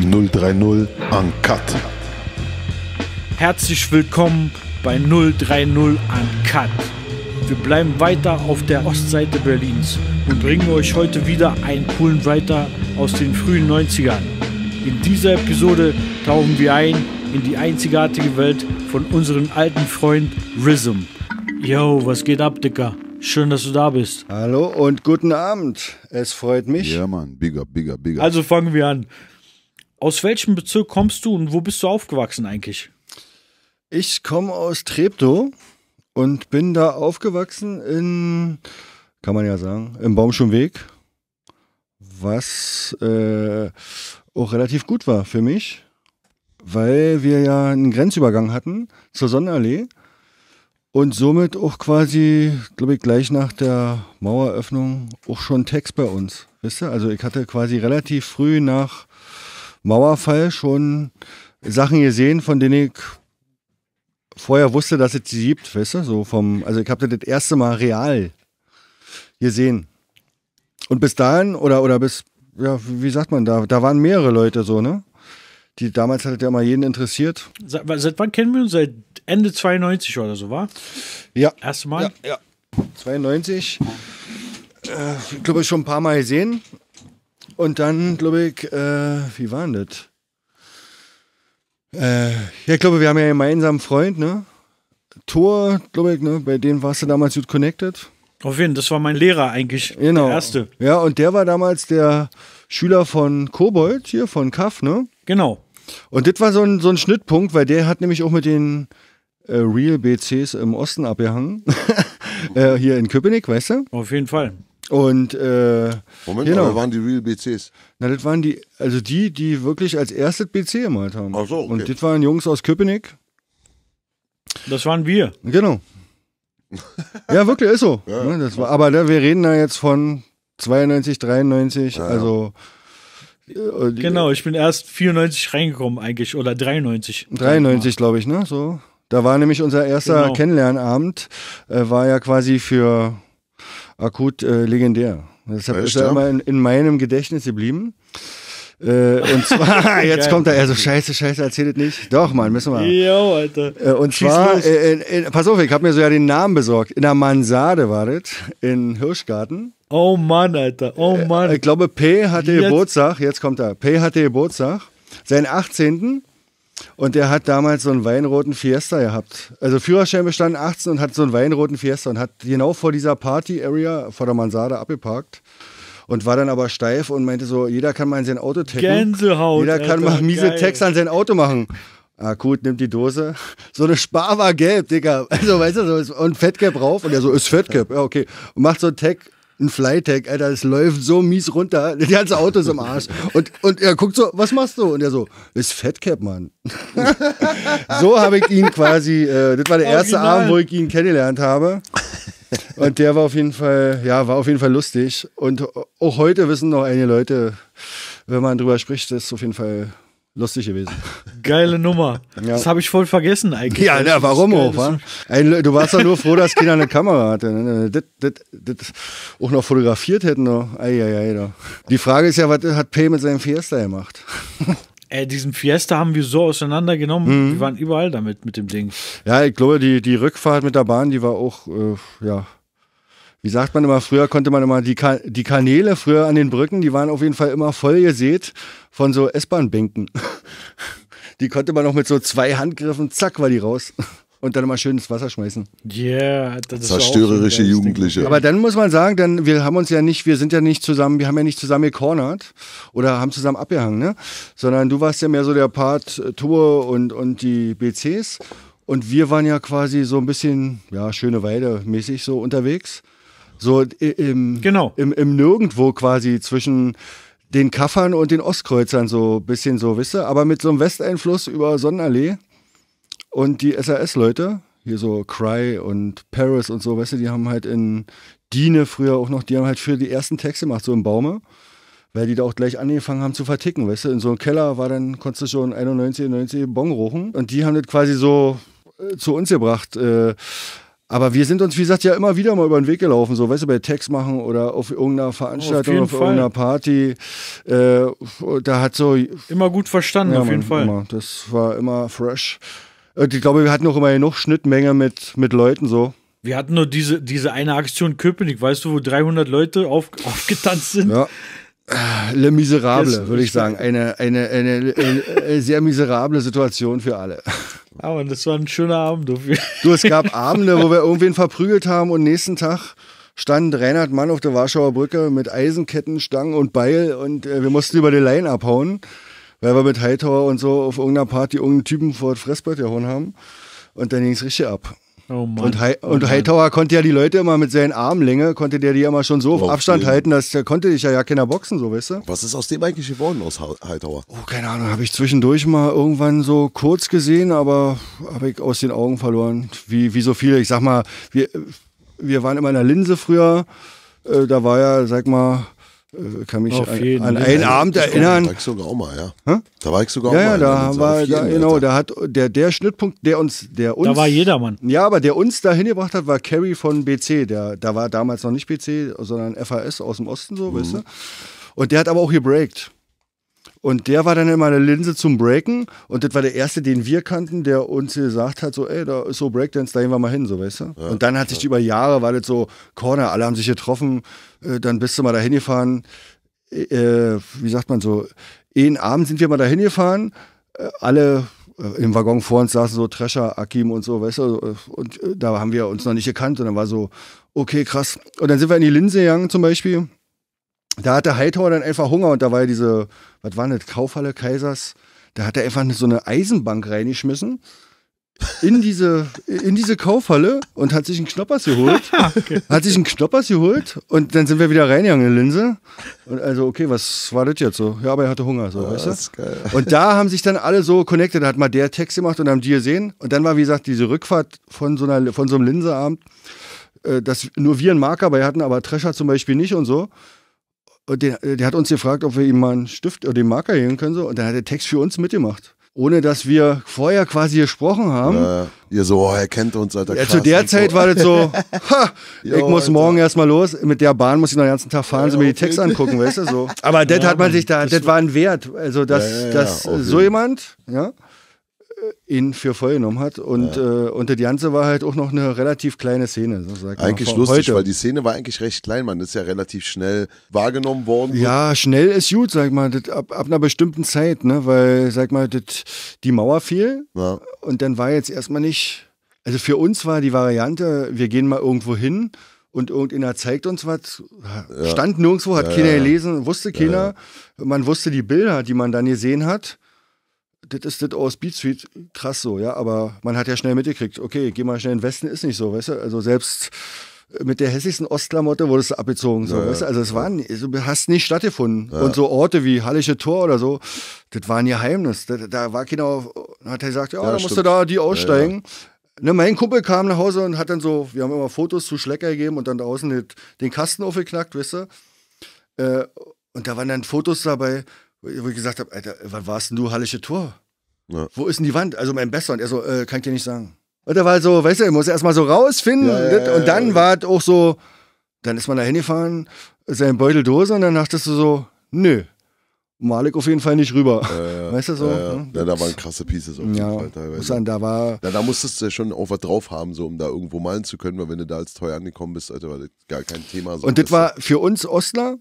030 Uncut. Herzlich willkommen bei 030 Uncut. Wir bleiben weiter auf der Ostseite Berlins und bringen euch heute wieder einen coolen Writer aus den frühen 90ern. In dieser Episode tauchen wir ein in die einzigartige Welt von unserem alten Freund Rhythm. Yo, was geht ab, Dicker? Schön, dass du da bist. Hallo und guten Abend. Es freut mich. Ja, Mann. Bigger, bigger, bigger. Also fangen wir an. Aus welchem Bezirk kommst du und wo bist du aufgewachsen eigentlich? Ich komme aus Treptow und bin da aufgewachsen in, kann man ja sagen, im Baumschumweg, was äh, auch relativ gut war für mich, weil wir ja einen Grenzübergang hatten zur Sonnenallee und somit auch quasi, glaube ich, gleich nach der Maueröffnung auch schon Text bei uns. Wisst ihr? Also ich hatte quasi relativ früh nach Mauerfall schon Sachen gesehen, von denen ich vorher wusste, dass es sie gibt, weißt du? So vom, also ich habe das, das erste Mal real gesehen. Und bis dahin, oder, oder bis, ja, wie sagt man da, da waren mehrere Leute so, ne? die damals hat ja mal jeden interessiert. Seit, seit, wann kennen wir uns? Seit Ende 92 oder so, war? Ja. Erste Mal? Ja, ja. 92. Äh, glaube ich, schon ein paar Mal gesehen. Und dann, glaube ich, äh, wie war denn das? Äh, ja, ich glaube, wir haben ja einen gemeinsamen Freund, ne? Tor, glaube ich, ne? Bei dem warst du damals gut connected. Auf jeden Fall, das war mein Lehrer eigentlich. Genau. Der erste. Ja, und der war damals der Schüler von Kobold hier, von Kaff, ne? Genau. Und das war so ein, so ein Schnittpunkt, weil der hat nämlich auch mit den äh, Real BCs im Osten abgehangen. äh, hier in Köpenick, weißt du? Auf jeden Fall. Und äh, Moment, genau. waren die Real BCs? Na, das waren die, also die, die wirklich als erstes BC gemalt haben. Ach so, okay. Und das waren Jungs aus Köpenick. Das waren wir. Genau. ja, wirklich, ist so. Ja, ja, ne, das war, aber da, wir reden da jetzt von 92, 93, ja, also Genau, ich bin erst 94 reingekommen eigentlich oder 93. 93, glaube ich, ne? So. Da war nämlich unser erster genau. Kennenlernabend, äh, war ja quasi für akut äh, legendär. Deshalb ist er immer in, in meinem Gedächtnis geblieben. Äh, und zwar, jetzt kommt er, er so, also scheiße, scheiße, erzählt nicht. Doch, Mann, müssen wir. Jo, Alter. Äh, und Schieß zwar, äh, äh pass auf, ich habe mir so ja den Namen besorgt. In der Mansarde war das, in Hirschgarten. Oh Mann, Alter, oh äh, Mann. ich glaube, P hatte jetzt. Geburtstag, jetzt kommt er. P hatte Geburtstag, seinen 18. Und der hat damals so einen weinroten Fiesta gehabt. Also Führerschein bestand 18 und hat so einen weinroten Fiesta und hat genau vor dieser Party-Area vor der Mansarde abgeparkt und war dann aber steif und meinte so, jeder kann mal in sein Auto tacken. Gänsehaut. Jeder kann Alter, mal miese geil. Text an sein Auto machen. Ah, gut, nimmt die Dose. So eine Spar war gelb, Digga. Also, weißt du, so, und Fettcap rauf. Und er so, ist Fettcap. Ja, okay. Und macht so ein Tag, ein Flytag, Alter, es läuft so mies runter. Das ganze Auto ist im Arsch. Und, und er guckt so, was machst du? Und er so, ist Fettcap, Mann. so habe ich ihn quasi, äh, das war der erste Original. Abend, wo ich ihn kennengelernt habe. Und der war auf jeden Fall, ja, war auf jeden Fall lustig. Und auch heute wissen noch einige Leute, wenn man drüber spricht, ist es auf jeden Fall lustig gewesen. Geile Nummer. Ja. Das habe ich voll vergessen eigentlich. Ja, ja warum auch? Wa? Ein, du warst doch nur froh, dass Kinder eine Kamera hatte. Ne? Das, das, das auch noch fotografiert hätten. Ne? Ei, ei, ei, Die Frage ist ja, was hat Pay mit seinem Fiesta gemacht? Ey, äh, diesen Fiesta haben wir so auseinandergenommen. Mhm. Wir waren überall damit, mit dem Ding. Ja, ich glaube, die, die Rückfahrt mit der Bahn, die war auch, äh, ja. Wie sagt man immer, früher konnte man immer die, kan die Kanäle früher an den Brücken, die waren auf jeden Fall immer voll gesät von so S-Bahn-Bänken. Die konnte man noch mit so zwei Handgriffen, zack, war die raus und dann mal schön ins Wasser schmeißen. Yeah, das ist Zerstörerische ja Jugendliche. Aber dann muss man sagen, dann, wir haben uns ja nicht, wir sind ja nicht zusammen, wir haben ja nicht zusammen gecornert oder haben zusammen abgehangen, ne? Sondern du warst ja mehr so der Part äh, Tour und, und die BCs. Und wir waren ja quasi so ein bisschen, ja, schöne Weide mäßig so unterwegs. So im, genau. im, im Nirgendwo quasi zwischen den Kaffern und den Ostkreuzern so ein bisschen so, wisst ihr? aber mit so einem Westeinfluss über Sonnenallee. Und die SAS-Leute, hier so Cry und Paris und so, weißt du, die haben halt in Diene früher auch noch, die haben halt für die ersten Texte gemacht, so im Baume, weil die da auch gleich angefangen haben zu verticken, weißt du, in so einem Keller war dann, konntest du schon 91, 90 Bon rochen und die haben das quasi so äh, zu uns gebracht, äh, aber wir sind uns, wie gesagt, ja immer wieder mal über den Weg gelaufen, so, weißt du, bei Text machen oder auf irgendeiner Veranstaltung, auf, auf irgendeiner Party. Äh, da hat so. Immer gut verstanden, ja, auf jeden Mann, Fall. Immer. Das war immer fresh. Ich äh, glaube, wir hatten auch immer noch Schnittmenge mit, mit Leuten so. Wir hatten nur diese, diese eine Aktion Köpenick, weißt du, wo 300 Leute auf, aufgetanzt sind. Ja. Le Miserable, würde ich sagen. Eine, eine, eine, eine sehr miserable Situation für alle. Aber ah, das war ein schöner Abend. Du, es gab Abende, wo wir irgendwen verprügelt haben und nächsten Tag stand Reinhard Mann auf der Warschauer Brücke mit Eisenketten, Stangen und Beil und äh, wir mussten über die Leine abhauen weil wir mit Hightower und so auf irgendeiner Party irgendeinen Typen vor das Fressbrett gehauen haben. Und dann ging es richtig ab. Oh Mann. Und, Hi oh und Hightower konnte ja die Leute immer mit seinen Armlänge, konnte der die immer schon so auf wow, Abstand halten, dass der konnte dich ja, ja keiner boxen, so weißt du. Was ist aus dem eigentlich geworden, aus Hightower? Oh, keine Ahnung, habe ich zwischendurch mal irgendwann so kurz gesehen, aber habe ich aus den Augen verloren. Wie, wie so viele, ich sag mal, wir, wir waren immer in der Linse früher, äh, da war ja, sag mal, äh, kann mich an, an, an einen Abend erinnern. Da war ich sogar auch mal, ja. Da war ich sogar ja, auch mal. Ja, da war, da, genau, da hat der, der Schnittpunkt, der uns, der uns. Da war jedermann. Ja, aber der uns da hingebracht hat, war Kerry von BC. Der, da war damals noch nicht BC, sondern FAS aus dem Osten, so, mhm. weißt du. Und der hat aber auch gebreakt. Und der war dann immer eine Linse zum Breaken. Und das war der erste, den wir kannten, der uns gesagt hat, so, ey, da ist so Breakdance, da gehen wir mal hin, so, weißt du? Ja, und dann hat sich über Jahre, war das so, Corner, alle haben sich getroffen, äh, dann bist du mal dahin gefahren. Äh, äh, wie sagt man so, einen Abend sind wir mal dahin gefahren, äh, alle im Waggon vor uns saßen so Trescher, Akim und so, weißt du, und da haben wir uns noch nicht gekannt und dann war so, okay, krass. Und dann sind wir in die Linse gegangen zum Beispiel da hatte Heidauer dann einfach Hunger und da war ja diese, was war das, Kaufhalle Kaisers, da hat er einfach so eine Eisenbank reingeschmissen in diese, in diese Kaufhalle und hat sich einen Knoppers geholt. okay. Hat sich einen Knoppers geholt und dann sind wir wieder reingegangen in Linse. Und also, okay, was war das jetzt so? Ja, aber er hatte Hunger, so, ja, weißt du? Geil. Und da haben sich dann alle so connected. Da hat mal der Text gemacht und haben die gesehen. Und dann war, wie gesagt, diese Rückfahrt von so, einer, von so einem Linseabend, äh, dass nur wir einen Marker bei hatten, aber Trescher zum Beispiel nicht und so. Und der, äh, der, hat uns gefragt, ob wir ihm mal einen Stift oder den Marker geben können. So. Und dann hat der Text für uns mitgemacht. Ohne dass wir vorher quasi gesprochen haben. Ja, ihr so, oh, er kennt uns, Alter. Krass, zu der Zeit so. war das so, ha, jo, ich muss Alter. morgen erstmal los. Mit der Bahn muss ich noch den ganzen Tag fahren, ja, so mir die Text angucken, weißt du so. Aber ja, das hat man sich da, das war ein Wert. Also, dass, dass so jemand, ja ihn für voll genommen hat. Und, ja. äh, und das Ganze war halt auch noch eine relativ kleine Szene. So eigentlich mal, lustig, heute. weil die Szene war eigentlich recht klein, man. ist ja relativ schnell wahrgenommen worden. Ja, schnell ist gut, sag mal, das, ab, ab einer bestimmten Zeit, ne? Weil, sag mal, das, die Mauer fiel ja. und dann war jetzt erstmal nicht. Also für uns war die Variante, wir gehen mal irgendwo hin und irgendeiner zeigt uns was, stand ja. nirgendwo, hat keiner gelesen, wusste keiner. Man wusste die Bilder, die man dann gesehen hat das ist das aus Beat Street krass so, ja, aber man hat ja schnell mitgekriegt, okay, geh mal schnell in den Westen, ist nicht so, weißt du, also selbst äh, mit der hässlichsten Ostklamotte wurdest du abgezogen. So, ja, weißt du? Also es waren, du also hast nicht stattgefunden. Ja. Und so Orte wie Hallische Tor oder so, das war ein Geheimnis. Da, da war keiner, auf, hat er gesagt, ja, ja da musst du da die aussteigen. Ne, mein Kumpel kam nach Hause und hat dann so, wir haben immer Fotos zu Schlecker gegeben und dann draußen den, den Kasten aufgeknackt, weißt du. Äh, und da waren dann Fotos dabei, wo ich gesagt habe, Alter, was warst denn du, Hallische Tor? Ja. Wo ist denn die Wand? Also mein Besser. Und er so, äh, kann ich dir nicht sagen. Und er war so, weißt du, ich muss erstmal so rausfinden. Ja, und dann war es auch so, dann ist man da hingefahren, sein Beutel Dose und dann dachtest du so, nö, Malik auf jeden Fall nicht rüber. Ja, ja. Weißt du so? Ja, ja. Ne? ja, da waren krasse Pieces auf jeden Fall teilweise. da, war da, da musstest du ja schon auch was drauf haben, so um da irgendwo malen zu können, weil wenn du da als teuer angekommen bist, Alter, war das gar kein Thema. So und das war für uns Osler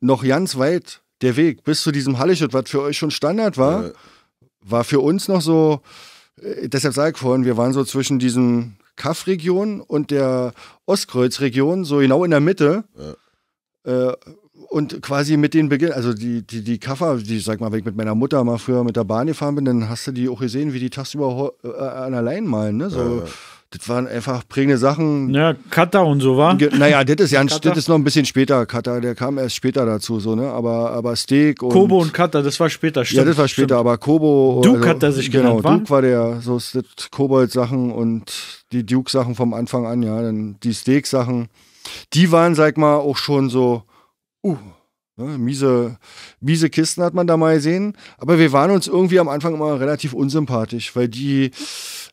noch ganz weit der Weg bis zu diesem Hallischut, was für euch schon Standard war, ja. war für uns noch so, äh, deshalb sage ich vorhin, wir waren so zwischen diesen kaff und der ostkreuz so genau in der Mitte. Ja. Äh, und quasi mit den Beginn, also die, die, die Kaffer, die, sag mal, wenn ich mit meiner Mutter mal früher mit der Bahn gefahren bin, dann hast du die auch gesehen, wie die tagsüber äh, an der malen, ne? So, ja, das waren einfach prägende Sachen. Ja, Cutter und so, war. Naja, das ist, ja, das ist noch ein bisschen später, Cutter, der kam erst später dazu, so, ne? Aber, aber Steak und. Kobo und Cutter, das war später, stimmt. Ja, das war später, stimmt. aber Kobo. Duke also, hat er sich genau, genannt, Duke war der, so das Kobold-Sachen und die Duke-Sachen vom Anfang an, ja. Dann die Steak-Sachen, die waren, sag mal, auch schon so, uh, Ne, miese, miese Kisten hat man da mal gesehen. Aber wir waren uns irgendwie am Anfang immer relativ unsympathisch, weil die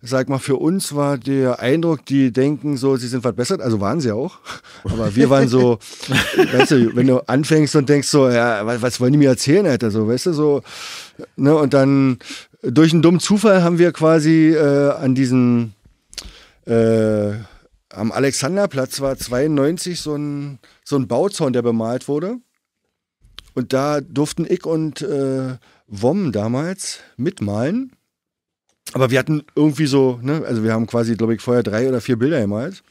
sag mal, für uns war der Eindruck, die denken so, sie sind verbessert, also waren sie auch. Aber wir waren so, weißt du, wenn du anfängst und denkst so, ja, was, was wollen die mir erzählen, Alter, so, weißt du, so, ne, und dann durch einen dummen Zufall haben wir quasi äh, an diesem, äh, am Alexanderplatz war 92 so ein, so ein Bauzaun, der bemalt wurde. Und da durften ich und äh, Wom damals mitmalen. Aber wir hatten irgendwie so, ne, also wir haben quasi, glaube ich, vorher drei oder vier Bilder gemalt.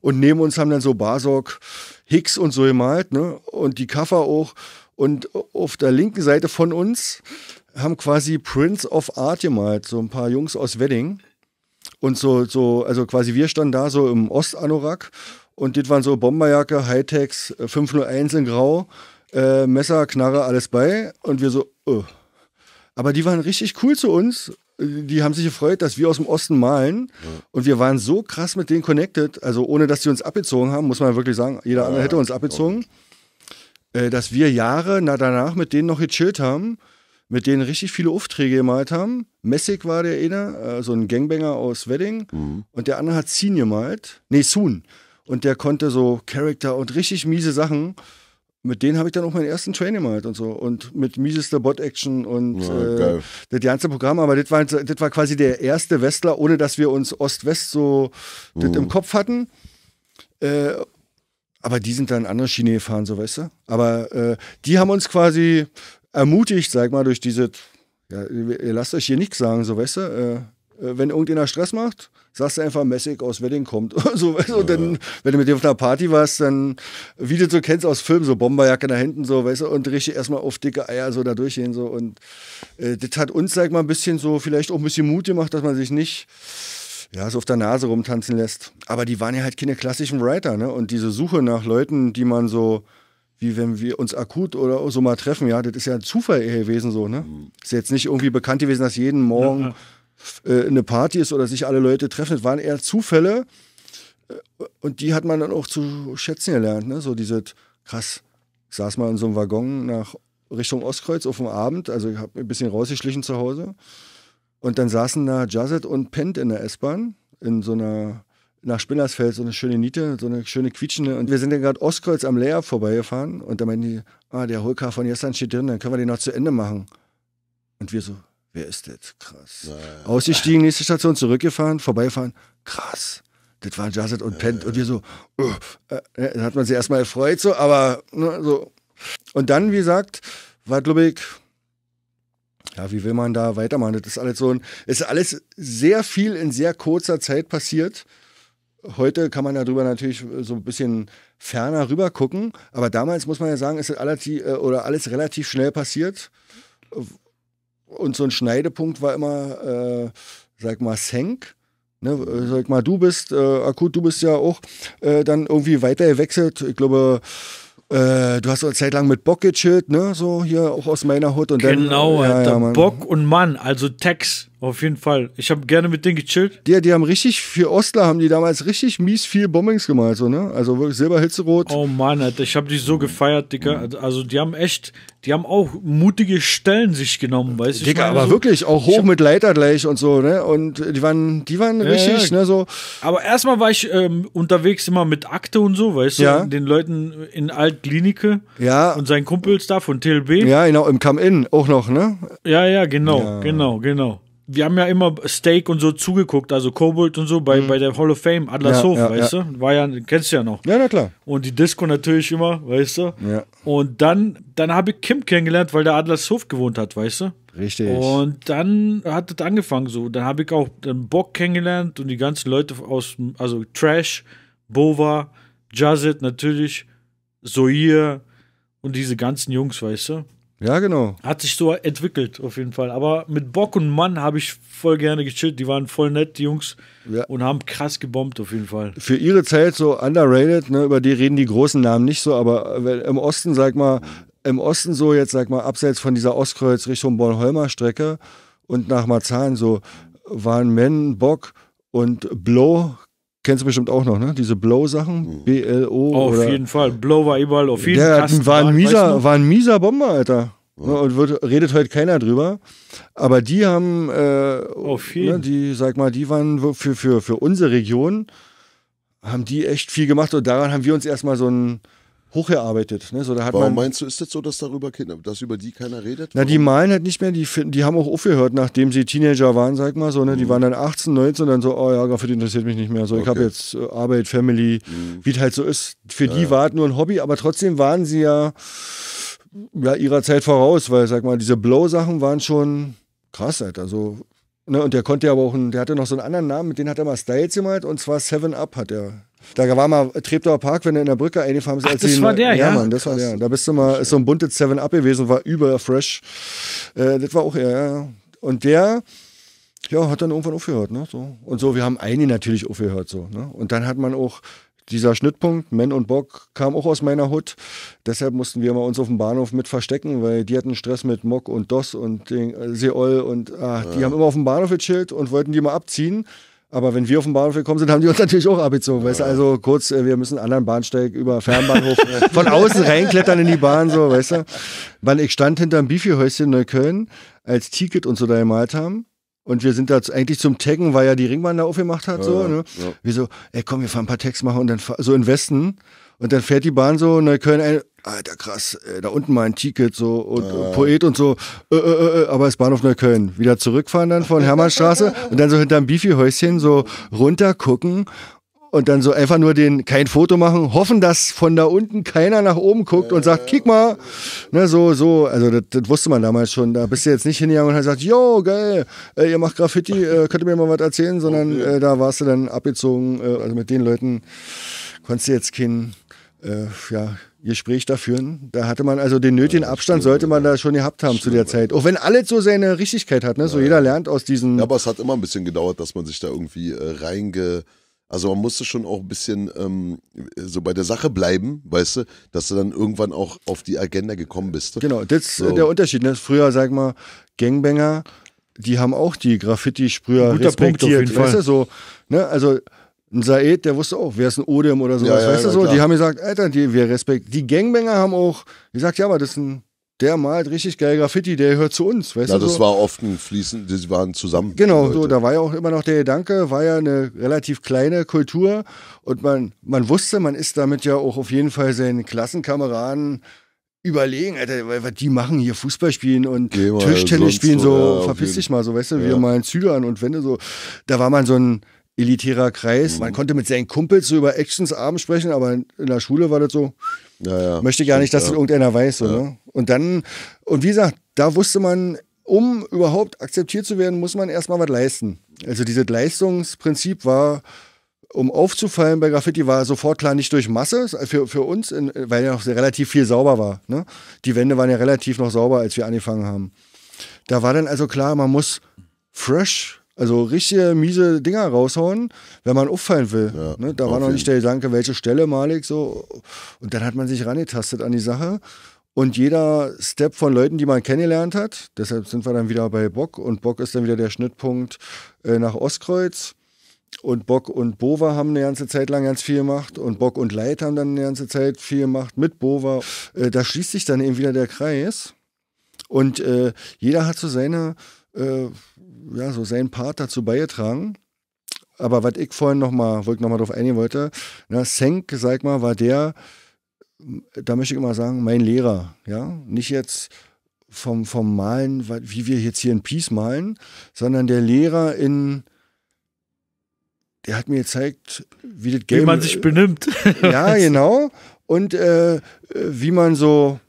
Und neben uns haben dann so Basok, Hicks und so gemalt, ne? Und die Kaffer auch. Und auf der linken Seite von uns haben quasi Prince of Art gemalt, so ein paar Jungs aus Wedding. Und so, so, also quasi wir standen da so im Ostanorak und das waren so Bomberjacke, Hightechs, äh, 501 in Grau, äh, Messer, Knarre, alles bei. Und wir so, oh. aber die waren richtig cool zu uns die haben sich gefreut, dass wir aus dem Osten malen. Ja. Und wir waren so krass mit denen connected, also ohne dass sie uns abgezogen haben, muss man wirklich sagen, jeder ja, andere hätte uns abgezogen, äh, dass wir Jahre danach mit denen noch gechillt haben, mit denen richtig viele Aufträge gemalt haben. Messig war der eine, äh, so ein Gangbanger aus Wedding. Mhm. Und der andere hat Scene gemalt. Nee, Soon. Und der konnte so Charakter und richtig miese Sachen mit denen habe ich dann auch meinen ersten Training gemacht und so. Und mit miesester Bot-Action und ja, äh, das ganze Programm. Aber das war, das war quasi der erste Westler, ohne dass wir uns Ost-West so mhm. das uh. im Kopf hatten. Äh, aber die sind dann andere Schiene gefahren, so weißt du. Aber äh, die haben uns quasi ermutigt, sag mal, durch diese, ja, ihr lasst euch hier nichts sagen, so weißt du. Äh, äh, wenn irgendjemand Stress macht, sagst du einfach mäßig aus wer Wedding kommt. so, weißt du, und dann, wenn du mit dem auf einer Party warst, dann, wie du so kennst aus Filmen, so Bomberjacke da hinten, so, weißt du, und richtig erstmal auf dicke Eier so da durchgehen, so. Und äh, das hat uns, sag mal, ein bisschen so, vielleicht auch ein bisschen Mut gemacht, dass man sich nicht ja, so auf der Nase rumtanzen lässt. Aber die waren ja halt keine klassischen Writer, ne? Und diese Suche nach Leuten, die man so, wie wenn wir uns akut oder so mal treffen, ja, das ist ja ein Zufall gewesen, so, ne? Mhm. Ist jetzt nicht irgendwie bekannt gewesen, dass jeden Morgen. Ja, ja äh, eine Party ist oder sich alle Leute treffen. Das waren eher Zufälle äh, und die hat man dann auch zu schätzen gelernt. Ne? So diese, krass, ich saß mal in so einem Waggon nach Richtung Ostkreuz auf dem Abend, also ich habe ein bisschen rausgeschlichen zu Hause. Und dann saßen da Jazzet und Pent in der S-Bahn, in so einer, nach Spinnersfeld, so eine schöne Niete, so eine schöne quietschende. Und wir sind dann gerade Ostkreuz am Leer vorbeigefahren und da meinten die, ah, der Holkar von gestern steht drin, dann können wir den noch zu Ende machen. Und wir so, Wer ist das? Krass. Ja. Ausgestiegen, nächste Station, zurückgefahren, vorbeifahren. Krass. Das waren Jazzet und Pent. Und wir so, uh, äh, äh hat man sich erstmal erfreut, so, aber ne, so. Und dann, wie gesagt, war, glaube ich, ja, wie will man da weitermachen? Das ist alles so ein, ist alles sehr viel in sehr kurzer Zeit passiert. Heute kann man darüber natürlich so ein bisschen ferner rüber gucken, aber damals muss man ja sagen, ist alles, äh, oder alles relativ schnell passiert und so ein Schneidepunkt war immer, äh, sag mal, Senk. Ne, sag mal, du bist, äh, akut, du bist ja auch äh, dann irgendwie weiter gewechselt. Ich glaube, äh, du hast eine Zeit lang mit Bock gechillt, ne? So hier auch aus meiner Hut genau, dann. Genau, ja, ja, Bock und Mann, also Text. Auf jeden Fall. Ich habe gerne mit denen gechillt. Die, die haben richtig, für Ostler haben die damals richtig mies viel Bombings gemalt, so, ne? Also wirklich Silberhitzerot. Oh Mann, Alter, ich habe die so gefeiert, Digga. Mhm. Also die haben echt, die haben auch mutige Stellen sich genommen, weißt du? Digga, aber so, wirklich, auch hoch hab, mit Leiter gleich und so, ne? Und die waren, die waren ja, richtig, ja. ne? So. Aber erstmal war ich ähm, unterwegs immer mit Akte und so, weißt du? Ja. Den Leuten in Altklinike. Ja. Und seinen Kumpels da von TLB. Ja, genau, im Come-In auch noch, ne? Ja, ja, genau, ja. genau, genau wir haben ja immer Steak und so zugeguckt, also Kobold und so bei, mhm. bei der Hall of Fame, Adlershof, ja, ja, weißt ja. du? War ja, kennst du ja noch. Ja, na klar. Und die Disco natürlich immer, weißt du? Ja. Und dann, dann habe ich Kim kennengelernt, weil der Adlershof gewohnt hat, weißt du? Richtig. Und dann hat das angefangen so. Dann habe ich auch den Bock kennengelernt und die ganzen Leute aus, also Trash, Bova, Jazzit natürlich, Soir und diese ganzen Jungs, weißt du? Ja, genau. Hat sich so entwickelt, auf jeden Fall. Aber mit Bock und Mann habe ich voll gerne gechillt. Die waren voll nett, die Jungs. Ja. Und haben krass gebombt, auf jeden Fall. Für ihre Zeit so underrated, ne? über die reden die großen Namen nicht so, aber äh, im Osten, sag mal, im Osten so jetzt, sag mal, abseits von dieser Ostkreuz Richtung Bornholmer Strecke und nach Marzahn so, waren Men, Bock und Blow kennst du bestimmt auch noch, ne? Diese Blow-Sachen, mhm. BLO. Oh, auf jeden Fall. Blow war überall auf jeden Fall. Der war ein, mieser, war ein mieser Bomber, Alter. Ja. Ne, und wird, redet heute keiner drüber. Aber die haben, äh, auf ne, jeden. Ne, die, sag mal, die waren für, für, für unsere Region, haben die echt viel gemacht und daran haben wir uns erstmal so ein hocherarbeitet. Ne? So, da hat Warum man, meinst du, ist das so, dass darüber Kinder, dass über die keiner redet? Na, Warum? die malen halt nicht mehr, die, die haben auch aufgehört, nachdem sie Teenager waren, sag mal so. Ne? Die mhm. waren dann 18, 19 und dann so, oh ja, Graffiti interessiert mich nicht mehr. So, okay. ich habe jetzt äh, Arbeit, Family, mhm. wie es halt so ist. Für ja, die war es nur ein Hobby, aber trotzdem waren sie ja, ja ihrer Zeit voraus, weil, sag mal, diese Blow-Sachen waren schon krass halt. Also, ne? Und der konnte ja aber auch, einen, der hatte noch so einen anderen Namen, mit dem hat er mal Styles gemalt und zwar Seven Up hat er da war mal Treptower Park, wenn du in der Brücke eingefahren bist. Ach, das war der, ja. Ja, Mann, das war der. Da bist du mal, ist so ein buntes Seven up gewesen, war über fresh. Äh, das war auch er, ja. Und der, ja, hat dann irgendwann aufgehört, ne? So. Und so, wir haben einige natürlich aufgehört, so. Ne? Und dann hat man auch dieser Schnittpunkt, Men und Bock, kam auch aus meiner Hut. Deshalb mussten wir mal uns auf dem Bahnhof mit verstecken, weil die hatten Stress mit Mock und Dos und den äh, Seol und ach, ja. die haben immer auf dem Bahnhof gechillt und wollten die mal abziehen. Aber wenn wir auf den Bahnhof gekommen sind, haben die uns natürlich auch abgezogen. Weißt du? Also kurz, äh, wir müssen einen anderen Bahnsteig über Fernbahnhof äh, von außen reinklettern in die Bahn, so, weißt du? Wann ich stand hinterm bifi häuschen in Neukölln, als Ticket und so da gemalt haben. Und wir sind da eigentlich zum Taggen, weil ja die Ringbahn da aufgemacht hat. Ja, so, ne? Ja. Wir so, ey komm, wir fahren ein paar Tags machen und dann so in Westen. Und dann fährt die Bahn so Neukölln ein, Alter, krass, äh, da unten mal ein Ticket so und äh. Poet und so, äh, äh, äh aber es Bahnhof Neukölln. Wieder zurückfahren dann von Hermannstraße und dann so hinterm Bifi-Häuschen so runter gucken und dann so einfach nur den kein Foto machen, hoffen, dass von da unten keiner nach oben guckt und sagt, kick mal, ne, so, so, also das, das wusste man damals schon, da bist du jetzt nicht hingegangen und hast gesagt, yo, geil, äh, ihr macht Graffiti, äh, könnt ihr mir mal was erzählen, sondern äh, da warst du dann abgezogen, also mit den Leuten konntest du jetzt keinen, ja, Gespräch da führen. Da hatte man also den nötigen ja, Abstand, stimmt, sollte man da schon gehabt haben stimmt, zu der Zeit. Auch wenn alles so seine Richtigkeit hat, ne? Ja, so jeder lernt aus diesen. Ja, aber es hat immer ein bisschen gedauert, dass man sich da irgendwie äh, reinge. Also man musste schon auch ein bisschen ähm, so bei der Sache bleiben, weißt du, dass du dann irgendwann auch auf die Agenda gekommen bist. Genau, das ist äh, so. der Unterschied. Ne? Früher, sag mal, Gangbanger, die haben auch die Graffiti-Sprüher respektiert. Punkt auf jeden Fall. Weißt du, so, ne? Also ein Said, der wusste auch, wer ist ein Odem oder sowas, ja, weißt ja, du so? Klar. Die haben gesagt, Alter, die, wir respektieren. Die Gangbanger haben auch gesagt, ja, aber das ist ein, der malt richtig geil Graffiti, der gehört zu uns, weißt ja, du? Ja, das so? war oft ein fließend, die waren zusammen. Genau, so, da war ja auch immer noch der Gedanke, war ja eine relativ kleine Kultur und man, man wusste, man ist damit ja auch auf jeden Fall seinen Klassenkameraden überlegen, Alter, was die machen hier, Fußball spielen und Tischtennis spielen, so, ja, verpiss dich mal, so, weißt du, wir malen Züge an und Wände, so. Da war man so ein, elitärer Kreis. Mhm. Man konnte mit seinen Kumpels so über Actions abends sprechen, aber in der Schule war das so, ja, ja. möchte ich gar nicht, dass ja. das irgendeiner weiß. So, ne? Und dann, und wie gesagt, da wusste man, um überhaupt akzeptiert zu werden, muss man erstmal was leisten. Also dieses Leistungsprinzip war, um aufzufallen bei Graffiti, war sofort klar nicht durch Masse, äh, für, für uns, in, äh, weil ja noch relativ viel sauber war. Ne? Die Wände waren ja relativ noch sauber, als wir angefangen haben. Da war dann also klar, man muss fresh also richtige miese Dinger raushauen, wenn man auffallen will. Ja, ne? Da war noch nicht der Gedanke, welche Stelle malig so. Und dann hat man sich rangetastet an die Sache. Und jeder Step von Leuten, die man kennengelernt hat, deshalb sind wir dann wieder bei Bock. Und Bock ist dann wieder der Schnittpunkt äh, nach Ostkreuz. Und Bock und Bova haben eine ganze Zeit lang ganz viel gemacht. Und Bock und Leit haben dann eine ganze Zeit viel gemacht mit Bova. Äh, da schließt sich dann eben wieder der Kreis. Und äh, jeder hat so seine äh, ja, so seinen Part dazu beigetragen. Aber was ich vorhin nochmal, wo ich nochmal drauf eingehen wollte, na, Senk, sag mal, war der, da möchte ich immer sagen, mein Lehrer, ja, nicht jetzt vom, vom Malen, wie wir jetzt hier in Peace malen, sondern der Lehrer in, der hat mir gezeigt, wie das Game. Wie man sich benimmt. ja, genau. Und äh, wie man so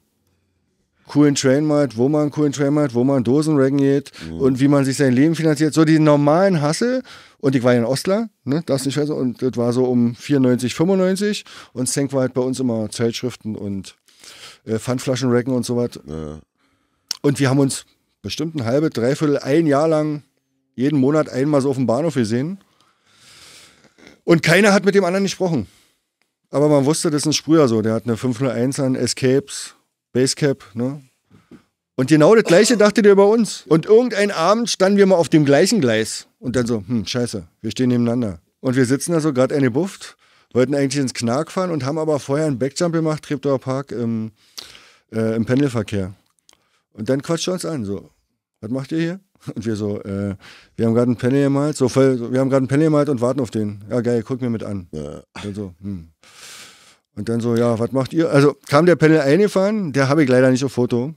coolen Train macht, wo man einen coolen Train macht, wo man Dosenregen geht mhm. und wie man sich sein Leben finanziert. So die normalen Hassel. Und ich war ja in Ostler, ne, das nicht weiß. Also. und das war so um 94, 95. Und Senk war halt bei uns immer Zeitschriften und äh, Pfandflaschenrecken und so was. Ja. Und wir haben uns bestimmt ein halbe, dreiviertel, ein Jahr lang jeden Monat einmal so auf dem Bahnhof gesehen. Und keiner hat mit dem anderen gesprochen. Aber man wusste, das ist ein Sprüher so. Der hat eine 501 an Escapes, Basecap, ne? Und genau das Gleiche dachte der bei uns. Und irgendein Abend standen wir mal auf dem gleichen Gleis. Und dann so, hm, scheiße, wir stehen nebeneinander. Und wir sitzen da so, gerade eine Buft, wollten eigentlich ins Knark fahren und haben aber vorher einen Backjump gemacht, Treptower Park, im, äh, im Pendelverkehr. Und dann quatscht er uns an, so, was macht ihr hier? Und wir so, äh, wir haben gerade einen Pendel gemalt, so voll, wir haben gerade einen Pendel gemalt und warten auf den. Ja, geil, guck mir mit an. Ja. Und dann so, hm. Und dann so, ja, was macht ihr? Also kam der Panel eingefahren, der habe ich leider nicht auf Foto.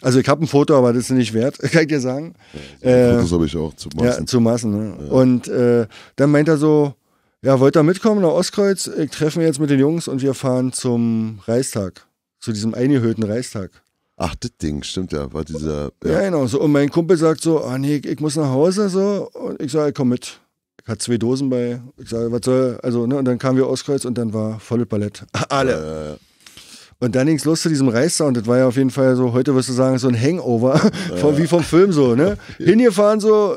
Also ich habe ein Foto, aber das ist nicht wert, kann ich dir sagen. Ja, äh, Fotos habe ich auch, zu Massen. Ja, zu Massen. Ne? Ja. Und äh, dann meint er so, ja, wollt ihr mitkommen nach Ostkreuz? Ich treffe mich jetzt mit den Jungs und wir fahren zum Reichstag, zu diesem eingehöhten Reichstag. Ach, das Ding, stimmt ja, war dieser... Ja. ja, genau. So, und mein Kumpel sagt so, ah nee, ich, ich muss nach Hause, so. Und ich sage, komm mit hat zwei Dosen bei. Ich sage, was soll, also, ne? Und dann kamen wir auskreuz und dann war volles Palette. Alle. Äh. Und dann ging es los zu diesem Reissound. Das war ja auf jeden Fall so, heute wirst du sagen, so ein Hangover, von, wie vom Film so, ne? Hingefahren so,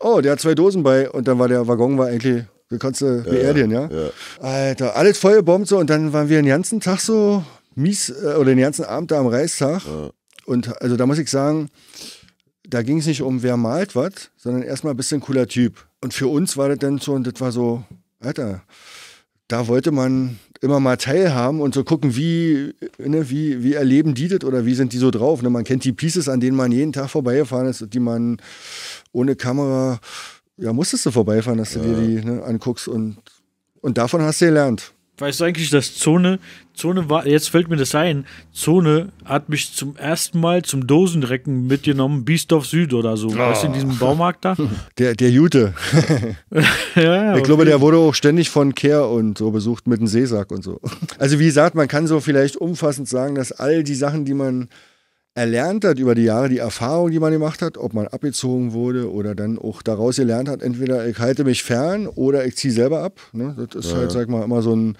oh, der hat zwei Dosen bei und dann war der Waggon war eigentlich, du kannst beerdigen, ja? ja? Alter, alles vollgebombt so und dann waren wir den ganzen Tag so mies, äh, oder den ganzen Abend da am Reistag. Ja. Und also da muss ich sagen, da ging es nicht um, wer malt was, sondern erstmal ein bisschen cooler Typ. Und für uns war das dann so, und das war so, Alter, da wollte man immer mal teilhaben und so gucken, wie, ne, wie, wie erleben die das oder wie sind die so drauf. Ne? Man kennt die Pieces, an denen man jeden Tag vorbeigefahren ist die man ohne Kamera, ja, musstest du vorbeifahren, dass du dir die ne, anguckst und, und davon hast du gelernt. Weißt du eigentlich, dass Zone, Zone war, jetzt fällt mir das ein, Zone hat mich zum ersten Mal zum Dosenrecken mitgenommen, Biesdorf Süd oder so. Oh. Weißt du, in diesem ah. Baumarkt da? Der, der Jute. ja, ich glaube, der wurde auch ständig von Kehr und so besucht mit einem Seesack und so. Also wie gesagt, man kann so vielleicht umfassend sagen, dass all die Sachen, die man erlernt hat über die Jahre, die Erfahrung, die man gemacht hat, ob man abgezogen wurde oder dann auch daraus gelernt hat, entweder ich halte mich fern oder ich ziehe selber ab. Ne? Das ist halt, ja. halt, sag mal, immer so ein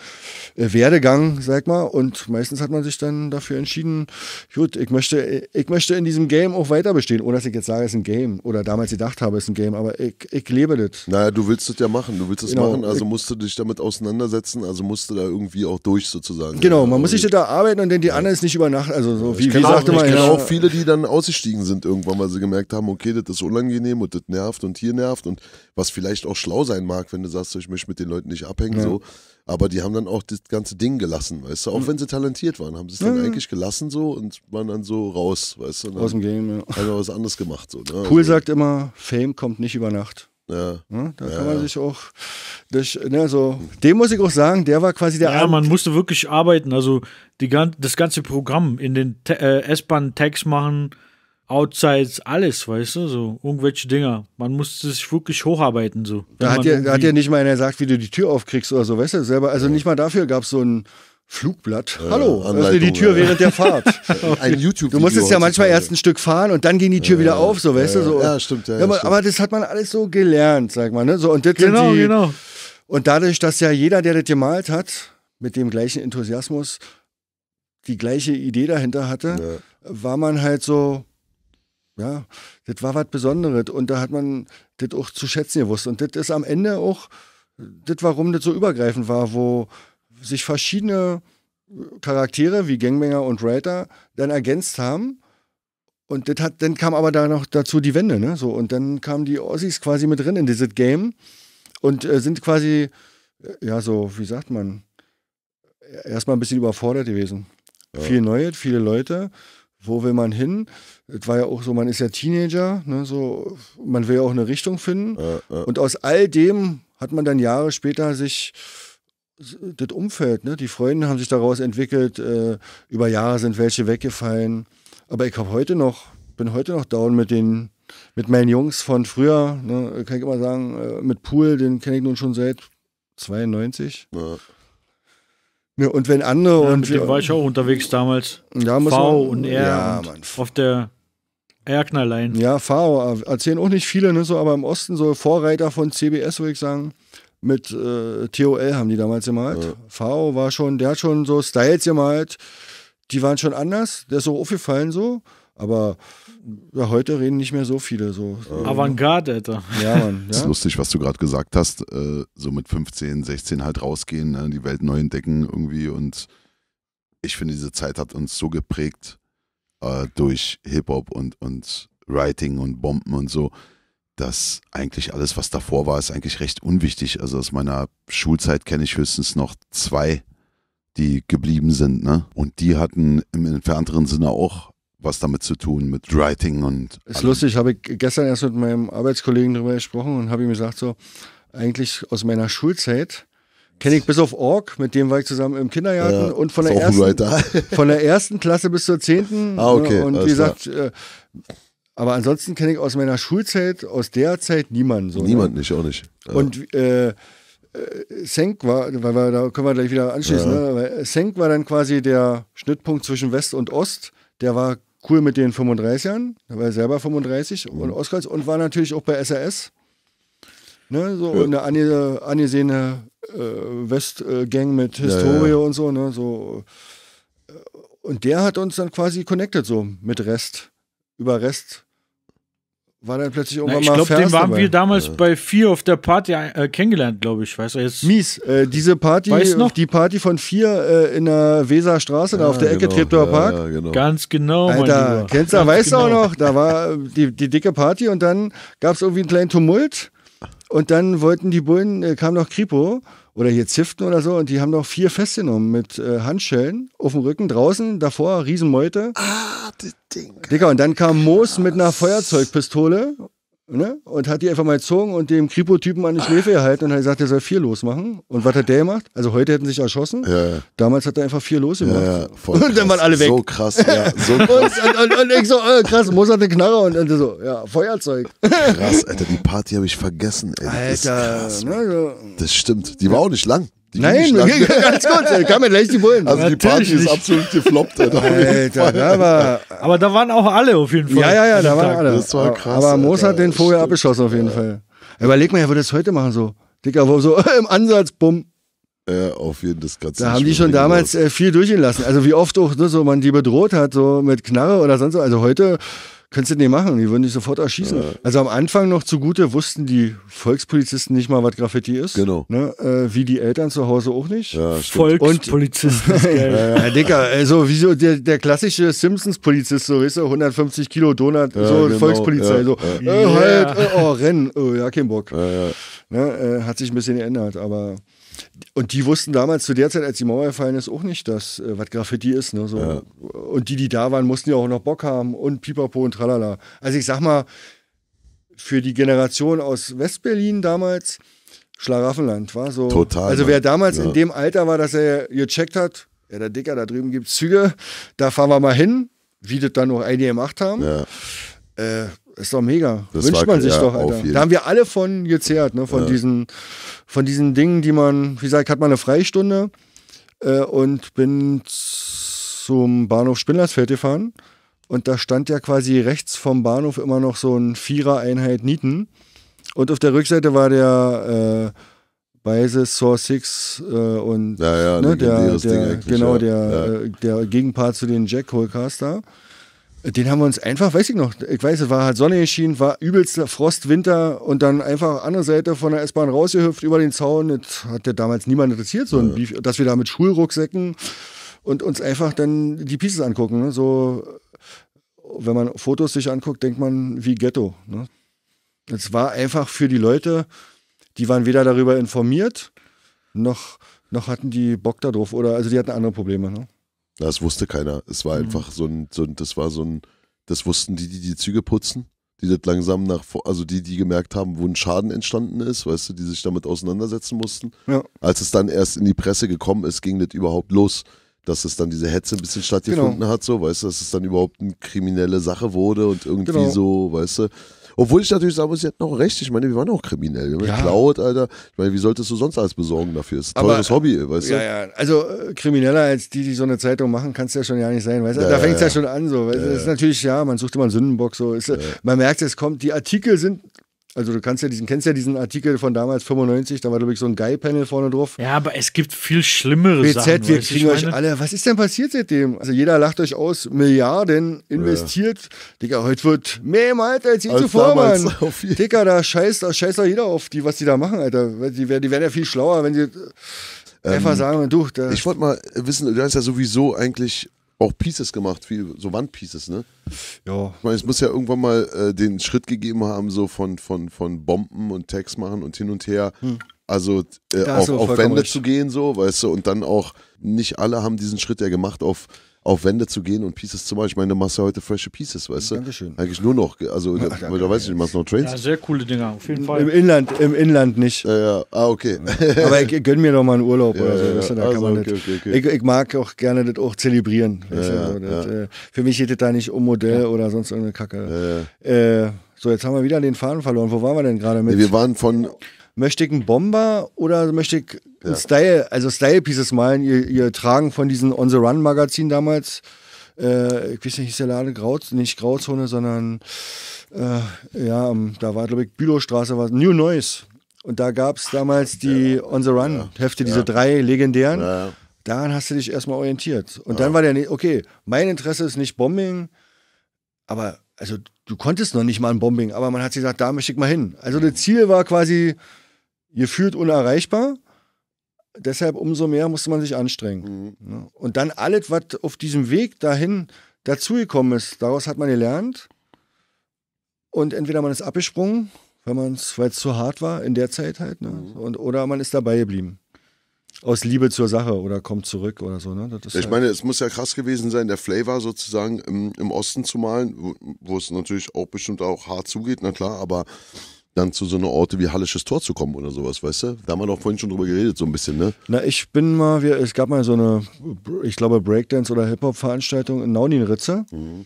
äh, Werdegang, sag mal. Und meistens hat man sich dann dafür entschieden, gut, ich möchte, ich möchte in diesem Game auch weiter bestehen, ohne dass ich jetzt sage, es ist ein Game oder damals gedacht habe, es ist ein Game, aber ich, ich lebe das. Naja, du willst das ja machen, du willst es genau, machen, also musst du dich damit auseinandersetzen, also musst du da irgendwie auch durch sozusagen. Genau, ja, man muss sich also da arbeiten und denn die ja. andere ist nicht über Nacht, also so, wie, wie sagte man, ja auch viele, die dann ausgestiegen sind irgendwann, weil sie gemerkt haben, okay, das ist unangenehm und das nervt und hier nervt und was vielleicht auch schlau sein mag, wenn du sagst, ich möchte mit den Leuten nicht abhängen, ja. so. Aber die haben dann auch das ganze Ding gelassen, weißt du? Auch mhm. wenn sie talentiert waren, haben sie es dann mhm. eigentlich gelassen so und waren dann so raus, weißt du? Aus dem Game, ja. Haben was anderes gemacht so. Ne? Cool also, sagt immer, Fame kommt nicht über Nacht. Ja. Ne? Da ja, kann man ja. sich auch, durch, ne, so, also, dem muss ich auch sagen, der war quasi der. Ja, Abend. man musste wirklich arbeiten. Also die, das ganze Programm in den äh, S-Bahn-Tags machen, Outsides, alles, weißt du, so irgendwelche Dinger. Man musste sich wirklich hocharbeiten. So, da hat ja, da hat ja nicht mal einer gesagt, wie du die Tür aufkriegst oder so, weißt du, selber. Also nicht mal dafür gab es so ein Flugblatt. Hallo, Anleitung, öffne die Tür ja. während der Fahrt. Ein YouTube. Du musstest ja manchmal erst ein Stück fahren und dann ging die Tür ja, wieder auf, so weißt du so. Ja, stimmt. ja, stimmt. aber, das hat man alles so gelernt, sag mal. Ne? So, und das genau, die, genau. Und dadurch, dass ja jeder, der das gemalt hat, mit dem gleichen Enthusiasmus die gleiche Idee dahinter hatte, war man halt so, ja, das war was Besonderes. Und da hat man das auch zu schätzen gewusst. Und das ist am Ende auch das, warum das so übergreifend war, wo sich verschiedene äh, Charaktere wie Gangbanger und Raider dann ergänzt haben. Und das hat, dann kam aber da noch dazu die Wende, ne? So, und dann kamen die Aussies quasi mit drin in dieses Game und äh, sind quasi, äh, ja, so, wie sagt man, äh, erstmal ein bisschen überfordert gewesen. Ja. Viel Neues, viele Leute. Wo will man hin? Es war ja auch so, man ist ja Teenager, ne, so, man will ja auch eine Richtung finden. Ja, ja. Und aus all dem hat man dann Jahre später sich das Umfeld, ne? die Freunde haben sich daraus entwickelt, äh, über Jahre sind welche weggefallen. Aber ich habe heute noch, bin heute noch down mit den, mit meinen Jungs von früher, ne? kann ich immer sagen, äh, mit Pool, den kenne ich nun schon seit 92. Ja. Ja, ne, und wenn andere ja, und mit wir, dem war ich auch unterwegs damals. Ja, muss v man, und R ja, und auf der r Ja, V erzählen auch nicht viele, ne, so, aber im Osten so Vorreiter von CBS, würde ich sagen mit äh, TOL haben die damals gemalt. Ja. V war schon, der hat schon so Styles gemalt, die waren schon anders, der ist so aufgefallen so, aber ja, heute reden nicht mehr so viele so. Ähm. Avantgarde, Alter. Ja, Mann. Ja? Ist lustig, was du gerade gesagt hast, äh, so mit 15, 16 halt rausgehen, ne, die Welt neu entdecken irgendwie und ich finde, diese Zeit hat uns so geprägt äh, durch Hip-Hop und, und Writing und Bomben und so, dass eigentlich alles, was davor war, ist eigentlich recht unwichtig. Also aus meiner Schulzeit kenne ich höchstens noch zwei, die geblieben sind. Ne? Und die hatten im entfernteren Sinne auch was damit zu tun, mit Writing und. Ist allem. lustig, habe ich gestern erst mit meinem Arbeitskollegen darüber gesprochen und habe ihm gesagt, so, eigentlich aus meiner Schulzeit kenne ich bis auf Org, mit dem war ich zusammen im Kindergarten ja, und von der, ersten, von der ersten Klasse bis zur zehnten. Ah, okay. Ne? Und wie gesagt, aber ansonsten kenne ich aus meiner Schulzeit, aus der Zeit niemanden so. Ne? Niemand ne? nicht, auch nicht. Ja. Und äh, äh, Senk war, weil wir, da können wir gleich wieder anschließen, ja. ne? Äh, Senk war dann quasi der Schnittpunkt zwischen West und Ost. Der war cool mit den 35ern, da war er selber 35 mhm. und Oscars und war natürlich auch bei SRS. Ne? So ja. eine ange, angesehene äh, West-Gang mit Historie ja, und so, ne? so. Äh, und der hat uns dann quasi connected so mit Rest. Überrest war dann plötzlich irgendwann Na, ich glaube, den waren dabei. wir damals ja. bei vier auf der Party äh, kennengelernt, glaube ich. Weiß jetzt Mies, äh, diese Party, die Party von vier äh, in der Weserstraße, ja, da auf der Ecke genau, Treptower ja, Park. Genau. Ganz genau, Alter, kennst du, weißt du auch genau. noch, da war die, die dicke Party und dann gab es irgendwie einen kleinen Tumult und dann wollten die Bullen, äh, kam noch Kripo oder hier Ziften oder so und die haben noch vier festgenommen mit äh, Handschellen auf dem Rücken draußen, davor Riesenmeute. Ah, das Ding. Digga, und dann kam Moos mit einer Feuerzeugpistole Ne? Und hat die einfach mal gezogen und dem Kripo-Typen an die Schläfe gehalten und hat gesagt, er soll vier losmachen. Und was hat der gemacht? Also heute hätten sie sich erschossen. Ja. Damals hat er einfach vier losgemacht. Ja, ja, und dann waren alle weg. So krass, ja. So krass. und, und, und, ich so, oh, krass, muss hat eine Knarre und, und so, ja, Feuerzeug. krass, Alter, die Party habe ich vergessen, ey. Alter, das, krass, ne, so. das stimmt. Die war auch nicht lang. Die Nein, mir ging ganz gut. Kam mir gleich die Bullen. Also Natürlich die Party ist absolut gefloppt. Alter, Alter da war, aber da waren auch alle auf jeden Fall. Ja, ja, ja, da waren alle. Das war krass. Aber Moos hat den vorher abgeschossen auf jeden ja. Fall. Überleg mal, er würde das heute machen so. Dicker, wo so im Ansatz, bumm. Ja, auf jeden das ganze Da haben die schon damals äh, viel durchgelassen. Also wie oft auch ne, so man die bedroht hat, so mit Knarre oder sonst so. Also heute Könntest du nicht machen, die würden dich sofort erschießen. Äh. Also am Anfang noch zugute wussten die Volkspolizisten nicht mal, was Graffiti ist. Genau. Ne? Äh, wie die Eltern zu Hause auch nicht. Ja, Volkspolizisten. ja, ja, Dicker, also wie so der, der klassische Simpsons-Polizist, so weißt du, 150 Kilo Donut, ja, so genau, Volkspolizei, so äh, halt, äh, oh, renn, oh, ja, kein Bock. Ne? Äh, hat sich ein bisschen geändert, aber und die wussten damals zu der Zeit, als die Mauer gefallen ist, auch nicht, dass äh, was Graffiti ist. Ne? So. Ja. Und die, die da waren, mussten ja auch noch Bock haben und pipapo und tralala. Also ich sag mal, für die Generation aus Westberlin damals, Schlaraffenland war so. Total. Also wer damals ja. in dem Alter war, dass er gecheckt hat, ja, der Dicker, da drüben gibt es Züge, da fahren wir mal hin, wie das dann noch einige gemacht haben. Ja. Äh, ist doch mega. Das Wünscht war, man sich ja, doch, Alter. Da haben wir alle von gezehrt, ne? von, ja. diesen, von diesen Dingen, die man, wie gesagt, hat man eine Freistunde äh, und bin zum Bahnhof Spindlersfeld gefahren. Und da stand ja quasi rechts vom Bahnhof immer noch so ein Vierer-Einheit Nieten. Und auf der Rückseite war der äh, Beise, Saw Six äh, und ja, ja, ne, der, der, genau, ja. der, äh, der Gegenpart zu den Jack Holcaster. Den haben wir uns einfach, weiß ich noch, ich weiß, es war halt Sonne geschienen, war übelster Frost, Winter und dann einfach andere Seite von der S-Bahn rausgehüpft über den Zaun. Das hat ja damals niemand interessiert, so ein Beef, dass wir da mit Schulrucksäcken und uns einfach dann die Pieces angucken. Ne? So, wenn man Fotos sich anguckt, denkt man wie Ghetto. Ne? war einfach für die Leute, die waren weder darüber informiert, noch, noch hatten die Bock darauf oder also die hatten andere Probleme. Ne? Das wusste keiner. Es war mhm. einfach so ein, so ein, das war so ein, das wussten die, die die Züge putzen, die das langsam nach, also die, die gemerkt haben, wo ein Schaden entstanden ist, weißt du, die sich damit auseinandersetzen mussten. Ja. Als es dann erst in die Presse gekommen ist, ging das überhaupt los, dass es dann diese Hetze ein bisschen stattgefunden genau. hat, so, weißt du, dass es dann überhaupt eine kriminelle Sache wurde und irgendwie genau. so, weißt du obwohl ich natürlich sagen muss, sie hatten auch recht. Ich meine, wir waren auch kriminell. Wir haben ja. geklaut, Alter. Ich meine, wie solltest du sonst alles besorgen dafür? Das Ist ein teures Hobby, weißt ja, du? Ja, ja. Also äh, krimineller als die, die so eine Zeitung machen, kannst du ja schon ja nicht sein, weißt du? Ja, da fängt es ja, schon an so. Weißt? Das ist natürlich, ja, man sucht immer einen Sündenbock so. Ist, man merkt, es kommt, die Artikel sind also du kannst ja diesen, kennst ja diesen Artikel von damals 95, da war glaube ich so ein Guy-Panel vorne drauf. Ja, aber es gibt viel schlimmere BZ, Sachen. BZ, wir kriegen euch alle. Was ist denn passiert seitdem? Also jeder lacht euch aus, Milliarden investiert. Ja. Digga, heute wird mehr im Alter als je zuvor, Mann. Digga, da scheißt, da scheißt doch jeder auf die, was die da machen, Alter. Die, werden, die werden ja viel schlauer, wenn sie ähm, einfach sagen, du. Ich wollte mal wissen, du hast ja sowieso eigentlich auch Pieces gemacht, viel, so Wandpieces, ne? Ja. Ich meine, es muss ja irgendwann mal äh, den Schritt gegeben haben, so von, von, von Bomben und Tags machen und hin und her. Hm. Also äh, auf, auf Wände richtig. zu gehen, so, weißt du, und dann auch, nicht alle haben diesen Schritt ja gemacht auf auf Wände zu gehen und Pieces zu machen. Ich meine, du machst ja heute frische Pieces, weißt du? Dankeschön. Eigentlich nur noch, also ja, weil da weiß ich nicht, machst noch Trains? Ja, sehr coole Dinger, auf jeden Fall. Im Inland, im Inland nicht. Ja, ja. Ah, okay. Aber ich, gönn mir doch mal einen Urlaub ja, oder so. Weißt du, da also, kann man also, okay, okay, okay. Ich, ich, mag auch gerne das auch zelebrieren. Weißt du, das, äh, für mich geht es da nicht um Modell oder sonst irgendeine Kacke. Äh, so, jetzt haben wir wieder den Faden verloren. Wo waren wir denn gerade mit? wir waren von möchte ich einen Bomber oder möchte ich ja. Style, also Style-Pieces malen? Ihr, ihr, tragen von diesem On the Run-Magazin damals, äh, ich weiß nicht, hieß der Lade Grauz, nicht Grauzone, sondern äh, ja, ähm, da war, glaube ich, Bülowstraße, war New Noise. Und da gab es damals die ja. On the Run-Hefte, diese drei legendären. Daran hast du dich erstmal orientiert. Und dann war der, okay, mein Interesse ist nicht Bombing, aber also du konntest noch nicht mal ein Bombing, aber man hat sich gesagt, da möchte ich mal hin. Also das Ziel war quasi gefühlt unerreichbar. Deshalb umso mehr musste man sich anstrengen. Mhm. Ne? Und dann alles, was auf diesem Weg dahin dazugekommen ist, daraus hat man gelernt. Und entweder man ist abgesprungen, weil es zu hart war in der Zeit halt, ne? mhm. und, oder man ist dabei geblieben. Aus Liebe zur Sache oder kommt zurück oder so. Ne? ich halt meine, es muss ja krass gewesen sein, der Flavor sozusagen im, im Osten zu malen, wo, wo es natürlich auch bestimmt auch hart zugeht, na klar, aber dann zu so einer Orte wie Hallisches Tor zu kommen oder sowas, weißt du? Da haben wir doch vorhin schon drüber geredet, so ein bisschen, ne? Na, ich bin mal, wir, es gab mal so eine, ich glaube, Breakdance- oder Hip-Hop-Veranstaltung in Naunin-Ritze. Mhm.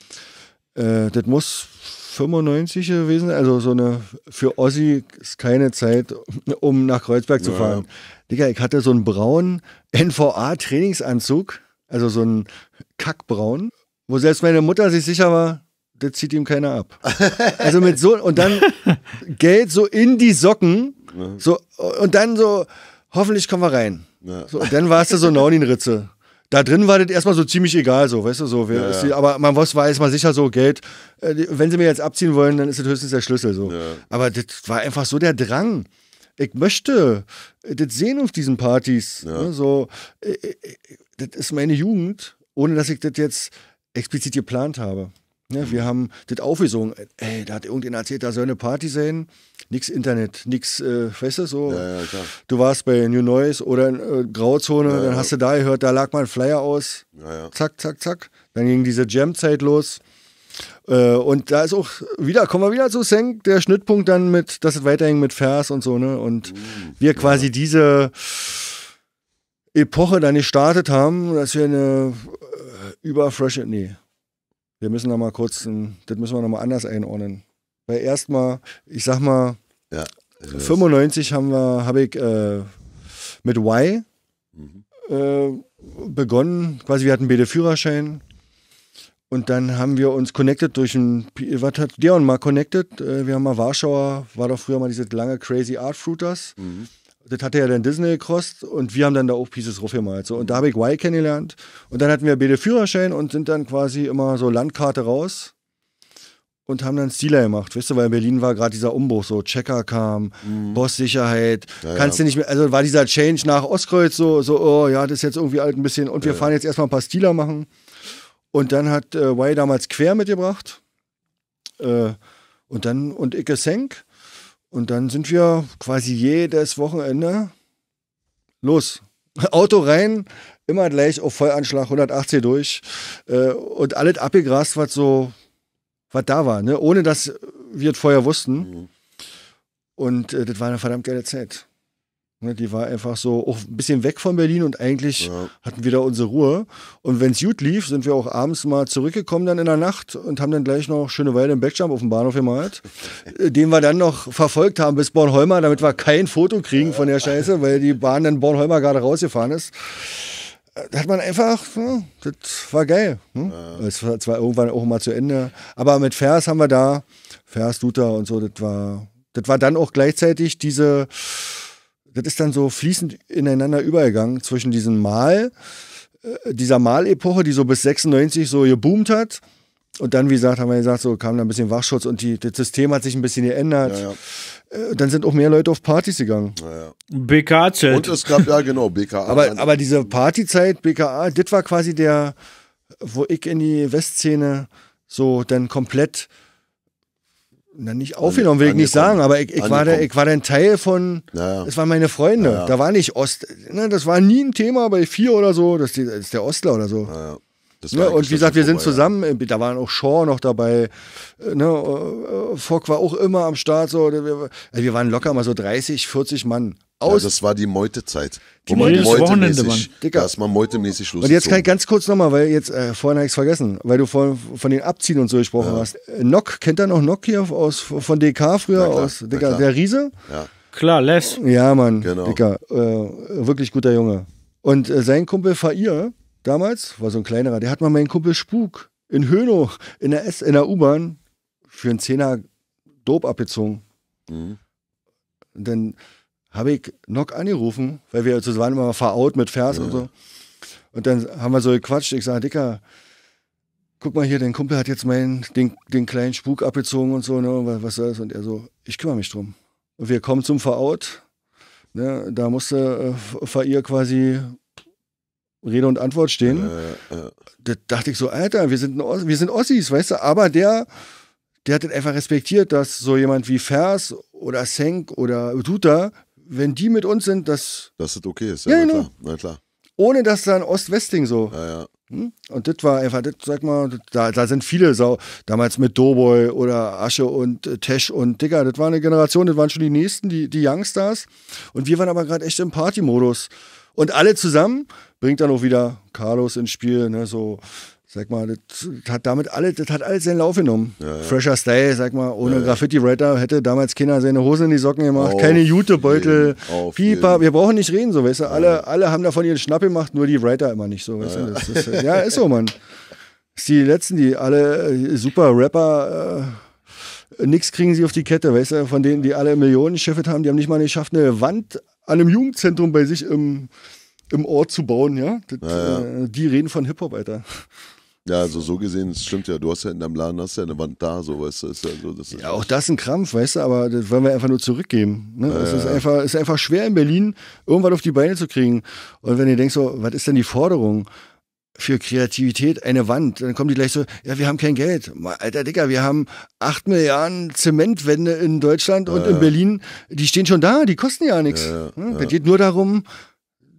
Äh, das muss 95 gewesen, sein, also so eine, für Ossi ist keine Zeit, um nach Kreuzberg zu fahren. Ja. Digga, ich hatte so einen braunen NVA-Trainingsanzug, also so einen Kackbraun, wo selbst meine Mutter sich sicher war, das zieht ihm keiner ab. Also mit so, und dann Geld so in die Socken, so, und dann so, hoffentlich kommen wir rein. So, und dann warst du so Naunin-Ritze. Da drin war das erstmal so ziemlich egal, so, weißt du, so. Ja, die, aber man was war erstmal sicher so, Geld, äh, wenn sie mir jetzt abziehen wollen, dann ist das höchstens der Schlüssel, so. Ja. Aber das war einfach so der Drang. Ich möchte das sehen auf diesen Partys. Ja. Ne, so, äh, äh, das ist meine Jugend, ohne dass ich das jetzt explizit geplant habe. Ne, wir haben das aufgesogen. Ey, da hat irgendjemand erzählt, da soll eine Party sein. Nix Internet, nix, äh, weißt du, so. Ja, ja, du warst bei New Noise oder in äh, Grauzone, ja, dann hast du da gehört, da lag mal ein Flyer aus. Zack, zack, zack. Dann ging diese Jam-Zeit los. Äh, und da ist auch wieder, kommen wir wieder zu Senk, der Schnittpunkt dann mit, dass es weiterhin mit Vers und so, ne? Und uh, wir quasi diese Epoche dann gestartet haben, dass wir eine äh, über Fresh, nee, wir müssen da mal kurz, ein, das müssen wir nochmal anders einordnen. Weil erstmal, ich sag mal, ja, 95 haben wir, habe ich äh, mit Y mhm. äh, begonnen. Quasi, wir hatten beide Führerschein. Und dann haben wir uns connected durch ein, was hat Dion mal connected? Äh, wir haben mal Warschauer, war doch früher mal diese lange Crazy Art Fruiters. Mhm. Das hatte ja dann Disney gekostet und wir haben dann da auch Pieces raufgemalt. So. Und da habe ich Y kennengelernt. Und dann hatten wir beide Führerschein und sind dann quasi immer so Landkarte raus und haben dann Stiler gemacht, weißt du, weil in Berlin war gerade dieser Umbruch, so Checker kam, mhm. Boss-Sicherheit, ja, kannst ja. du nicht mehr, also war dieser Change nach Ostkreuz so, so, oh ja, das ist jetzt irgendwie alt ein bisschen und wir ja, fahren jetzt erstmal ein paar Stiler machen. Und dann hat äh, Y damals Quer mitgebracht äh, und dann und Icke Senk und dann sind wir quasi jedes Wochenende los. Auto rein, immer gleich auf Vollanschlag 180 durch äh, und alles abgegrast, was so, was da war, ne? ohne dass wir es vorher wussten. Mhm. Und äh, das war eine verdammt geile Zeit. Ne, die war einfach so auch ein bisschen weg von Berlin und eigentlich ja. hatten wir da unsere Ruhe. Und wenn es gut lief, sind wir auch abends mal zurückgekommen dann in der Nacht und haben dann gleich noch schöne Weile im Backjump auf dem Bahnhof gemalt, den wir dann noch verfolgt haben bis Bornholmer, damit wir kein Foto kriegen von der Scheiße, weil die Bahn dann Bornholmer gerade rausgefahren ist. Da hat man einfach, ne, das war geil. Ne? Es war zwar irgendwann auch mal zu Ende, aber mit Vers haben wir da, Vers, Luther und so, das war, das war dann auch gleichzeitig diese das ist dann so fließend ineinander übergegangen zwischen diesem Mal, äh, dieser Malepoche, die so bis 96 so geboomt hat. Und dann, wie gesagt, haben wir gesagt, so kam da ein bisschen Wachschutz und die, das System hat sich ein bisschen geändert. Ja, ja. Äh, dann sind auch mehr Leute auf Partys gegangen. Ja, BK-Zelt. Und es gab, ja genau, BKA. aber, aber diese Partyzeit, BKA, das war quasi der, wo ich in die Westszene so dann komplett na, nicht aufgenommen, will ich nicht sagen, aber ich, ich war, der, ich war der Teil von, naja. das waren meine Freunde. Naja. Da war nicht Ost, ne, das war nie ein Thema bei vier oder so, das ist, die, das ist der Ostler oder so. Naja. Ne, und wie gesagt, wir sind zusammen, ja. Äh, da waren auch Shaw noch dabei, äh, ne, äh, Fock war auch immer am Start, so, wir, wir also waren locker mal so 30, 40 Mann. Aus ja, das war die Meutezeit. Die Meute das Wochenende, Mann. Da ist man meutemäßig los. Und jetzt kann ich ganz kurz nochmal, weil jetzt, äh, vorhin habe ich es vergessen, weil du von, von den Abziehen und so gesprochen ja. hast. Äh, Nock, kennt er noch Nock hier aus, von DK früher? Klar, aus, Dicker, der Riese? Ja. Klar, Les. Ja, Mann, genau. Dicker. Äh, wirklich guter Junge. Und äh, sein Kumpel Fahir damals, war so ein kleinerer, der hat mal meinen Kumpel Spuk in Hönow in der, der U-Bahn für einen Zehner Dope abgezogen. Mhm. Und dann habe ich Nock angerufen, weil wir zu waren immer verout mit Vers ja. und so. Und dann haben wir so gequatscht. Ich sage, Dicker, guck mal hier, dein Kumpel hat jetzt meinen, den, den kleinen Spuk abgezogen und so, ne, was, was soll das? Und er so, ich kümmere mich drum. Und wir kommen zum Verout. Ne, da musste äh, ihr quasi Rede und Antwort stehen. Äh, äh. Da dachte ich so, Alter, wir sind, wir sind Ossis, weißt du, aber der, der hat das einfach respektiert, dass so jemand wie Vers oder Senk oder Duta wenn die mit uns sind, dass. Dass das okay ist, ja, ja na, genau. klar. na klar. Ohne dass da ein Ost-West-Ding so. Ja, ja. Hm? Und das war einfach, das, sag mal, da, da sind viele Sau, damals mit Doboy oder Asche und äh, Tesch und Digga, das war eine Generation, das waren schon die nächsten, die, die Youngstars. Und wir waren aber gerade echt im Party-Modus. Und alle zusammen bringt dann auch wieder Carlos ins Spiel, ne, so Sag mal, das hat damit alles, das hat alles seinen Lauf genommen. Ja, ja. Fresher Style, sag mal, ohne ja, Graffiti Writer hätte damals keiner seine Hose in die Socken gemacht, auf keine Jutebeutel, Pieper, wir brauchen nicht reden, so, weißt du, alle, alle haben davon ihren Schnapp gemacht, nur die Writer immer nicht, so, weißt du, das, das, das, äh, ja, ist so, Mann. Ist die Letzten, die alle äh, super Rapper, äh, nichts kriegen sie auf die Kette, weißt du, von denen, die alle Millionen Schiffet haben, die haben nicht mal geschafft, eine Wand an einem Jugendzentrum bei sich im, im Ort zu bauen, ja. Das, ja, ja. Äh, die reden von Hip-Hop, Alter. Ja, also so gesehen, das stimmt ja, du hast ja in deinem Laden hast ja eine Wand da, so weißt du, ist ja so. Das ist ja, auch das ist ein Krampf, weißt du, aber das wollen wir einfach nur zurückgeben. Ne? Es ja, ist, einfach, ist einfach schwer in Berlin, irgendwas auf die Beine zu kriegen. Und wenn ihr denkt, so, was ist denn die Forderung? für Kreativität eine Wand. Dann kommen die gleich so, ja, wir haben kein Geld. Alter Dicker, wir haben acht Milliarden Zementwände in Deutschland und ja, in Berlin. Die stehen schon da, die kosten ja nichts. Ja, ja. Ne? Das geht nur darum,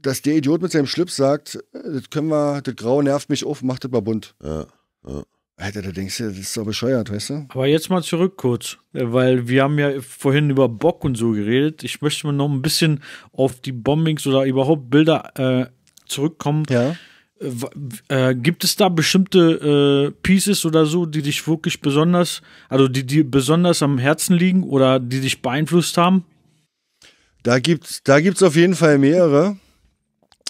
dass der Idiot mit seinem Schlips sagt, äh, das können wir, das Grau nervt mich auf, macht das mal bunt. Ja, ja. Alter, da denkst du, das ist doch bescheuert, weißt du? Aber jetzt mal zurück kurz, äh, weil wir haben ja vorhin über Bock und so geredet. Ich möchte mal noch ein bisschen auf die Bombings oder überhaupt Bilder äh, zurückkommen. Ja. Äh, äh, gibt es da bestimmte äh, Pieces oder so, die dich wirklich besonders, also die dir besonders am Herzen liegen oder die dich beeinflusst haben? Da gibt's, da gibt's auf jeden Fall mehrere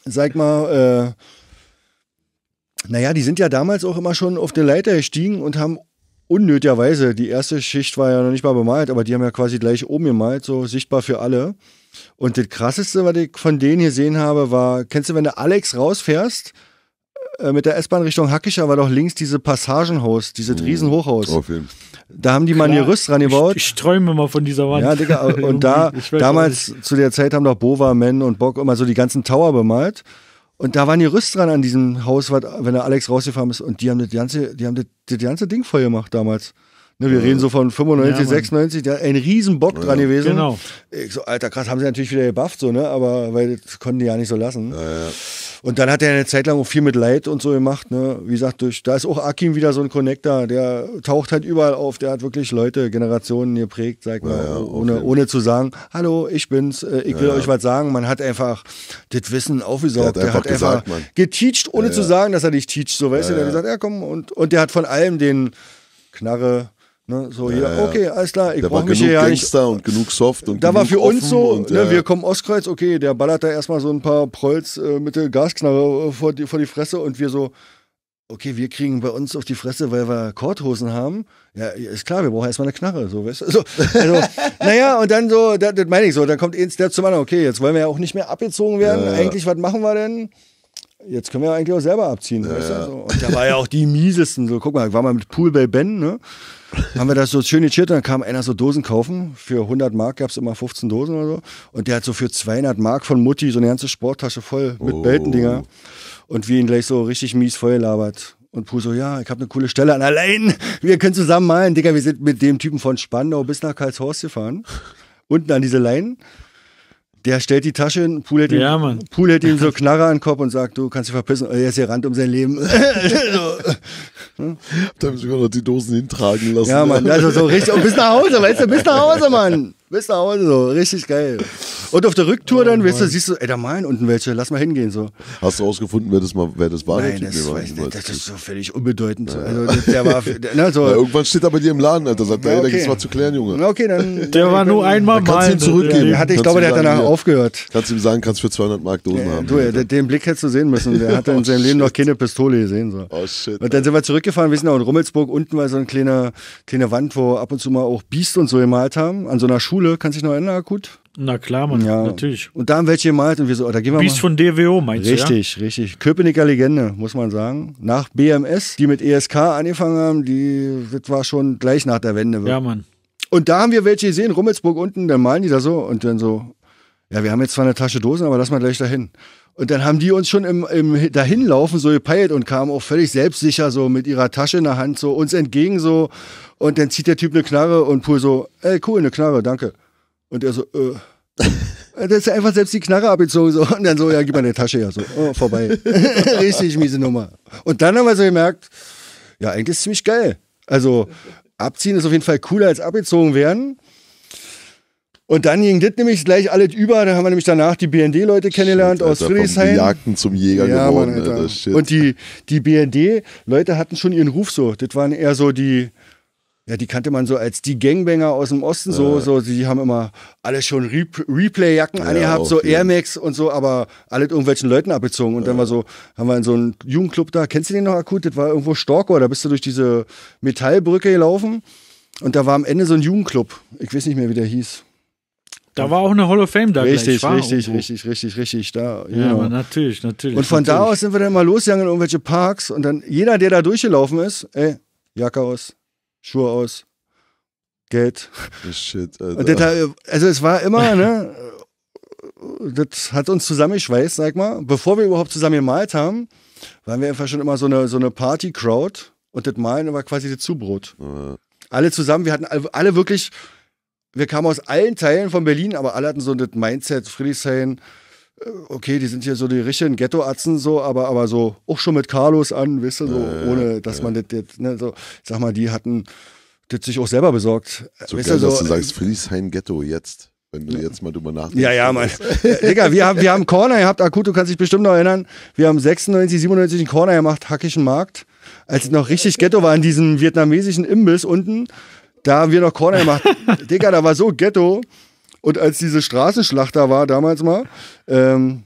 sag mal, äh, naja, die sind ja damals auch immer schon auf der Leiter gestiegen und haben unnötigerweise, die erste Schicht war ja noch nicht mal bemalt, aber die haben ja quasi gleich oben gemalt, so sichtbar für alle. Und das krasseste, was ich von denen hier sehen habe, war, kennst du, wenn du Alex rausfährst äh, mit der S-Bahn Richtung Hackischer war doch links diese Passagenhaus, dieses mhm. Riesenhochhaus. Auf jeden Da haben die Klar, mal ein Gerüst dran gebaut. Ich, ich träume immer von dieser Wand. Ja, Digga, und da, damals, zu der Zeit haben doch Bova, Men und Bock immer so die ganzen Tower bemalt. Und da waren die Rüst dran an diesem Haus, wenn der Alex rausgefahren ist. Und die haben das ganze, die haben das, das ganze Ding voll gemacht damals. Ne, wir ja. reden so von 95, ja, 96, da ein Riesenbock ja. dran gewesen. Genau. Ich so, Alter, krass, haben sie natürlich wieder gebufft, so, ne? Aber weil das konnten die ja nicht so lassen. Ja, ja. Und dann hat er eine Zeit lang auch viel mit Leid und so gemacht. Ne? Wie gesagt, durch, da ist auch Akim wieder so ein Connector, der taucht halt überall auf, der hat wirklich Leute, Generationen geprägt, sag mal, ja, ja, ohne, ohne zu sagen, hallo, ich bin's, äh, ich will ja, euch was sagen. Man hat einfach das Wissen aufgesaugt. Der hat einfach, der hat einfach man. geteacht, ohne zu sagen, dass er dich teacht. So weißt du, der hat gesagt, ja komm, und, und der hat von allem den Knarre, Ne, so ja, hier, okay, alles klar, ich brauche mich genug hier Gangster ja, ich, und genug Soft und Da war für uns so, und, ne, ja. wir kommen Ostkreuz, okay, der ballert da erstmal so ein paar Prolls äh, mit der Gasknarre äh, vor die, vor die Fresse und wir so, okay, wir kriegen bei uns auf die Fresse, weil wir Korthosen haben. Ja, ist klar, wir brauchen erstmal eine Knarre, so, weißt du? So, also, naja, und dann so, das, das meine ich so, dann kommt eins eh der zum anderen, okay, jetzt wollen wir ja auch nicht mehr abgezogen werden. Ja, eigentlich, was machen wir denn? Jetzt können wir ja eigentlich auch selber abziehen, weißt du? So. Und da war ja auch die miesesten, so, guck mal, ich war mal mit Pool bei Ben, ne? haben wir das so schön gechillt und dann kam einer so Dosen kaufen. Für 100 Mark gab es immer 15 Dosen oder so. Und der hat so für 200 Mark von Mutti so eine ganze Sporttasche voll mit oh. Beltendinger. Und wie ihn gleich so richtig mies vollgelabert. Und Puh so, ja, ich habe eine coole Stelle an allein. Wir können zusammen malen. Digga, wir sind mit dem Typen von Spandau bis nach Karlshorst gefahren. Unten an diese Leinen. Der stellt die Tasche hin, Pool hält, ja, ihm, Pool hält ihm so Knarre an den Kopf und sagt, du kannst dich verpissen, er ist hier Rand um sein Leben. so. Hm? Hab dann sogar noch die Dosen hintragen lassen. Ja, Mann, also so richtig, und oh, bis nach Hause, weißt du, bis nach Hause, Mann. Bis nach Hause so, richtig geil. Und auf der Rücktour oh dann, weißt du, siehst du, ey, da malen unten welche, lass mal hingehen. so. Hast du rausgefunden, wer das, mal, wer das war? Nein, der das, typ, weiß nicht, das ist so völlig unbedeutend. Naja. Also, der war, na, ne, so. Na, irgendwann steht er bei dir im Laden, Alter, sagt, ja, okay. da geht's mal zu klären, Junge. okay, dann. Der war nur einmal mal. Kannst du ihn zurückgeben. Der hatte, ich kannst glaube, der hat danach hier. aufgehört. Kannst du ihm sagen, kannst für 200 Mark Dosen ja, haben. Du, ja, den Blick hättest du sehen müssen. Der hatte oh, in seinem shit. Leben noch keine Pistole gesehen. So. Oh shit. Und dann sind wir zurückgefahren, wir sind auch in Rummelsburg, unten war so eine kleine Wand, wo ab und zu mal auch Biest und so gemalt haben, an so einer Schule. Schule, kannst du dich noch erinnern, gut? Na klar, man, ja. natürlich. Und da haben welche gemalt und wir so, oh, da gehen wir Biest mal. von DWO, meinst richtig, du? Richtig, ja? richtig. Köpenicker Legende, muss man sagen. Nach BMS, die mit ESK angefangen haben, die, das war schon gleich nach der Wende. Ja, Mann. Und da haben wir welche gesehen, Rummelsburg unten, dann malen die da so und dann so, ja, wir haben jetzt zwar eine Tasche Dosen, aber lass mal gleich dahin. Und dann haben die uns schon im, im Dahinlaufen so gepeilt und kamen auch völlig selbstsicher so mit ihrer Tasche in der Hand so uns entgegen so. Und dann zieht der Typ eine Knarre und Pool so, ey cool, eine Knarre, danke. Und er so, äh. Das ist einfach selbst die Knarre abgezogen so. und dann so, ja, gib mal eine Tasche ja so, oh, vorbei. Richtig miese Nummer. Und dann haben wir so gemerkt, ja, eigentlich ist es ziemlich geil. Also abziehen ist auf jeden Fall cooler als abgezogen werden. Und dann ging das nämlich gleich alles über. Da haben wir nämlich danach die BND-Leute kennengelernt aus Alter, Friedrichshain. Vom Gejagten zum Jäger ja, geworden. Mann, Alter. Und die, die BND-Leute hatten schon ihren Ruf so. Das waren eher so die, ja, die kannte man so als die Gangbanger aus dem Osten. äh. so die haben immer alle schon Re Replay-Jacken ja, angehabt, so Air Max und so, aber alle irgendwelchen Leuten abgezogen. Und ja. dann war so, haben wir in so einem Jugendclub da, kennst du den noch akut? Das war irgendwo Storkor, da bist du durch diese Metallbrücke gelaufen. Und da war am Ende so ein Jugendclub. Ich weiß nicht mehr, wie der hieß. Da war auch eine Hall of Fame da Richtig, richtig, richtig, richtig, richtig. Da, Ja, genau. natürlich, natürlich. Und von da aus sind wir dann mal losgegangen in irgendwelche Parks und dann jeder, der da durchgelaufen ist, ey, Jacke aus, Schuhe aus, Geld. Oh, shit, Alter. also es war immer, ne, das hat uns zusammengeschweißt, sag mal. Bevor wir überhaupt zusammen gemalt haben, waren wir einfach schon immer so eine, so eine Party-Crowd und das Malen war quasi das Zubrot. Ja. Alle zusammen, wir hatten alle wirklich wir kamen aus allen Teilen von Berlin, aber alle hatten so das Mindset, Friedrichshain, äh, okay, die sind hier so die richtigen Ghetto-Atzen, so, aber, aber so auch schon mit Carlos an, weißt du, so, äh, ohne dass äh. man das jetzt, ne, so, ich sag mal, die hatten das sich auch selber besorgt. So weißt geil, so, dass du sagst, äh, Friedrichshain-Ghetto jetzt. Wenn du jetzt mal drüber nachdenkst. Ja, ja, Mann. Äh, Digga, wir haben, wir haben Corner gehabt. Akut, du kannst dich bestimmt noch erinnern. Wir haben 96, 97 einen Corner gemacht, Hackischen Markt. Als es noch richtig Ghetto war in diesem vietnamesischen Imbiss unten. Da haben wir noch Corner gemacht. Digga, da war so Ghetto. Und als diese Straßenschlacht da war, damals mal, ähm,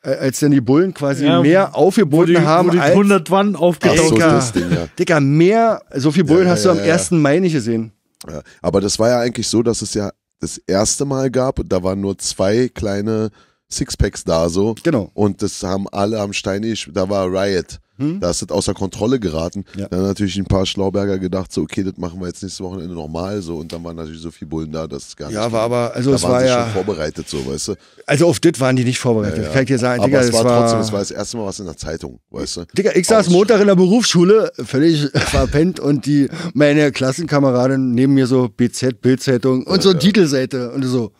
als dann die Bullen quasi ja, mehr aufgeboten wo die, haben. Wo die als 100 Wannen aufgetaucht Dicker, so Ding, ja. Digga, mehr, so viel Bullen ja, hast du am 1. Mai nicht gesehen. aber das war ja eigentlich so, dass es ja das erste Mal gab und da waren nur zwei kleine Sixpacks da so. Genau. Und das haben alle am Steinisch, da war Riot. Hm? Da ist das außer Kontrolle geraten. Ja. Dann haben natürlich ein paar Schlauberger gedacht, so, okay, das machen wir jetzt nächstes Wochenende normal so. Und dann waren natürlich so viele Bullen da, dass es gar nicht. Ja, war aber, also da es waren war sie ja. schon vorbereitet, so, weißt du. Also auf das waren die nicht vorbereitet. Ja, ja. Kann ich dir sagen, aber Digga, es war trotzdem, es war das erste Mal was in der Zeitung, weißt du. Digga, ich saß Montag in der Berufsschule, völlig verpennt und die, meine Klassenkameradin neben mir so BZ, Bildzeitung und so Titelseite und so.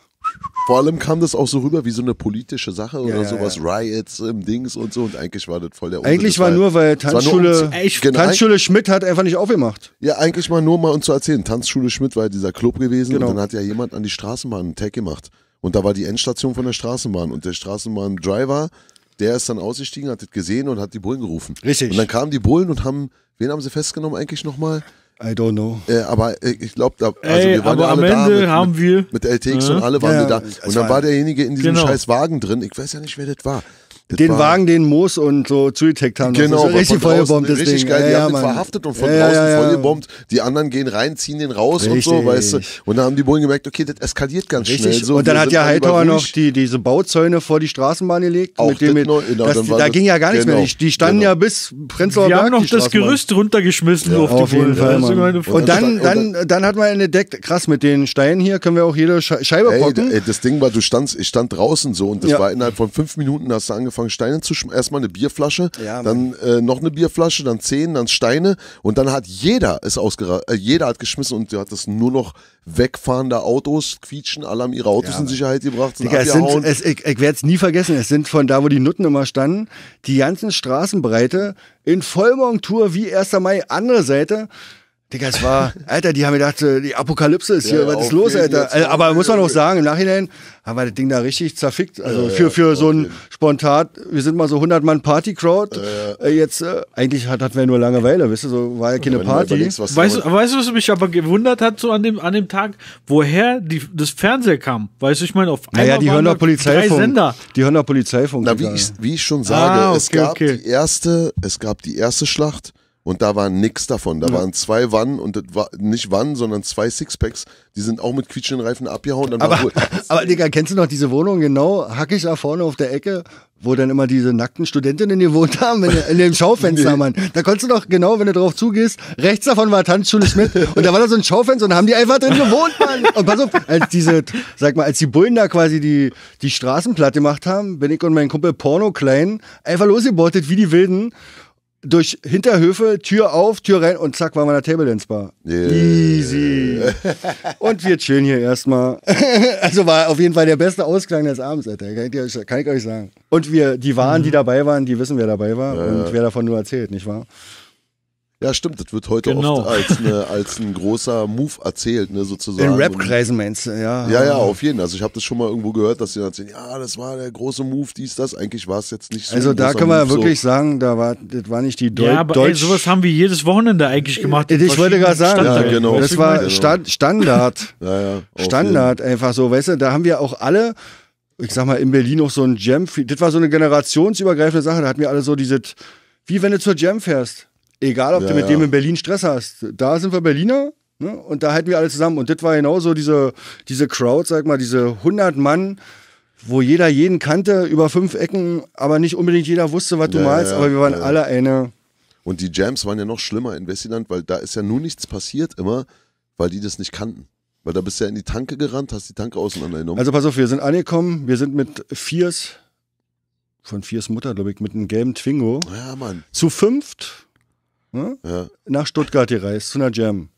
Vor allem kam das auch so rüber wie so eine politische Sache oder ja, sowas, ja. Riots im Dings und so. Und eigentlich war das voll der Eigentlich war nur, weil Tanzschule, nur, genau, Tanzschule Schmidt hat einfach nicht aufgemacht. Ja, eigentlich mal nur mal uns zu erzählen. Tanzschule Schmidt war ja dieser Club gewesen genau. und dann hat ja jemand an die Straßenbahn einen Tag gemacht. Und da war die Endstation von der Straßenbahn und der Straßenbahn-Driver, der ist dann ausgestiegen, hat das gesehen und hat die Bullen gerufen. Richtig. Und dann kamen die Bullen und haben, wen haben sie festgenommen eigentlich nochmal? I don't know. Äh, aber ich glaube, da, also Ey, wir waren ja alle da mit, haben wir mit, LTX ja. und alle waren ja, da. Und dann war derjenige in diesem genau. scheiß Wagen drin. Ich weiß ja nicht, wer das war. Das den Wagen, den Moos und so zugeteckt haben. Genau, also richtig vollgebombt. Richtig Ding. geil, die ja, haben Mann. den verhaftet und von ja, draußen ja, vollgebombt. Die anderen gehen rein, ziehen den raus richtig. und so, weißt du. Und dann haben die Bullen gemerkt, okay, das eskaliert ganz richtig. schnell. So, und dann hat ja Heidauer noch die, diese Bauzäune vor die Straßenbahn gelegt. Auch mit dem, mit, noch, genau, das, da ging ja gar nichts genau, mehr. Die, standen genau. ja bis Prenzlauer Berg. Die haben noch das Gerüst runtergeschmissen auf, auf die jeden Und dann, dann, dann hat man entdeckt, krass, mit den Steinen hier können wir auch jede Scheibe packen. Das Ding war, du standst, ich stand draußen so und das war innerhalb von fünf Minuten hast du angefangen, angefangen, Steine zu schmeißen. Erstmal eine Bierflasche, ja, dann äh, noch eine Bierflasche, dann zehn, dann Steine. Und dann hat jeder es ausgera äh, jeder hat geschmissen und hat das nur noch wegfahrende Autos, quietschen, alle haben ihre Autos ja, in Sicherheit gebracht. Digga, es sind, es, ich, ich werde es nie vergessen, es sind von da, wo die Nutten immer standen, die ganzen Straßenbreite in Vollmontur wie 1. Mai, andere Seite. Digga, es war, Alter, die haben gedacht, äh, die Apokalypse ist hier, ja, was ist los, Alter? Also, aber muss man auch sagen, im Nachhinein haben wir das Ding da richtig zerfickt. Also ja, für, für so ein spontan, wir sind mal so 100 Mann Party-Crowd. Ja, äh, jetzt, eigentlich hat, hatten wir nur Langeweile, weißt du, so war ja keine Party. Weißt du, weißt du, was mich aber gewundert hat, so an dem, an dem Tag, woher die, das Fernseher kam? Weißt du, ich meine, auf einmal naja, die waren Hörner Polizeifunk, drei Sender. Die Hörner Polizeifunk. Na, wie ich, wie ich schon sage, ah, okay, es, gab okay. Die erste, es gab die erste Schlacht und da war nix davon. Da ja. waren zwei Wannen und das war nicht Wannen, sondern zwei Sixpacks. Die sind auch mit quietschenden Reifen abgehauen. Dann aber, aber Digga, kennst du noch diese Wohnung genau? Hack ich da vorne auf der Ecke, wo dann immer diese nackten Studentinnen gewohnt haben, in, in dem Schaufenster, nee. Mann. Da konntest du doch genau, wenn du drauf zugehst, rechts davon war Tanzschule Schmidt und da war da so ein Schaufenster und haben die einfach drin gewohnt, Mann. Und pass auf, als diese, sag mal, als die Bullen da quasi die, die Straßen platt gemacht haben, bin ich und mein Kumpel Porno Klein einfach losgebordet wie die Wilden durch Hinterhöfe, Tür auf, Tür rein und zack, waren wir in der Table Dance Bar. Yeah. Easy. und wir chillen hier erstmal. also war auf jeden Fall der beste Ausklang des Abends, Alter. Kann ich, kann ich euch sagen. Und wir, die waren, mhm. die dabei waren, die wissen, wer dabei war ja, und ja. wer davon nur erzählt, nicht wahr? Ja, stimmt, das wird heute genau. oft als, eine, als ein großer Move erzählt, ne, sozusagen. In Rap-Kreisen meinst du, ja. Ja, ja, auf jeden Fall. Also ich habe das schon mal irgendwo gehört, dass sie dann erzählen, ja, das war der große Move, dies, das. Eigentlich war es jetzt nicht so. Also da kann man Move, wirklich so. sagen, da war, das war nicht die deutsche. ja, aber, Deutsch. Ja, sowas haben wir jedes Wochenende eigentlich gemacht. Ich, äh, ich wollte gerade sagen, ja, genau. das war genau. Standard. ja, ja, Standard, einfach so, weißt du, da haben wir auch alle ich sag mal, in Berlin noch so ein Jam. Das war so eine generationsübergreifende Sache. Da hatten wir alle so dieses, wie wenn du zur Jam fährst. Egal, ob ja, du mit ja. dem in Berlin Stress hast. Da sind wir Berliner ne? und da halten wir alle zusammen. Und das war genauso diese, diese Crowd, sag mal, diese 100 Mann, wo jeder jeden kannte, über fünf Ecken, aber nicht unbedingt jeder wusste, was du ja, malst. aber wir waren alle eine. Und die Jams waren ja noch schlimmer in Westiland, weil da ist ja nur nichts passiert immer, weil die das nicht kannten. Weil da bist du ja in die Tanke gerannt, hast die Tanke auseinandergenommen. Also pass auf, wir sind angekommen, wir sind mit Fiers, von Fiers Mutter, glaube ich, mit einem gelben Twingo. Ja, Mann. Zu fünft Ne? ja. nach Stuttgart gereist, zu einer Jam.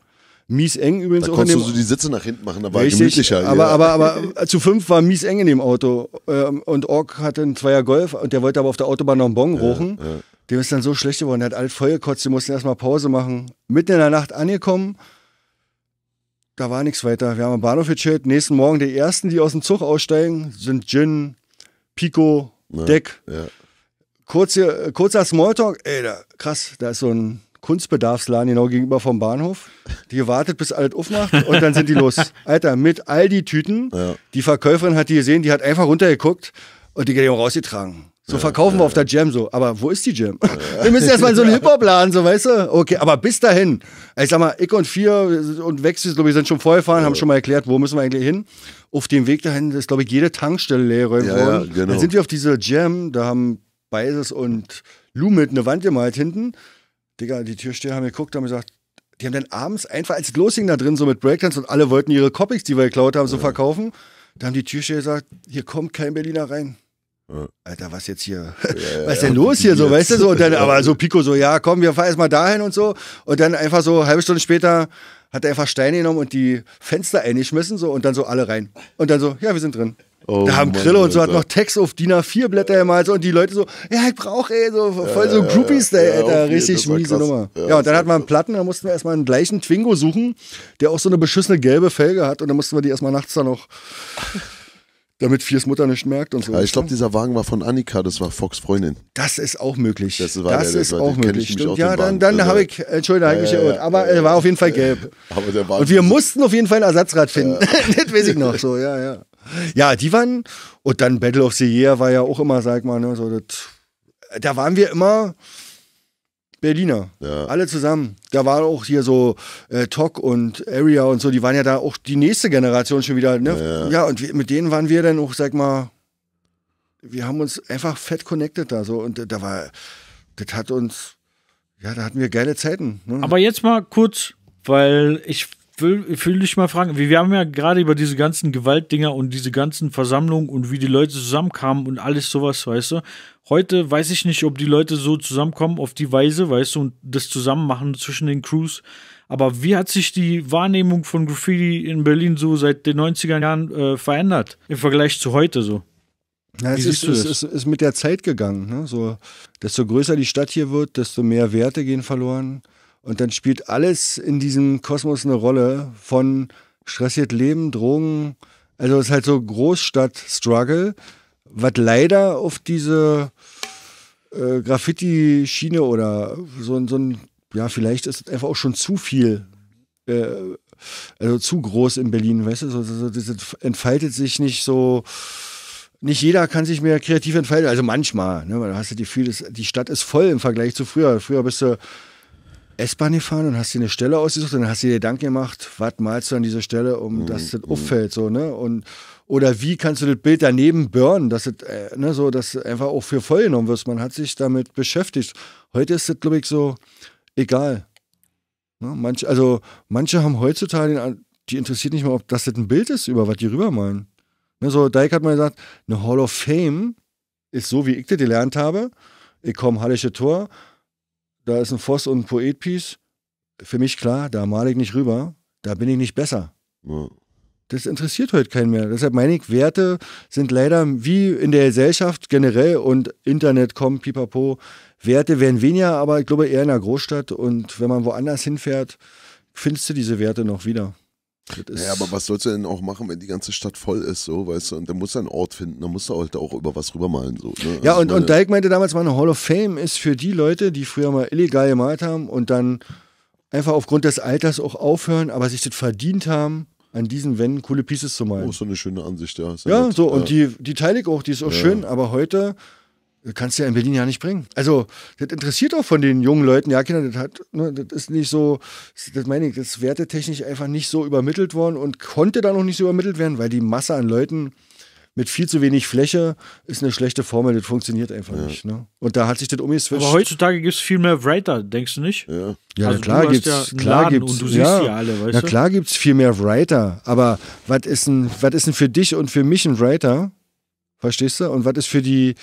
Mies eng übrigens da auch in dem. Du so die Sitze nach hinten machen, da war richtig, gemütlicher. Aber, ja. aber, aber, aber äh, zu fünf war mies eng in dem Auto. Ähm, und Ork hatte einen Zweier Golf und der wollte aber auf der Autobahn noch einen Bon ja, rochen. Ja. Dem ist dann so schlecht geworden, der hat alt voll gekotzt, die mussten erstmal Pause machen. Mitten in der Nacht angekommen, da war nichts weiter. Wir haben am Bahnhof gechillt. Nächsten Morgen, die ersten, die aus dem Zug aussteigen, sind Gin, Pico, Deck. Ja. Kurze, äh, kurzer Smalltalk, ey, da, krass, da ist so ein Kunstbedarfsladen genau gegenüber vom Bahnhof. Die wartet, bis alles aufmacht und dann sind die los. Alter, mit all die Tüten. Ja. Die Verkäuferin hat die gesehen, die hat einfach runtergeguckt und die Galeon rausgetragen. So verkaufen ja, wir auf der Jam so. Aber wo ist die Jam? Ja. Wir müssen erstmal in so einen Hip-Hop laden, so weißt du? Okay, aber bis dahin. Ich sag mal, ich und vier und Wechsel, glaube ich, sind schon vorgefahren, ja. haben schon mal erklärt, wo müssen wir eigentlich hin. Auf dem Weg dahin ist, glaube ich, jede Tankstelle leer räumt worden. Genau. Dann sind wir auf dieser Jam, da haben Beises und Lumit eine Wand gemalt hinten. Digga, die Türsteher haben geguckt, haben gesagt, die haben dann abends einfach als Glossing da drin, so mit Breakdance und alle wollten ihre Copics, die wir geklaut haben, so ja. verkaufen. Da haben die Türsteher gesagt, hier kommt kein Berliner rein. Alter, was jetzt hier, ja, was ist denn los hier, so, jetzt. weißt du, so, und dann, aber so Pico so, ja, komm, wir fahren erstmal dahin und so, und dann einfach so, halbe Stunde später hat er einfach Steine genommen und die Fenster eingeschmissen, so, und dann so alle rein. Und dann so, ja, wir sind drin. Oh da haben Grille und so hat noch Text auf DIN A4 Blätter gemalt so, und die Leute so, ja, ich brauche ey, so voll ja, so Groupies ja, da, Alter, ja, richtig miese krass. Nummer. Ja, und dann hatten wir einen Platten, da mussten wir erstmal einen gleichen Twingo suchen, der auch so eine beschissene gelbe Felge hat und dann mussten wir die erstmal nachts dann noch damit Fiers Mutter nicht merkt und so. Ja, ich glaube, dieser Wagen war von Annika, das war Fox Freundin. Das ist auch möglich. Das, war das der, ist der, auch möglich. Stimmt, auch ja, dann, dann also habe ich, Entschuldigung, habe ich mich ja, aber er war auf jeden Fall gelb. Aber der Wagen und wir mussten auf jeden Fall ein Ersatzrad finden. das weiß ich noch so, ja, ja. Ja, die waren, und dann Battle of the Year war ja auch immer, sag mal, ne, so das, da waren wir immer, Berliner. Ja. Alle zusammen. Da war auch hier so äh, Tok und Area und so, die waren ja da auch die nächste Generation schon wieder. Ne? Ja. ja, und wir, mit denen waren wir dann auch, sag mal, wir haben uns einfach fett connected da so. Und äh, da war, das hat uns, ja, da hatten wir geile Zeiten. Ne? Aber jetzt mal kurz, weil ich will, will dich mal fragen, wir haben ja gerade über diese ganzen Gewaltdinger und diese ganzen Versammlungen und wie die Leute zusammenkamen und alles sowas, weißt du. Heute weiß ich nicht, ob die Leute so zusammenkommen auf die Weise, weißt du, und das Zusammenmachen zwischen den Crews. Aber wie hat sich die Wahrnehmung von Graffiti in Berlin so seit den 90er Jahren äh, verändert im Vergleich zu heute so? Ja, es ist, es ist, ist, mit der Zeit gegangen. Ne? So, desto größer die Stadt hier wird, desto mehr Werte gehen verloren. Und dann spielt alles in diesem Kosmos eine Rolle von stressiert Leben, Drogen. Also es ist halt so Großstadt-Struggle, was leider auf diese äh, Graffiti-Schiene oder so, so ein, ja, vielleicht ist es einfach auch schon zu viel, äh, also zu groß in Berlin, weißt du, so, so, das entfaltet sich nicht so nicht jeder kann sich mehr kreativ entfalten. Also manchmal, ne? Weil da hast du die Gefühl, die Stadt ist voll im Vergleich zu früher. Früher bist du S-Bahn gefahren und hast dir eine Stelle ausgesucht und dann hast du dir Gedanken gemacht, was malst du an dieser Stelle, um mhm. dass das mhm. auffällt, so, ne? Und, oder wie kannst du das Bild daneben burnen, dass es, äh, ne, so, dass einfach auch für voll genommen wirst. Man hat sich damit beschäftigt. Heute ist das, glaube ich, so egal. Ne? Manch, also, manche haben heutzutage, die interessiert nicht mal, ob das, ein Bild ist, über was die rübermalen. Ne, so, Dijk hat mal gesagt, eine Hall of Fame ist so, wie ich das gelernt habe. Ich komme Hallische Tor, da ist ein Voss und ein Poet-Piece. Für mich klar, da male ich nicht rüber, da bin ich nicht besser. Ja. Das interessiert heute keinen mehr. Deshalb meine ich, Werte sind leider wie in der Gesellschaft generell und Internet kommen, pipapo. Werte werden weniger, aber ich glaube eher in der Großstadt. Und wenn man woanders hinfährt, findest du diese Werte noch wieder. Ja, aber was sollst du denn auch machen, wenn die ganze Stadt voll ist, so, weißt du? Und dann muss er einen Ort finden, dann muss er halt auch über was rübermalen, so. Ne? Ja, also und, und Dijk meinte damals mal, eine Hall of Fame ist für die Leute, die früher mal illegal gemalt haben und dann einfach aufgrund des Alters auch aufhören, aber sich das verdient haben, an diesen Wänden coole Pieces zu malen. Oh, so eine schöne Ansicht, ja. ja, nett. so, und die, die teile ich auch, die ist auch ja. schön, aber heute kannst du ja in Berlin ja nicht bringen. Also, das interessiert auch von den jungen Leuten, ja, Kinder, das hat, ne, das ist nicht so, das meine ich, das ist wertetechnisch einfach nicht so übermittelt worden und konnte dann auch nicht so übermittelt werden, weil die Masse an Leuten mit viel zu wenig Fläche ist eine schlechte Formel, das funktioniert einfach ja. nicht. Ne? Und da hat sich das umgeswitcht. Aber heutzutage gibt es viel mehr Writer, denkst du nicht? Ja, ja also klar gibt es. Ja klar gibt's, ja, alle, weißt ja, klar gibt es viel mehr Writer, aber was ist denn für dich und für mich ein Writer? Verstehst du? Und was ist für die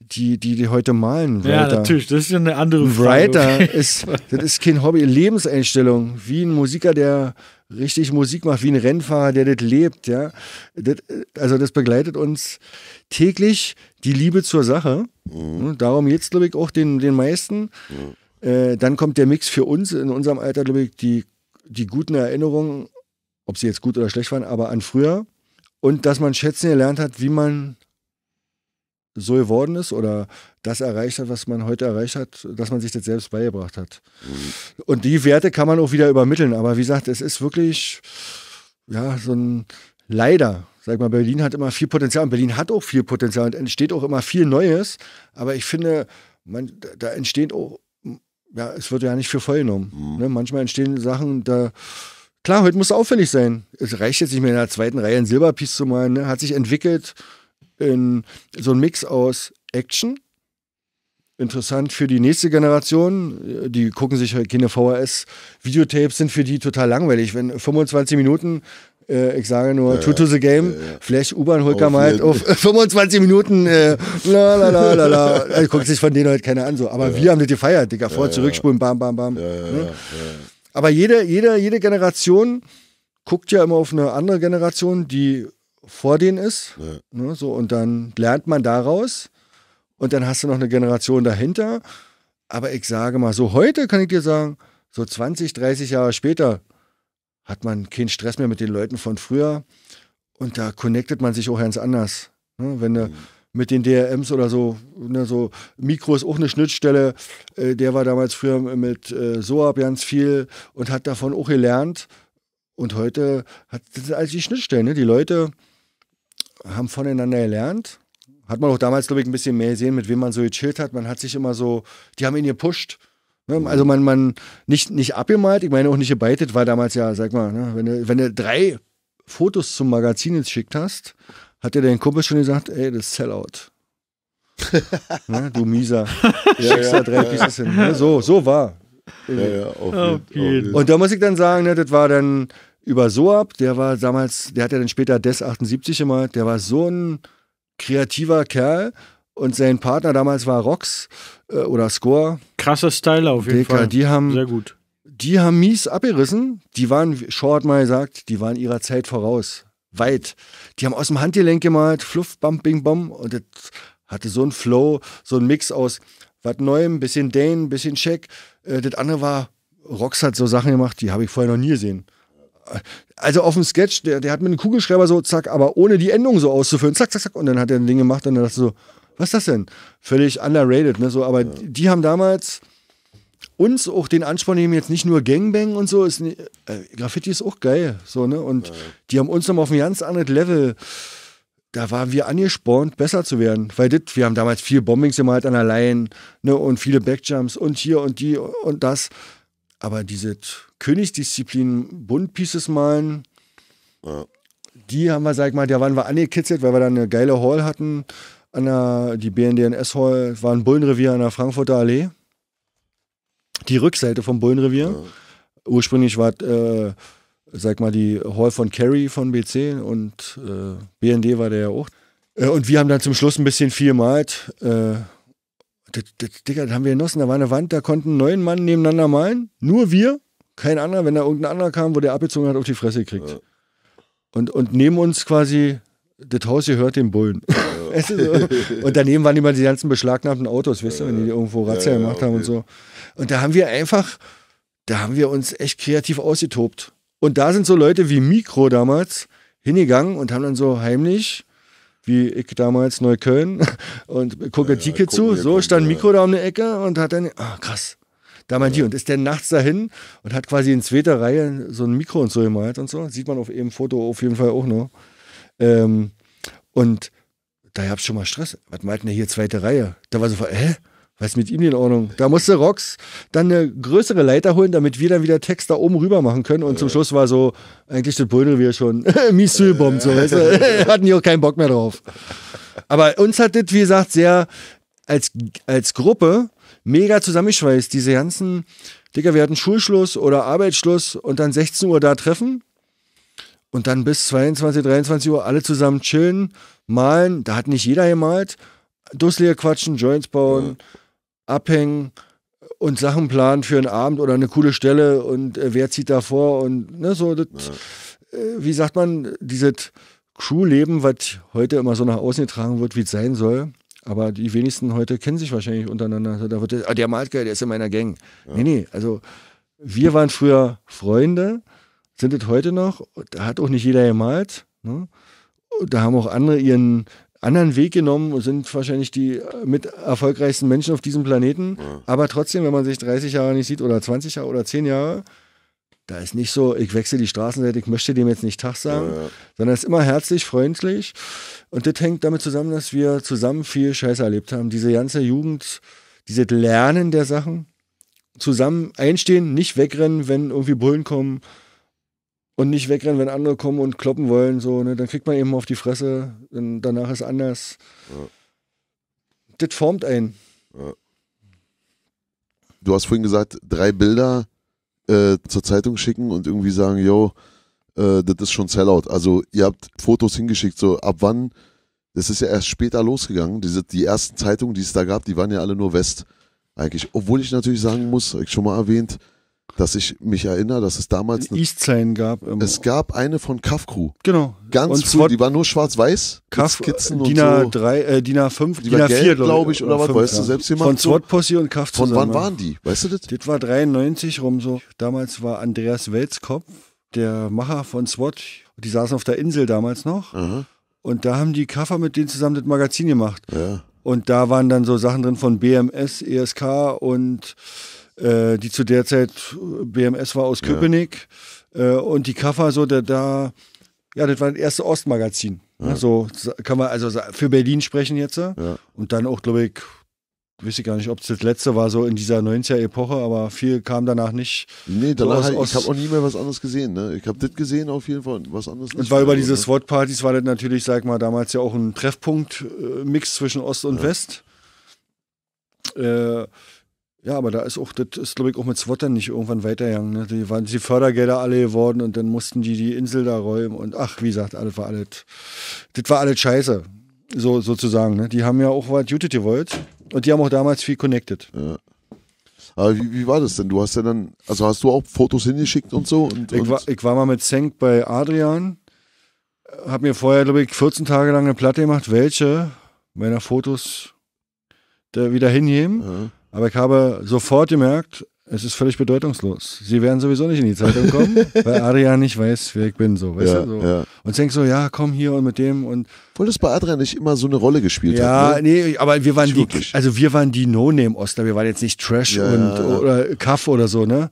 die, die, die heute malen. Writer. Ja, natürlich, das ist ja eine andere Frage. Writer ist, das ist kein Hobby, Lebenseinstellung. Wie ein Musiker, der richtig Musik macht, wie ein Rennfahrer, der das lebt. Ja? Das, also das begleitet uns täglich die Liebe zur Sache. Mhm. Darum jetzt, glaube ich, auch den, den meisten. Mhm. Äh, dann kommt der Mix für uns in unserem Alter, glaube ich, die, die guten Erinnerungen, ob sie jetzt gut oder schlecht waren, aber an früher. Und dass man schätzen gelernt hat, wie man so geworden ist oder das erreicht hat, was man heute erreicht hat, dass man sich das selbst beigebracht hat. Mhm. Und die Werte kann man auch wieder übermitteln. Aber wie gesagt, es ist wirklich, ja, so ein leider. Sag mal, Berlin hat immer viel Potenzial und Berlin hat auch viel Potenzial und entsteht auch immer viel Neues. Aber ich finde, man, da entsteht auch, ja, es wird ja nicht für voll genommen. Mhm. Ne? Manchmal entstehen Sachen, da, klar, heute muss es auffällig sein. Es reicht jetzt nicht mehr in der zweiten Reihe ein Silberpiece zu malen, ne? hat sich entwickelt, in so ein Mix aus Action, interessant für die nächste Generation. Äh, die gucken sich halt keine VHS-Videotapes, sind für die total langweilig. Wenn 25 Minuten, äh, ich sage nur, ja, Two to the Game, ja, ja. vielleicht U-Bahn holt halt auf 25 Minuten, äh, la la la la la. guckt sich von denen heute halt keiner an. So. Aber wir haben das gefeiert, Digga. Vor, zurückspulen, bam, bam, bam. Hm? Aber jede, jede, jede Generation guckt ja immer auf eine andere Generation, die vor denen ist. Ja. Ne, so, und dann lernt man daraus und dann hast du noch eine Generation dahinter. Aber ich sage mal, so heute kann ich dir sagen, so 20, 30 Jahre später hat man keinen Stress mehr mit den Leuten von früher und da connectet man sich auch ganz anders. Ne, wenn du mhm. mit den DRMs oder so, ne, so Mikro ist auch eine Schnittstelle, äh, der war damals früher mit äh, Soab ganz viel und hat davon auch gelernt. Und heute hat das sind alles die Schnittstellen. Ne? Die Leute haben voneinander gelernt. Hat man auch damals, glaube ich, ein bisschen mehr gesehen, mit wem man so gechillt hat. Man hat sich immer so, die haben ihn gepusht. Ne? Also man, man nicht, nicht abgemalt, ich meine auch nicht gebeitet, war damals ja, sag mal, ne? wenn, du, wenn du drei Fotos zum Magazin jetzt geschickt hast, hat dir dein Kumpel schon gesagt, ey, das ist Sellout. ne? Du mieser. ja, Schickst ja, da drei ja, hin. Ne? So, so war. Ja, ja, auf, oh, auf, auf, und da muss ich dann sagen, ne, das war dann, über Soab, der war damals, der hat ja dann später DES 78 immer, der war so ein kreativer Kerl und sein Partner damals war Rox äh, oder Score. Krasser Style auf jeden Deka, Fall. Die haben, Sehr gut. Die haben mies abgerissen. Die waren, Shaw hat mal gesagt, die waren ihrer Zeit voraus. Weit. Die haben aus dem Handgelenk gemalt, Fluff, bam, Bing, bam. Und das hatte so einen Flow, so einen Mix aus was Neuem, bisschen Dane, bisschen Check. Äh, das andere war, Rox hat so Sachen gemacht, die habe ich vorher noch nie gesehen also auf dem Sketch, der, der hat mit einem Kugelschreiber so, zack, aber ohne die Endung so auszufüllen, zack, zack, zack. Und dann hat er ein Ding gemacht und dann dachte ich so, was ist das denn? Völlig underrated, ne? So, aber ja. die, die haben damals uns auch den Ansporn nehmen, jetzt nicht nur Gangbang und so, ist, äh, Graffiti ist auch geil, so, ne? Und ja. die haben uns nochmal auf ein ganz anderes Level, da waren wir angespornt, besser zu werden. Weil dit, wir haben damals viel Bombings gemalt an der Line, ne? Und viele Backjumps und hier und die und das. Aber diese Königsdisziplin Buntpieces malen. Ja. Die haben wir, sag ich mal, da waren wir angekitzelt, weil wir da eine geile Hall hatten. An der, die BNDNS Hall war ein Bullenrevier an der Frankfurter Allee. Die Rückseite vom Bullenrevier. Ja. Ursprünglich war, äh, sag mal, die Hall von Kerry von BC und äh, BND war der ja auch. Äh, und wir haben dann zum Schluss ein bisschen viel malt. Äh, das, das, Digga, das haben wir genossen. Da war eine Wand, da konnten neun Mann nebeneinander malen. Nur wir. Kein anderer, wenn da irgendein anderer kam, wo der abgezogen hat, auf die Fresse gekriegt. Ja. Und, und neben uns quasi, das Haus gehört dem Bullen. weißt so. Und daneben waren immer die ganzen beschlagnahmten Autos, weißt du, wenn die irgendwo Razzia gemacht okay. haben und so. Und da haben wir einfach, da haben wir uns echt kreativ ausgetobt. Und da sind so Leute wie Mikro damals hingegangen und haben dann so heimlich wie ich damals Neukölln und gucke ja, ja Ticket zu. So stand Mikro da um die Ecke und hat dann, ah, krass, da mal die. Und ist dann nachts dahin und hat quasi in zweiter Reihe so ein Mikro und so gemalt und so. Sieht man auf eben Foto auf jeden Fall auch noch. Ähm, und da gab es schon mal Stress. Was malt denn hier zweite Reihe? Da war so, hä? Was ist mit ihm in Ordnung? Da musste Rox dann eine größere Leiter holen, damit wir dann wieder Text da oben rüber machen können. Und ja. zum Schluss war so, eigentlich das Brüder Brünnelwier schon Missülbomb, so weißt du? Hatten die auch keinen Bock mehr drauf. Aber uns hat das, wie gesagt, sehr als, als Gruppe mega zusammenschweißt. Diese ganzen, Digga, wir hatten Schulschluss oder Arbeitsschluss und dann 16 Uhr da treffen und dann bis 22, 23 Uhr alle zusammen chillen, malen. Da hat nicht jeder gemalt. Dusselier quatschen, Joints bauen, ja. abhängen und Sachen planen für einen Abend oder eine coole Stelle und äh, wer zieht da vor und ne, so, das, ja. äh, wie sagt man, dieses Crew-Leben, was heute immer so nach außen getragen wird, wie es sein soll, aber die wenigsten heute kennen sich wahrscheinlich untereinander. Da wird der, ah, der Maltgeil, der ist in meiner Gang. Ja. Nee, nee, also wir waren früher Freunde, sind es heute noch. Da hat auch nicht jeder gemalt. Ne? Da haben auch andere ihren anderen Weg genommen und sind wahrscheinlich die äh, mit erfolgreichsten Menschen auf diesem Planeten. Ja. Aber trotzdem, wenn man sich 30 Jahre nicht sieht oder 20 Jahre oder 10 Jahre, da ist nicht so, ich wechsle die Straßenseite, ich möchte dem jetzt nicht Tag sagen, ja, ja. sondern es ist immer herzlich, freundlich. Und das hängt damit zusammen, dass wir zusammen viel Scheiße erlebt haben. Diese ganze Jugend, dieses Lernen der Sachen, zusammen einstehen, nicht wegrennen, wenn irgendwie Bullen kommen und nicht wegrennen, wenn andere kommen und kloppen wollen. So, ne? Dann kriegt man eben auf die Fresse, dann, danach ist anders. Ja. Das formt einen. Du hast vorhin gesagt, drei Bilder äh, zur Zeitung schicken und irgendwie sagen, yo, äh, das ist schon Sellout. Also ihr habt Fotos hingeschickt, so ab wann, das ist ja erst später losgegangen, diese, die ersten Zeitungen, die es da gab, die waren ja alle nur West eigentlich. Obwohl ich natürlich sagen muss, ich schon mal erwähnt, dass ich mich erinnere, dass es damals eine Eastline gab. Ähm, es gab eine von Kaff Crew. Genau. Ganz und früh, die war nur schwarz-weiß. Kaff, äh, Skizzen DIN a äh, DIN A5, die DIN A4, glaube ich, oder, oder was, 5, weißt ja. du selbst jemand? Von SWAT Posse und Kaff Von wann waren die? Weißt du das? Das war 93 rum so. Damals war Andreas Welzkopf, der Macher von SWAT, die saßen auf der Insel damals noch. Mhm. Und da haben die Kaffer mit denen zusammen das Magazin gemacht. Ja. Und da waren dann so Sachen drin von BMS, ESK und äh, die zu der Zeit äh, BMS war aus Köpenick ja. äh, und die Kaffer so, der da, ja, das war das erste Ostmagazin. Ja. Ne, so kann man also für Berlin sprechen jetzt. Äh. Ja. Und dann auch, glaube ich, weiß ich gar nicht, ob es das letzte war, so in dieser 90er-Epoche, aber viel kam danach nicht. Nee, danach so aus, halt, ich habe auch nie mehr was anderes gesehen. Ne? Ich habe das gesehen auf jeden Fall, was anderes Und weil über diese ne? SWAT-Partys war das natürlich, sag mal, damals ja auch ein Treffpunkt-Mix zwischen Ost und ja. West. Äh, ja, aber da ist auch, das ist glaube ich auch mit SWAT nicht irgendwann weitergegangen. Ne? Die waren die Fördergelder alle geworden und dann mussten die die Insel da räumen und ach, wie gesagt, alles war alles, das war alles scheiße. So, sozusagen, ne? Die haben ja auch was Jutet gewollt und die haben auch damals viel connected. Ja. Aber wie, wie, war das denn? Du hast ja dann, also hast du auch Fotos hingeschickt und so? Und, ich, war, ich war mal mit Senk bei Adrian, hab mir vorher, glaube ich, 14 Tage lang eine Platte gemacht, welche meiner Fotos da wieder hinheben. Ja aber ich habe sofort gemerkt, es ist völlig bedeutungslos. Sie werden sowieso nicht in die Zeitung kommen, weil Adrian nicht weiß, wer ich bin. So, weißt ja, du, so. Ja. Und denkst so, ja, komm hier und mit dem und. das bei Adrian nicht immer so eine Rolle gespielt ja, Ja, ne? nee, aber wir waren Schwierig. die, also wir waren die No-Name-Ostler. Wir waren jetzt nicht Trash ja, und oder Kaff oder so, ne?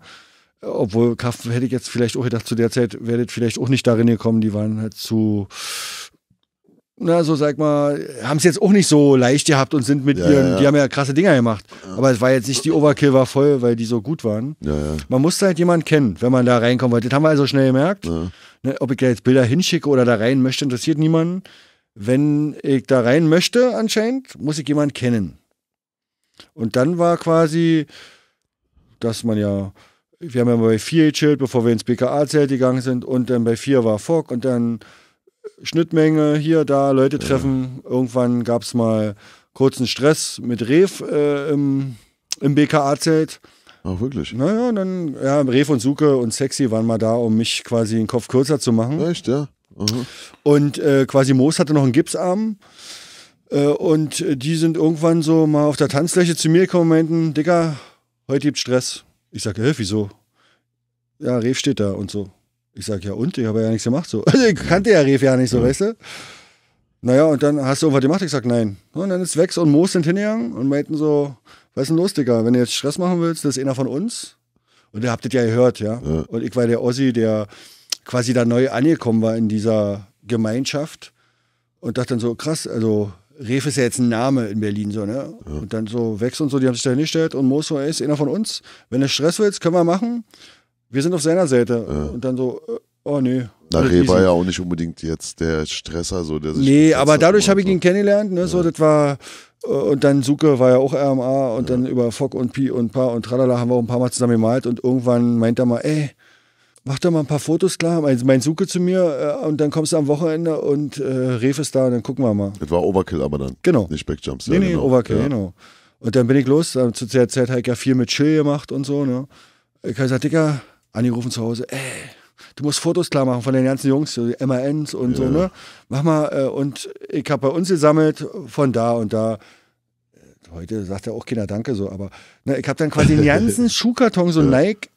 Obwohl Kaff hätte ich jetzt vielleicht auch gedacht, zu der Zeit wäre vielleicht auch nicht darin gekommen. Die waren halt zu na, so sag mal, haben es jetzt auch nicht so leicht gehabt und sind mit ja, ihren, ja. die haben ja krasse Dinger gemacht. Ja. Aber es war jetzt nicht die Overkill war voll, weil die so gut waren. Man musste halt jemanden kennen, wenn man da reinkommen wollte. Das haben wir also schnell gemerkt. Ne, ob ich da jetzt Bilder hinschicke oder da rein möchte, interessiert niemanden. Wenn ich da rein möchte, anscheinend, muss ich jemanden kennen. Und dann war quasi, dass man ja, wir haben ja mal bei vier gechillt, bevor wir ins BKA-Zelt gegangen sind und dann bei vier war Fock und dann Schnittmenge hier, da, Leute treffen. Ja. Irgendwann gab es mal kurzen Stress mit Rev äh, im, im BKA-Zelt. Ach, wirklich? Naja, dann, ja, Rev und Suke und Sexy waren mal da, um mich quasi den Kopf kürzer zu machen. Echt, ja. Aha. Und äh, quasi Moos hatte noch einen Gipsarm. Äh, und die sind irgendwann so mal auf der Tanzfläche zu mir gekommen und meinten, Dicker, heute gibt's Stress. Ich sage, hä, wieso? Ja, Rev steht da und so. Ich sage, ja und? Ich habe ja nichts gemacht. So. Also, ich kannte ja Ref ja nicht so, ja. weißt du? Naja, und dann hast du irgendwas gemacht? Ich sag, nein. Und dann ist Wex und Moos sind hingegangen und meinten so, was ist denn los, Digga? Wenn du jetzt Stress machen willst, das ist einer von uns. Und ihr habt das ja gehört, ja? ja. Und ich war der Ossi, der quasi da neu angekommen war in dieser Gemeinschaft und dachte dann so, krass, also Ref ist ja jetzt ein Name in Berlin, so, ne? Ja. Und dann so Wex und so, die haben sich da hingestellt und Moos so, ey, ist einer von uns. Wenn du Stress willst, können wir machen wir sind auf seiner Seite. Ja. Und dann so, äh, oh nee. Na, Reh war ja auch nicht unbedingt jetzt der Stresser, so der sich. Nee, aber dadurch habe ich ihn kennengelernt, ne? Ja. So, das war. Äh, und dann Suke war ja auch RMA und ja. dann über Fock und Pi und Pa und Tralala haben wir auch ein paar Mal zusammen gemalt und irgendwann meint er mal, ey, mach doch mal ein paar Fotos klar, mein, Suke zu mir äh, und dann kommst du am Wochenende und äh, Reef ist da und dann gucken wir mal. Das war Overkill aber dann. Genau. Nicht Backjumps. Nee, ja, nee, genau. Overkill, ja. genau. Und dann bin ich los, zu der Zeit habe ich ja viel mit Chill gemacht und so, ne. Ich habe gesagt, Digga, Anni rufen zu Hause, ey, du musst Fotos klar machen von den ganzen Jungs, so MANs und ja. so, ne? Mach mal, äh, und ich habe bei uns gesammelt von da und da. Heute sagt ja auch keiner Danke so, aber ne, ich habe dann quasi den ganzen Schuhkarton, so ja. Nike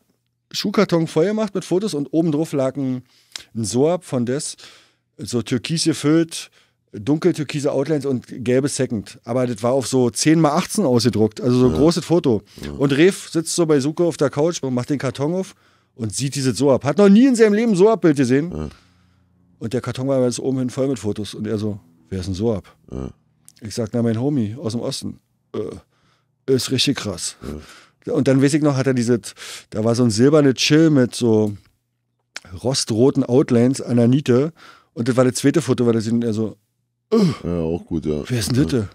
Schuhkarton voll gemacht mit Fotos und oben drauf lag ein, ein Soab von das, so türkis gefüllt, dunkel türkise Outlines und gelbes Second. Aber das war auf so 10 x 18 ausgedruckt, also so ein ja. großes Foto. Ja. Und Rev sitzt so bei Suke auf der Couch und macht den Karton auf und sieht dieses Soap. Hat noch nie in seinem Leben so ab Bild gesehen. Ja. Und der Karton war jetzt oben hin voll mit Fotos. Und er so, wer ist denn Soap? Ja. Ich sag, na, mein Homie aus dem Osten. Äh, ist richtig krass. Ja. Und dann weiß ich noch, hat er diese, da war so ein silbernes Chill mit so rostroten Outlines an der Niete. Und das war das zweite Foto, weil er sieht und er so, äh, ja, auch gut, ja. Wer ist denn das?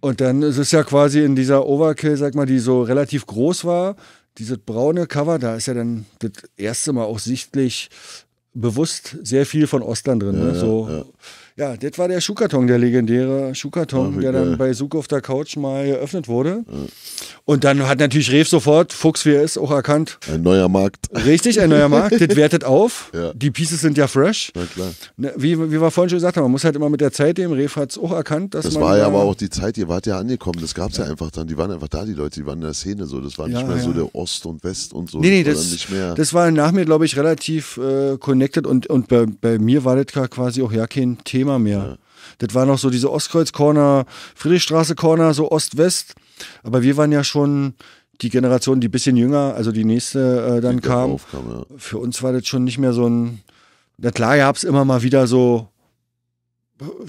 Und dann ist es ja quasi in dieser Overkill, sag mal, die so relativ groß war, dieses braune Cover, da ist ja dann das erste Mal auch sichtlich bewusst sehr viel von Ostern drin. Ne? Ja, ne? So ja. Ja, das war der Schuhkarton, der legendäre Schuhkarton, der dann bei Suk auf der Couch mal eröffnet wurde. Und dann hat natürlich Rev sofort, Fuchs wie er ist, auch erkannt. Ein neuer Markt. Richtig, ein neuer Markt. das wertet auf. Ja. Die Pieces sind ja fresh. Na klar. Ne, wie, wie wir vorhin schon gesagt haben, man muss halt immer mit der Zeit dem Rev hat es auch erkannt. Dass das man war ja aber auch die Zeit, ihr wart ja angekommen. Das gab es ja. ja. einfach dann. Die waren einfach da, die Leute, die waren in der Szene so. Das war nicht mehr so der Ost und West und so. Nee, nee, das, das, war, das war nach mir, glaube ich, relativ äh, connected. Und, und bei, bei mir war das quasi auch ja kein Thema Thema mehr. Ja. Das war noch so diese Ostkreuz-Corner, Friedrichstraße-Corner, so Ost-West. Aber wir waren ja schon die Generation, die ein bisschen jünger, also die nächste äh, dann die kam. Aufkam, ja. Für uns war das schon nicht mehr so ein. Na klar gab es immer mal wieder so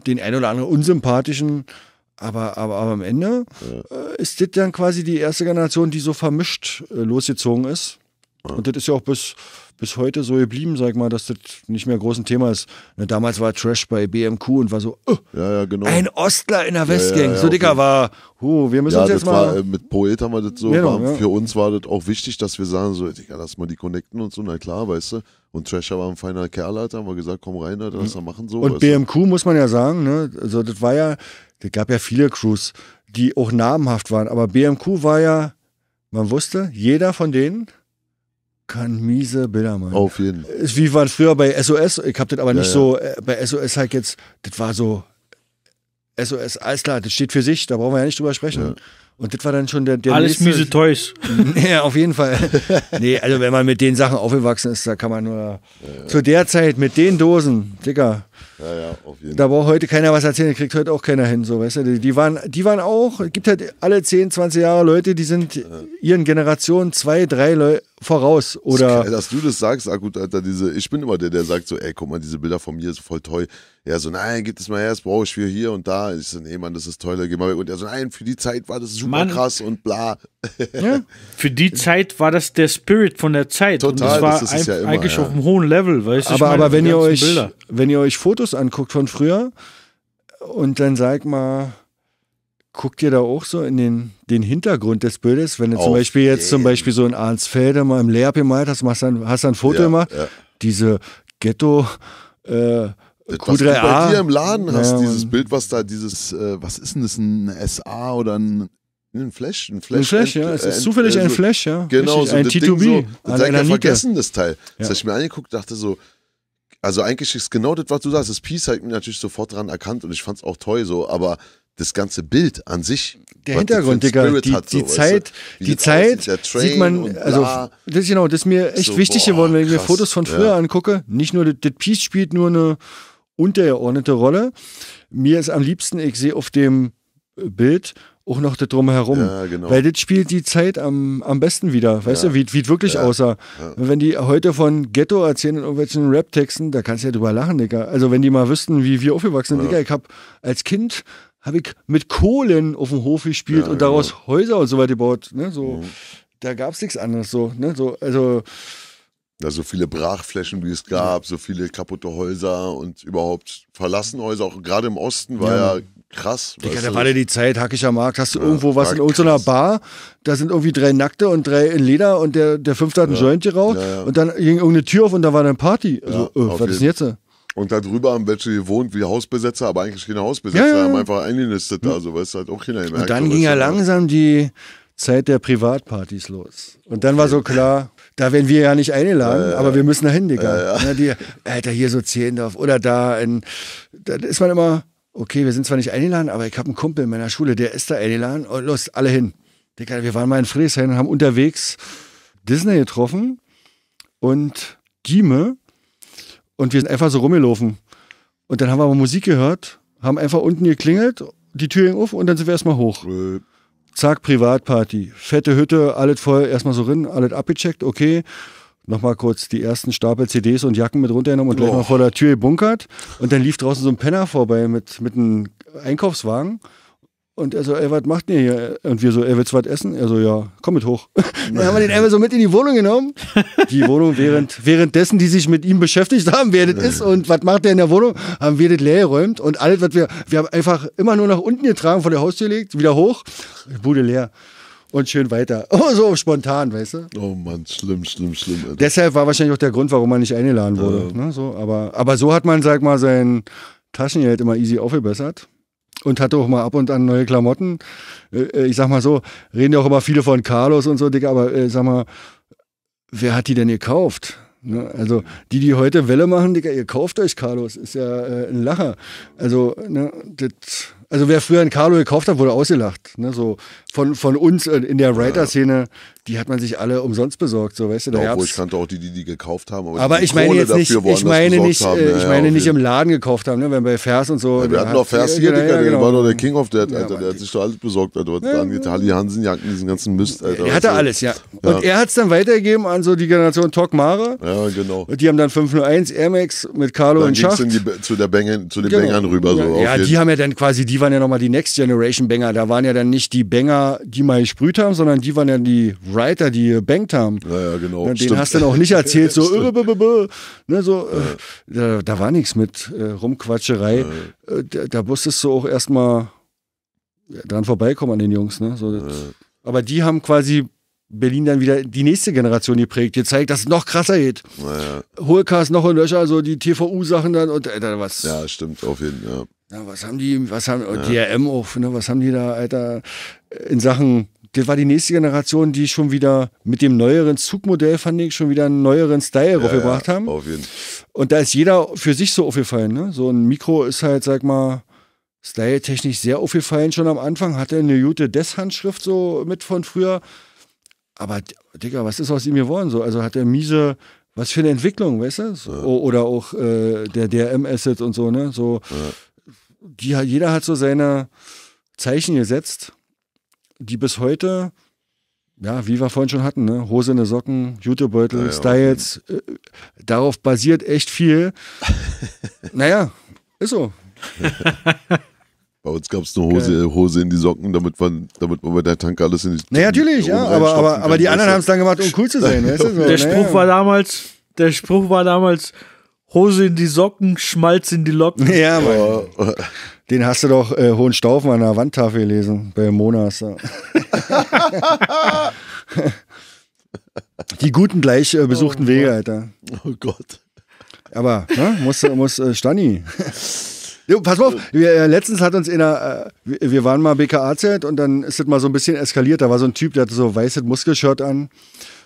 den ein oder anderen unsympathischen, aber, aber, aber am Ende ja. äh, ist das dann quasi die erste Generation, die so vermischt äh, losgezogen ist. Ja. Und das ist ja auch bis bis heute so geblieben, sag mal, dass das nicht mehr groß ein Thema ist. Ne, damals war Trash bei BMQ und war so, oh, ja, ja, genau. ein Ostler in der Westgang. Ja, so dicker war, oh, wir müssen uns jetzt mal. War, äh, mit Poet haben wir das so, genau, war, für uns war das auch wichtig, dass wir sagen, so, Digga, lass mal die connecten und so, na klar, weißt du. Und Trasher war ein feiner Kerl, Alter, haben wir gesagt, komm rein, Alter, lass mal machen so. Und BMQ du? muss man ja sagen, ne, also das war ja, es gab ja viele Crews, die auch namhaft waren, aber BMQ war ja, man wusste, jeder von denen kann miese Bilder machen. Auf jeden Fall. Wie waren früher bei SOS, ich habe das aber ja, nicht so, äh, bei SOS halt jetzt, das war so, SOS, alles klar, das steht für sich, da brauchen wir ja nicht drüber sprechen. Und das war dann schon der, der Alles nächste. miese Toys. ja, auf jeden Fall. nee, also wenn man mit den Sachen aufgewachsen ist, da kann man nur ja, ja. zu der Zeit mit den Dosen, Dicker. Ja, ja, auf jeden Fall. Da braucht heute keiner was erzählen, kriegt heute auch keiner hin, so, weißt du. Die, waren, die waren auch, es gibt halt alle 10, 20 Jahre Leute, die sind ihren Generationen zwei, drei Leu voraus. Oder das, dass du das sagst, ah gut, Alter, diese, ich bin immer der, der sagt so, ey, guck mal, diese Bilder von mir sind voll toll. Ja, so, nein, gib das mal her, das brauche ich für hier und da. Ich so, nee, Mann, das ist toll, geh mal weg. Und er so, nein, für die Zeit war das super Mann. krass und bla. Ja, für die Zeit war das der Spirit von der Zeit. Total, und das war das ein, ja immer, eigentlich ja. auf einem hohen Level, weißt du? Aber, meine, aber wenn, ihr euch, wenn ihr euch Fotos anguckt von früher und dann sag mal, guckt ihr da auch so in den, den Hintergrund des Bildes? Wenn du zum Beispiel jetzt zum Beispiel so in Arnsfelde mal im Lehrab gemalt hast, machst dann, hast dann ein Foto ja, gemacht, ja. diese Ghetto- äh, Q3A. Was du bei dir im Laden hast, ja, dieses Bild, was da, dieses, äh, was ist denn das, ein SA oder ein, ein Flash? Ein Flash, ein Flash ja, es ist zufällig ein, also Flash, ja. Genau, so ein T2B. So, das ist ich ja vergessen, das Teil. Das habe ich mir angeguckt, dachte so, also eigentlich ist genau das, was du sagst, das Piece habe ich mir natürlich sofort dran erkannt und ich fand es auch toll so, aber das ganze Bild an sich. Der Hintergrund, Digga, die, die so, Zeit, weißt die Zeit sieht man, also das, genau, das ist mir echt so, wichtig boah, geworden, wenn ich mir Fotos von früher ja. angucke. Nicht nur, das Piece spielt nur eine untergeordnete Rolle. Mir ist am liebsten, ich sehe auf dem Bild auch noch das Drumherum. Ja, genau. Weil das spielt die Zeit am, am besten wieder. Weißt ja. du, wie es wirklich ja. aussah. Ja. Wenn die heute von Ghetto erzählen und irgendwelchen Rap-Texten, da kannst du ja drüber lachen, Digga. Also, wenn die mal wüssten, wie wir aufgewachsen sind, Digga, ich habe als Kind habe ich mit Kohlen auf dem Hof gespielt ja, und daraus genau. Häuser und so weiter gebaut. Ne? So, mhm. Da gab es nichts anderes. So, ne? so, also, ja, so viele Brachflächen, wie es gab, so viele kaputte Häuser und überhaupt verlassen Häuser, auch gerade im Osten war ja, ja krass. Digga, da war ja die Zeit, hackischer Markt, hast du ja, irgendwo was in irgendeiner Bar, da sind irgendwie drei Nackte und drei in Leder und der, der Fünfte hat einen Joint geraucht und dann ging irgendeine Tür auf und da war eine Party. Also, äh, was ist denn jetzt? Und darüber haben welche gewohnt wie Hausbesetzer, aber eigentlich keine Hausbesetzer, ja, haben einfach eingenistet da, hm. so weißt du, hat auch keiner gemerkt. Und dann ging ja langsam die Zeit der Privatpartys los. Und dann war so klar, da werden wir ja nicht eingeladen, ja, aber wir müssen dahin, Digga. Ja, ne, die, Alter, hier so Zehendorf oder da, in, da ist man immer, okay, wir sind zwar nicht eingeladen, aber ich habe einen Kumpel in meiner Schule, der ist da eingeladen und los, alle hin. Digga, wir waren mal in Friedrichshain und haben unterwegs Disney getroffen und Dime, und wir sind einfach so rumgelaufen. Und dann haben wir aber Musik gehört, haben einfach unten geklingelt, die Tür ging auf und dann sind wir erstmal hoch. Äh. Zack, Privatparty. Fette Hütte, alles voll, erstmal so rin, alles abgecheckt, okay. Nochmal kurz die ersten Stapel CDs und Jacken mit runtergenommen und gleich oh. mal vor der Tür gebunkert. Und dann lief draußen so ein Penner vorbei mit, mit einem Einkaufswagen. Und er so, ey, was macht ihr hier? Und wir so, ey, willst du was essen? Er so, ja, komm mit hoch. Dann haben wir den einfach so mit in die Wohnung genommen. Die Wohnung, während, währenddessen die sich mit ihm beschäftigt haben, wer das ist und was macht der in der Wohnung, haben wir das leer geräumt. Und alles, was wir, wir haben einfach immer nur nach unten getragen, vor der Haustür gelegt, wieder hoch, Bude leer und schön weiter. Oh, so spontan, weißt du? Oh Mann, schlimm, schlimm, schlimm. Alter. Deshalb war wahrscheinlich auch der Grund, warum man nicht eingeladen wurde. Ja. Ne, so, aber, aber so hat man, sag mal, sein Taschengeld immer easy aufgebessert und hatte auch mal ab und an neue Klamotten. Äh, äh, ich sag mal so, reden ja auch immer viele von Carlos und so, Digga, aber äh, sag mal, wer hat die denn gekauft? Ne, also die, die heute Welle machen, Digga, ihr kauft euch Carlos, ist ja ein Lacher. Also, ne, das, also wer früher einen Carlo gekauft hat, wurde ausgelacht. Ne? So von, von uns in der Writer-Szene die hat man sich alle umsonst besorgt, so weißt du. Da ja, obwohl ich kannte auch die, die die gekauft haben. Aber, aber ich meine jetzt nicht, ich äh, meine nicht, haben. ich meine nicht im Laden gekauft haben, ne? wenn bei Vers und so. Ja, wir hatten doch Vers hier, Digga, genau. der genau. war doch der King of Dead, Alter. der hat sich doch alles besorgt, Alter. Was ja, angeht, Halli Hansen, Jacken, diesen ganzen Mist, Alter. Er hatte alles, ja. Und er hat es dann weitergegeben an so die Generation Tokmare. Ja, genau. Und die haben dann 501 Air Max mit Carlo dann und Schacht. Die, zu, der Bang, zu den genau. Bangern rüber. So ja, die haben ja dann quasi, die waren ja nochmal die Next Generation Banger. Da waren ja dann nicht die Banger, die mal gesprüht haben, sondern die waren ja die Writer, die gebankt haben. Ja, ja genau. Ne, den stimmt. hast du dann auch nicht erzählt, so, äh, b, b, b, ne, so äh, ja. äh, da, war nichts mit äh, Rumquatscherei. Ja. Äh, da, da, musstest du auch erstmal dran vorbeikommen an den Jungs. Ne? So, das, aber die haben quasi Berlin dann wieder die nächste Generation geprägt, gezeigt, dass es noch krasser geht. Ja. Cars noch ein Löcher, so die TVU-Sachen dann und äh, Alter, was. Ja, stimmt, auf jeden Fall. Ja. was haben die, was haben, ja. DRM auch, ne, was haben die da, Alter, in Sachen das war die nächste Generation, die schon wieder mit dem neueren Zugmodell, fand ich, schon wieder einen neueren Style ja, raufgebracht ja, haben. Auf jeden. Und da ist jeder für sich so aufgefallen. Ne? So ein Mikro ist halt, sag mal, style-technisch sehr aufgefallen schon am Anfang. Hatte eine gute Des-Handschrift so mit von früher. Aber, Digga, was ist aus ihm geworden? So? Also hat er miese, was für eine Entwicklung, weißt du? So, ja. Oder auch äh, der DRM-Asset und so, ne? So, die, jeder hat so seine Zeichen gesetzt die bis heute, ja, wie wir vorhin schon hatten, ne? Hose in den Socken, Jutebeutel, naja, Styles, äh, darauf basiert echt viel. naja, ist so. Bei uns gab es eine Hose, okay. Hose in die Socken, damit man, damit man bei der Tank alles in die Naja, natürlich, ja, aber, aber, aber die anderen haben es dann gemacht, um cool zu sein. weißt du, so, der, Spruch naja. war damals, der Spruch war damals, Hose in die Socken, Schmalz in die Locken. Ja, aber. Den hast du doch äh, Hohenstaufen an der Wandtafel gelesen, bei Monas. Die guten gleich äh, besuchten oh, Wege, Alter. Oh Gott. Aber, ne, muss, muss äh, Stani. jo, pass mal auf, wir, äh, letztens hat uns einer, äh, wir waren mal BKA-Z und dann ist das mal so ein bisschen eskaliert. Da war so ein Typ, der hatte so weißes Muskelshirt an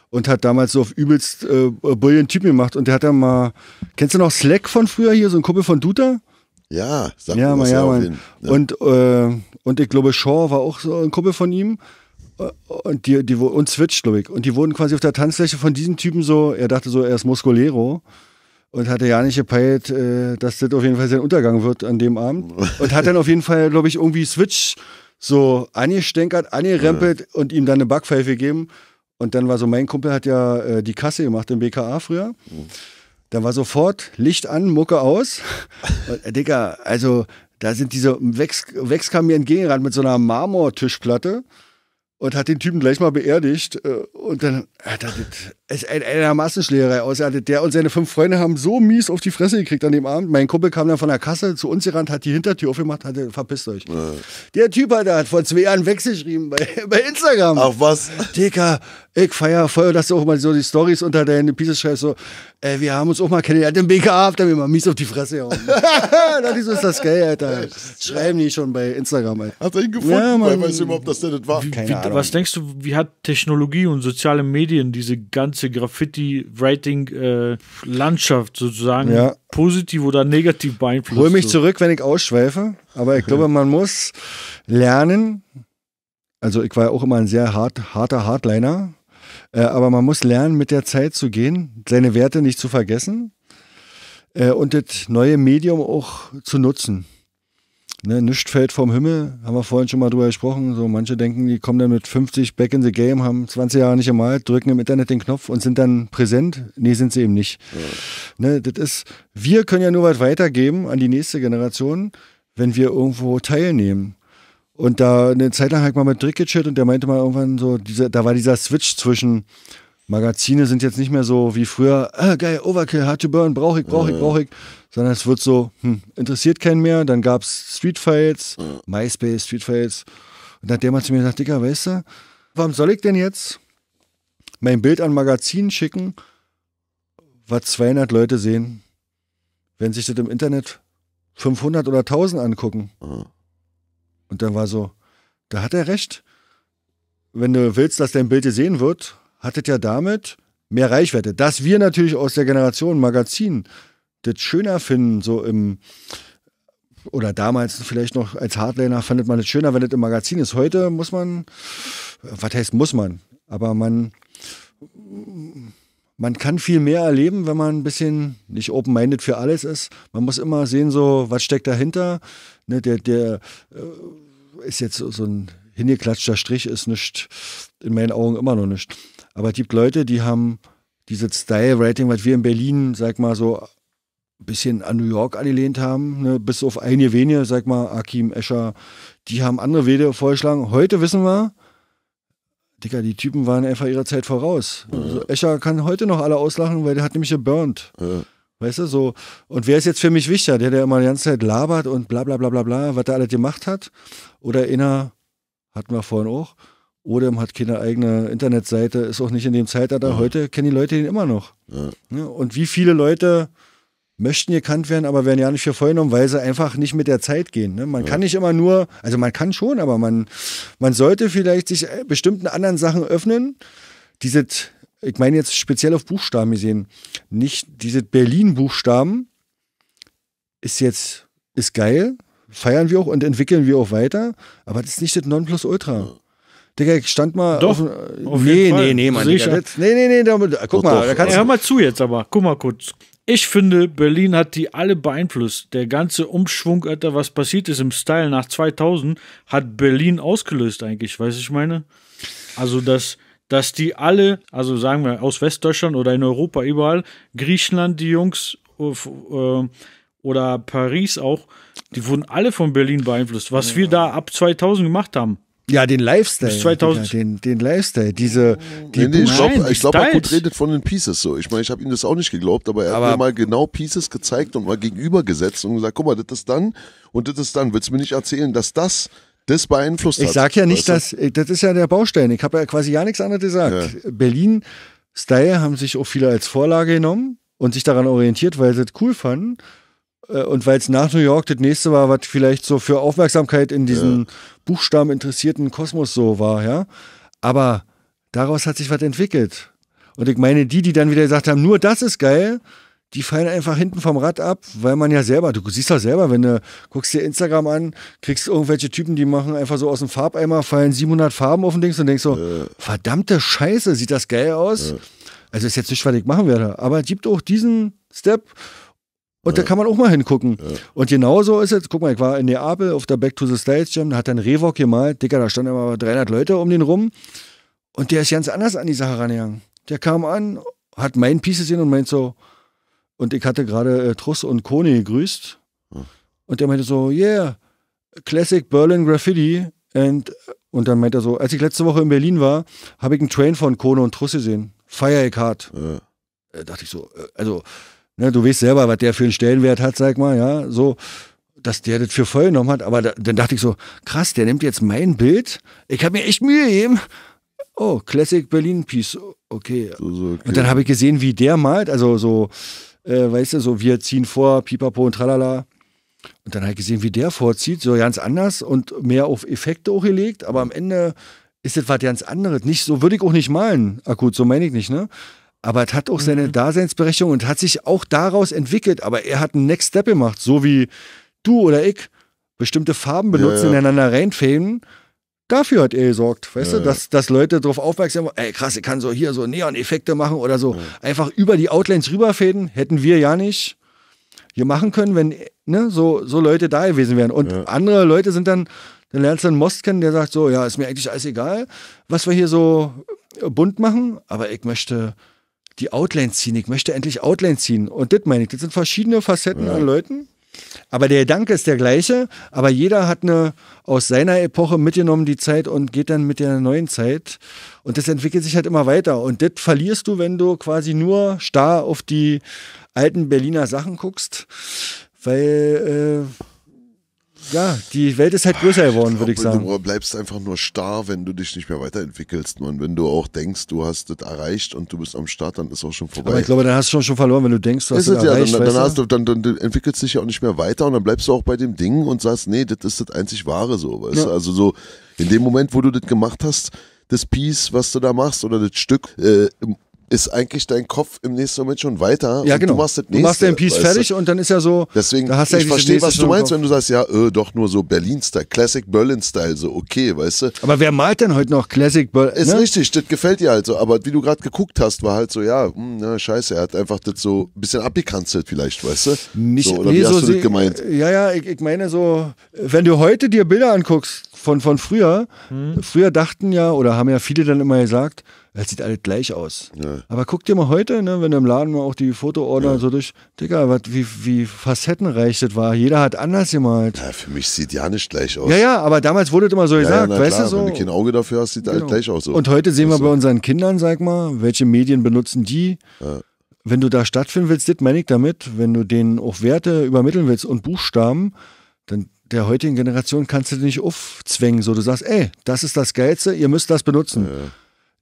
und hat damals so auf übelst äh, äh Bullion Typ gemacht und der hat dann mal, kennst du noch Slack von früher hier, so ein Kumpel von Duter? Ja, sag ja, mal, ja, man. ja. Und, äh, und ich glaube, Shaw war auch so ein Kumpel von ihm. Äh, und, die, die, und Switch, glaube ich. Und die wurden quasi auf der Tanzfläche von diesem Typen so, er dachte so, er ist Muscolero und hatte ja nicht gepeilt, äh, dass das auf jeden Fall sein Untergang wird an dem Abend. Und hat dann auf jeden Fall, glaube ich, irgendwie Switch so angestänkert, angerempelt ja. und ihm dann eine Backpfeife gegeben. Und dann war so, mein Kumpel hat ja äh, die Kasse gemacht im BKA früher. Mhm. Da war sofort Licht an, Mucke aus. Und, äh, Digga, also da sind diese, Wex, Wex kam mir entgegengerannt mit so einer Marmortischplatte und hat den Typen gleich mal beerdigt. Äh, und dann hat er das, eine, eine Massenschlägerei ausgeartet. Der und seine fünf Freunde haben so mies auf die Fresse gekriegt an dem Abend. Mein Kumpel kam dann von der Kasse zu uns gerannt, hat die Hintertür aufgemacht, hat verpisst euch. Ja. Der Typ hat, hat vor zwei Jahren weggeschrieben bei, bei Instagram. Ach was? Dicker, ich feier voll, dass du auch mal so die Stories unter deinen Pieces schreibst, so, ey, wir haben uns auch mal kennengelernt im BKA, habt ihr mir mal mies auf die Fresse gehauen. wieso ist das geil, Alter? Schreiben die schon bei Instagram, Alter. Hat er ihn gefunden? Ja, man, weiß überhaupt, dass der das war. Wie, Keine wie, Ahnung. Was denkst du, wie hat Technologie und soziale Medien diese ganze Graffiti-Writing-Landschaft äh, sozusagen ja. positiv oder negativ beeinflusst? Hol mich zurück, wenn ich ausschweife, aber ich glaube, man muss lernen, also ich war ja auch immer ein sehr hart, harter Hardliner. Äh, aber man muss lernen, mit der Zeit zu gehen, seine Werte nicht zu vergessen äh, und das neue Medium auch zu nutzen. Ne, nichts fällt vom Himmel, haben wir vorhin schon mal drüber gesprochen. So manche denken, die kommen dann mit 50 back in the game, haben 20 Jahre nicht gemalt, drücken im Internet den Knopf und sind dann präsent. Nee, sind sie eben nicht. Ja. Ne, das ist, wir können ja nur was weitergeben an die nächste Generation, wenn wir irgendwo teilnehmen. Und da eine Zeit lang habe ich mal mit Drick gechillt und der meinte mal irgendwann so, diese, da war dieser Switch zwischen Magazine sind jetzt nicht mehr so wie früher, ah, geil, Overkill, Hard to Burn, brauche ich, brauche ich, brauche ich, sondern es wird so, hm, interessiert keinen mehr. Dann gab es Street Fights, MySpace, Street Fights. Und dann hat der mal zu mir gesagt, Digga, weißt du, warum soll ich denn jetzt mein Bild an Magazin schicken, was 200 Leute sehen, wenn sich das im Internet 500 oder 1000 angucken? Mhm. Und dann war so, da hat er recht. Wenn du willst, dass dein Bild gesehen wird, hattet ja damit mehr Reichweite. Dass wir natürlich aus der Generation Magazin das schöner finden, so im, oder damals vielleicht noch als Hardliner fandet man es schöner, wenn das im Magazin ist. Heute muss man, was heißt muss man, aber man, man kann viel mehr erleben, wenn man ein bisschen nicht open-minded für alles ist. Man muss immer sehen, so was steckt dahinter. Ne, der, der, äh, ist jetzt so, ein hingeklatschter Strich, ist nicht, in meinen Augen immer noch nicht. Aber es gibt Leute, die haben dieses Style-Rating, was wir in Berlin, sag mal so, ein bisschen an New York angelehnt haben, ne? bis auf einige wenige, sag mal, Akim Escher, die haben andere Wege vorgeschlagen. Heute wissen wir, Digga, die Typen waren einfach ihrer Zeit voraus. Also Escher kann heute noch alle auslachen, weil der hat nämlich geburnt. Ja. Weißt du, so. Und wer ist jetzt für mich wichtiger? Der, der immer die ganze Zeit labert und bla bla bla bla bla, was der alles gemacht hat. Oder inner, hatten wir vorhin auch. Odem hat keine eigene Internetseite, ist auch nicht in dem Zeitalter. Ja. Heute kennen die Leute ihn immer noch. Ja. Ne? Und wie viele Leute möchten gekannt werden, aber werden ja nicht für vollgenommen, weil sie einfach nicht mit der Zeit gehen. Ne? Man ja. kann nicht immer nur, also man kann schon, aber man, man sollte vielleicht sich äh, bestimmten anderen Sachen öffnen, dieses ich meine jetzt speziell auf Buchstaben gesehen, nicht diese Berlin-Buchstaben ist jetzt, ist geil, feiern wir auch und entwickeln wir auch weiter, aber das ist nicht das Nonplusultra. Digga, ich stand mal. Doch. Auf, auf nee, nee, nee, Mann. Digga, das, nee, nee, nee, da, guck doch, mal. Doch. Da kannst du. hör mal zu jetzt aber. Guck mal kurz. Ich finde, Berlin hat die alle beeinflusst. Der ganze Umschwung, Alter, was passiert ist im Style nach 2000, hat Berlin ausgelöst eigentlich, weiß ich meine? Also das, dass die alle, also sagen wir aus Westdeutschland oder in Europa überall, Griechenland, die Jungs äh, äh, oder Paris auch, die wurden alle von Berlin beeinflusst, was ja. wir da ab 2000 gemacht haben. Ja, den Lifestyle. Bis 2000. Ja, den, den Lifestyle. Diese, die nee, nee, ich glaube, glaub, Akut redet von den Pieces so. Ich meine, ich habe ihm das auch nicht geglaubt, aber er aber hat mir mal genau Pieces gezeigt und mal gegenübergesetzt und gesagt, guck mal, das ist dann und das ist dann. Willst du mir nicht erzählen, dass das das beeinflusst ich hat. Ich sage ja nicht, dass äh, das ist ja der Baustein. Ich habe ja quasi ja nichts anderes gesagt. Ja. Berlin Style haben sich auch viele als Vorlage genommen und sich daran orientiert, weil sie es cool fanden. Äh, und weil es nach New York das nächste war, was vielleicht so für Aufmerksamkeit in diesem ja. Buchstaben interessierten Kosmos so war, ja. Aber daraus hat sich was entwickelt. Und ich meine, die, die dann wieder gesagt haben, nur das ist geil, die fallen einfach hinten vom Rad ab, weil man ja selber, du siehst doch selber, wenn du guckst dir Instagram an, kriegst irgendwelche Typen, die machen einfach so aus dem Farbeimer, fallen 700 Farben auf den Dings und denkst so, äh. verdammte Scheiße, sieht das geil aus. Äh. Also ist jetzt nicht, was ich machen werde, aber es gibt auch diesen Step und ja. da kann man auch mal hingucken. Ja. Und genauso ist es, guck mal, ich war in Neapel auf der Back to the Stage Jam, da hat dann Revok gemalt, Dicker, da standen immer 300 Leute um den rum und der ist ganz anders an die Sache rangegangen. Der kam an, hat mein Piece gesehen und meint so, und ich hatte gerade äh, Truss und Kone gegrüßt. Hm. Und der meinte so, yeah, Classic Berlin Graffiti. And, äh, und dann meinte er so, als ich letzte Woche in Berlin war, habe ich einen Train von Kone und Truss gesehen. Fire ich Ja. Da dachte ich so, äh, also, ne, du weißt selber, was der für einen Stellenwert hat, sag mal, ja, so, dass der das für voll genommen hat. Aber da, dann dachte ich so, krass, der nimmt jetzt mein Bild. Ich habe mir echt Mühe gegeben. Oh, Classic Berlin Piece. Okay. So, so, okay. Und dann habe ich gesehen, wie der malt, also so äh, weißt du, so wir ziehen vor, pipapo und tralala. Und dann halt gesehen, wie der vorzieht, so ganz anders und mehr auf Effekte auch gelegt, aber am Ende ist es was ganz anderes. Nicht, so würde ich auch nicht malen. Akut, so meine ich nicht, ne? Aber es hat auch mhm. seine Daseinsberechtigung und hat sich auch daraus entwickelt. Aber er hat einen Next Step gemacht, so wie du oder ich bestimmte Farben benutzen, ja, ja. ineinander reinfäden dafür hat er gesorgt, weißt ja. du, dass, dass Leute darauf aufmerksam waren, ey krass, ich kann so hier so Neon-Effekte machen oder so. Ja. Einfach über die Outlines rüberfäden, hätten wir ja nicht hier machen können, wenn ne, so, so Leute da gewesen wären. Und ja. andere Leute sind dann, dann lernst du einen Most kennen, der sagt so, ja, ist mir eigentlich alles egal, was wir hier so äh, bunt machen, aber ich möchte die Outlines ziehen, ich möchte endlich Outlines ziehen. Und das meine ich, das sind verschiedene Facetten an Leuten aber der Gedanke ist der gleiche, aber jeder hat eine aus seiner Epoche mitgenommen die Zeit und geht dann mit der neuen Zeit. Und das entwickelt sich halt immer weiter. Und das verlierst du, wenn du quasi nur starr auf die alten Berliner Sachen guckst, weil äh, ja, die Welt ist halt größer geworden, würde ich sagen. Du bleibst einfach nur starr, wenn du dich nicht mehr weiterentwickelst. Und wenn du auch denkst, du hast das erreicht und du bist am Start, dann ist auch schon vorbei. Aber ich glaube, dann hast du schon, verloren, wenn du denkst, du hast es erreicht. Ja, dann, dann, hast du, dann, dann, entwickelst du dich ja auch nicht mehr weiter und dann bleibst du auch bei dem Ding und sagst, nee, das ist das einzig Wahre so. Weißt ja. du? Also so, in dem Moment, wo du das gemacht hast, das Piece, was du da machst oder das Stück, äh, ist eigentlich dein Kopf im nächsten Moment schon weiter. Ja, genau. Du machst, das nächste, du machst den Piece fertig du? und dann ist ja so. Deswegen, da hast ich verstehe, was du meinst, wenn du sagst, ja, äh, doch nur so Berlin-Style, Classic Berlin-Style, so okay, weißt du. Aber wer malt denn heute noch Classic Berlin? Ist ne? richtig, das gefällt dir halt so. Aber wie du gerade geguckt hast, war halt so, ja, mh, hm, na, ne, scheiße, er hat einfach das so ein bisschen abgekanzelt vielleicht, weißt du? Nicht, so, oder nee, wie hast du das gemeint? Ja, ja, ich, ich meine so, wenn du heute dir Bilder anguckst von, von früher, hm. früher dachten ja oder haben ja viele dann immer gesagt, das sieht alles gleich aus. Ja. Aber guck dir mal heute, ne, wenn du im Laden mal auch die Fotoordner ja. so durch, Digga, wat, wie, wie facettenreich das war. Jeder hat anders gemalt. Ja, für mich sieht ja nicht gleich aus. Ja, ja, aber damals wurde das immer so gesagt, ja, weißt klar, du so. Wenn du kein Auge dafür hast, sieht genau. alles gleich aus. So. Und heute sehen wir bei unseren Kindern, sag mal, welche Medien benutzen die? Wenn du da stattfinden willst, das meine ich damit, wenn du denen auch Werte übermitteln willst und Buchstaben, dann der heutigen Generation kannst du nicht aufzwängen. So, du sagst, ey, das ist das Geilste, ihr müsst das benutzen. Ja.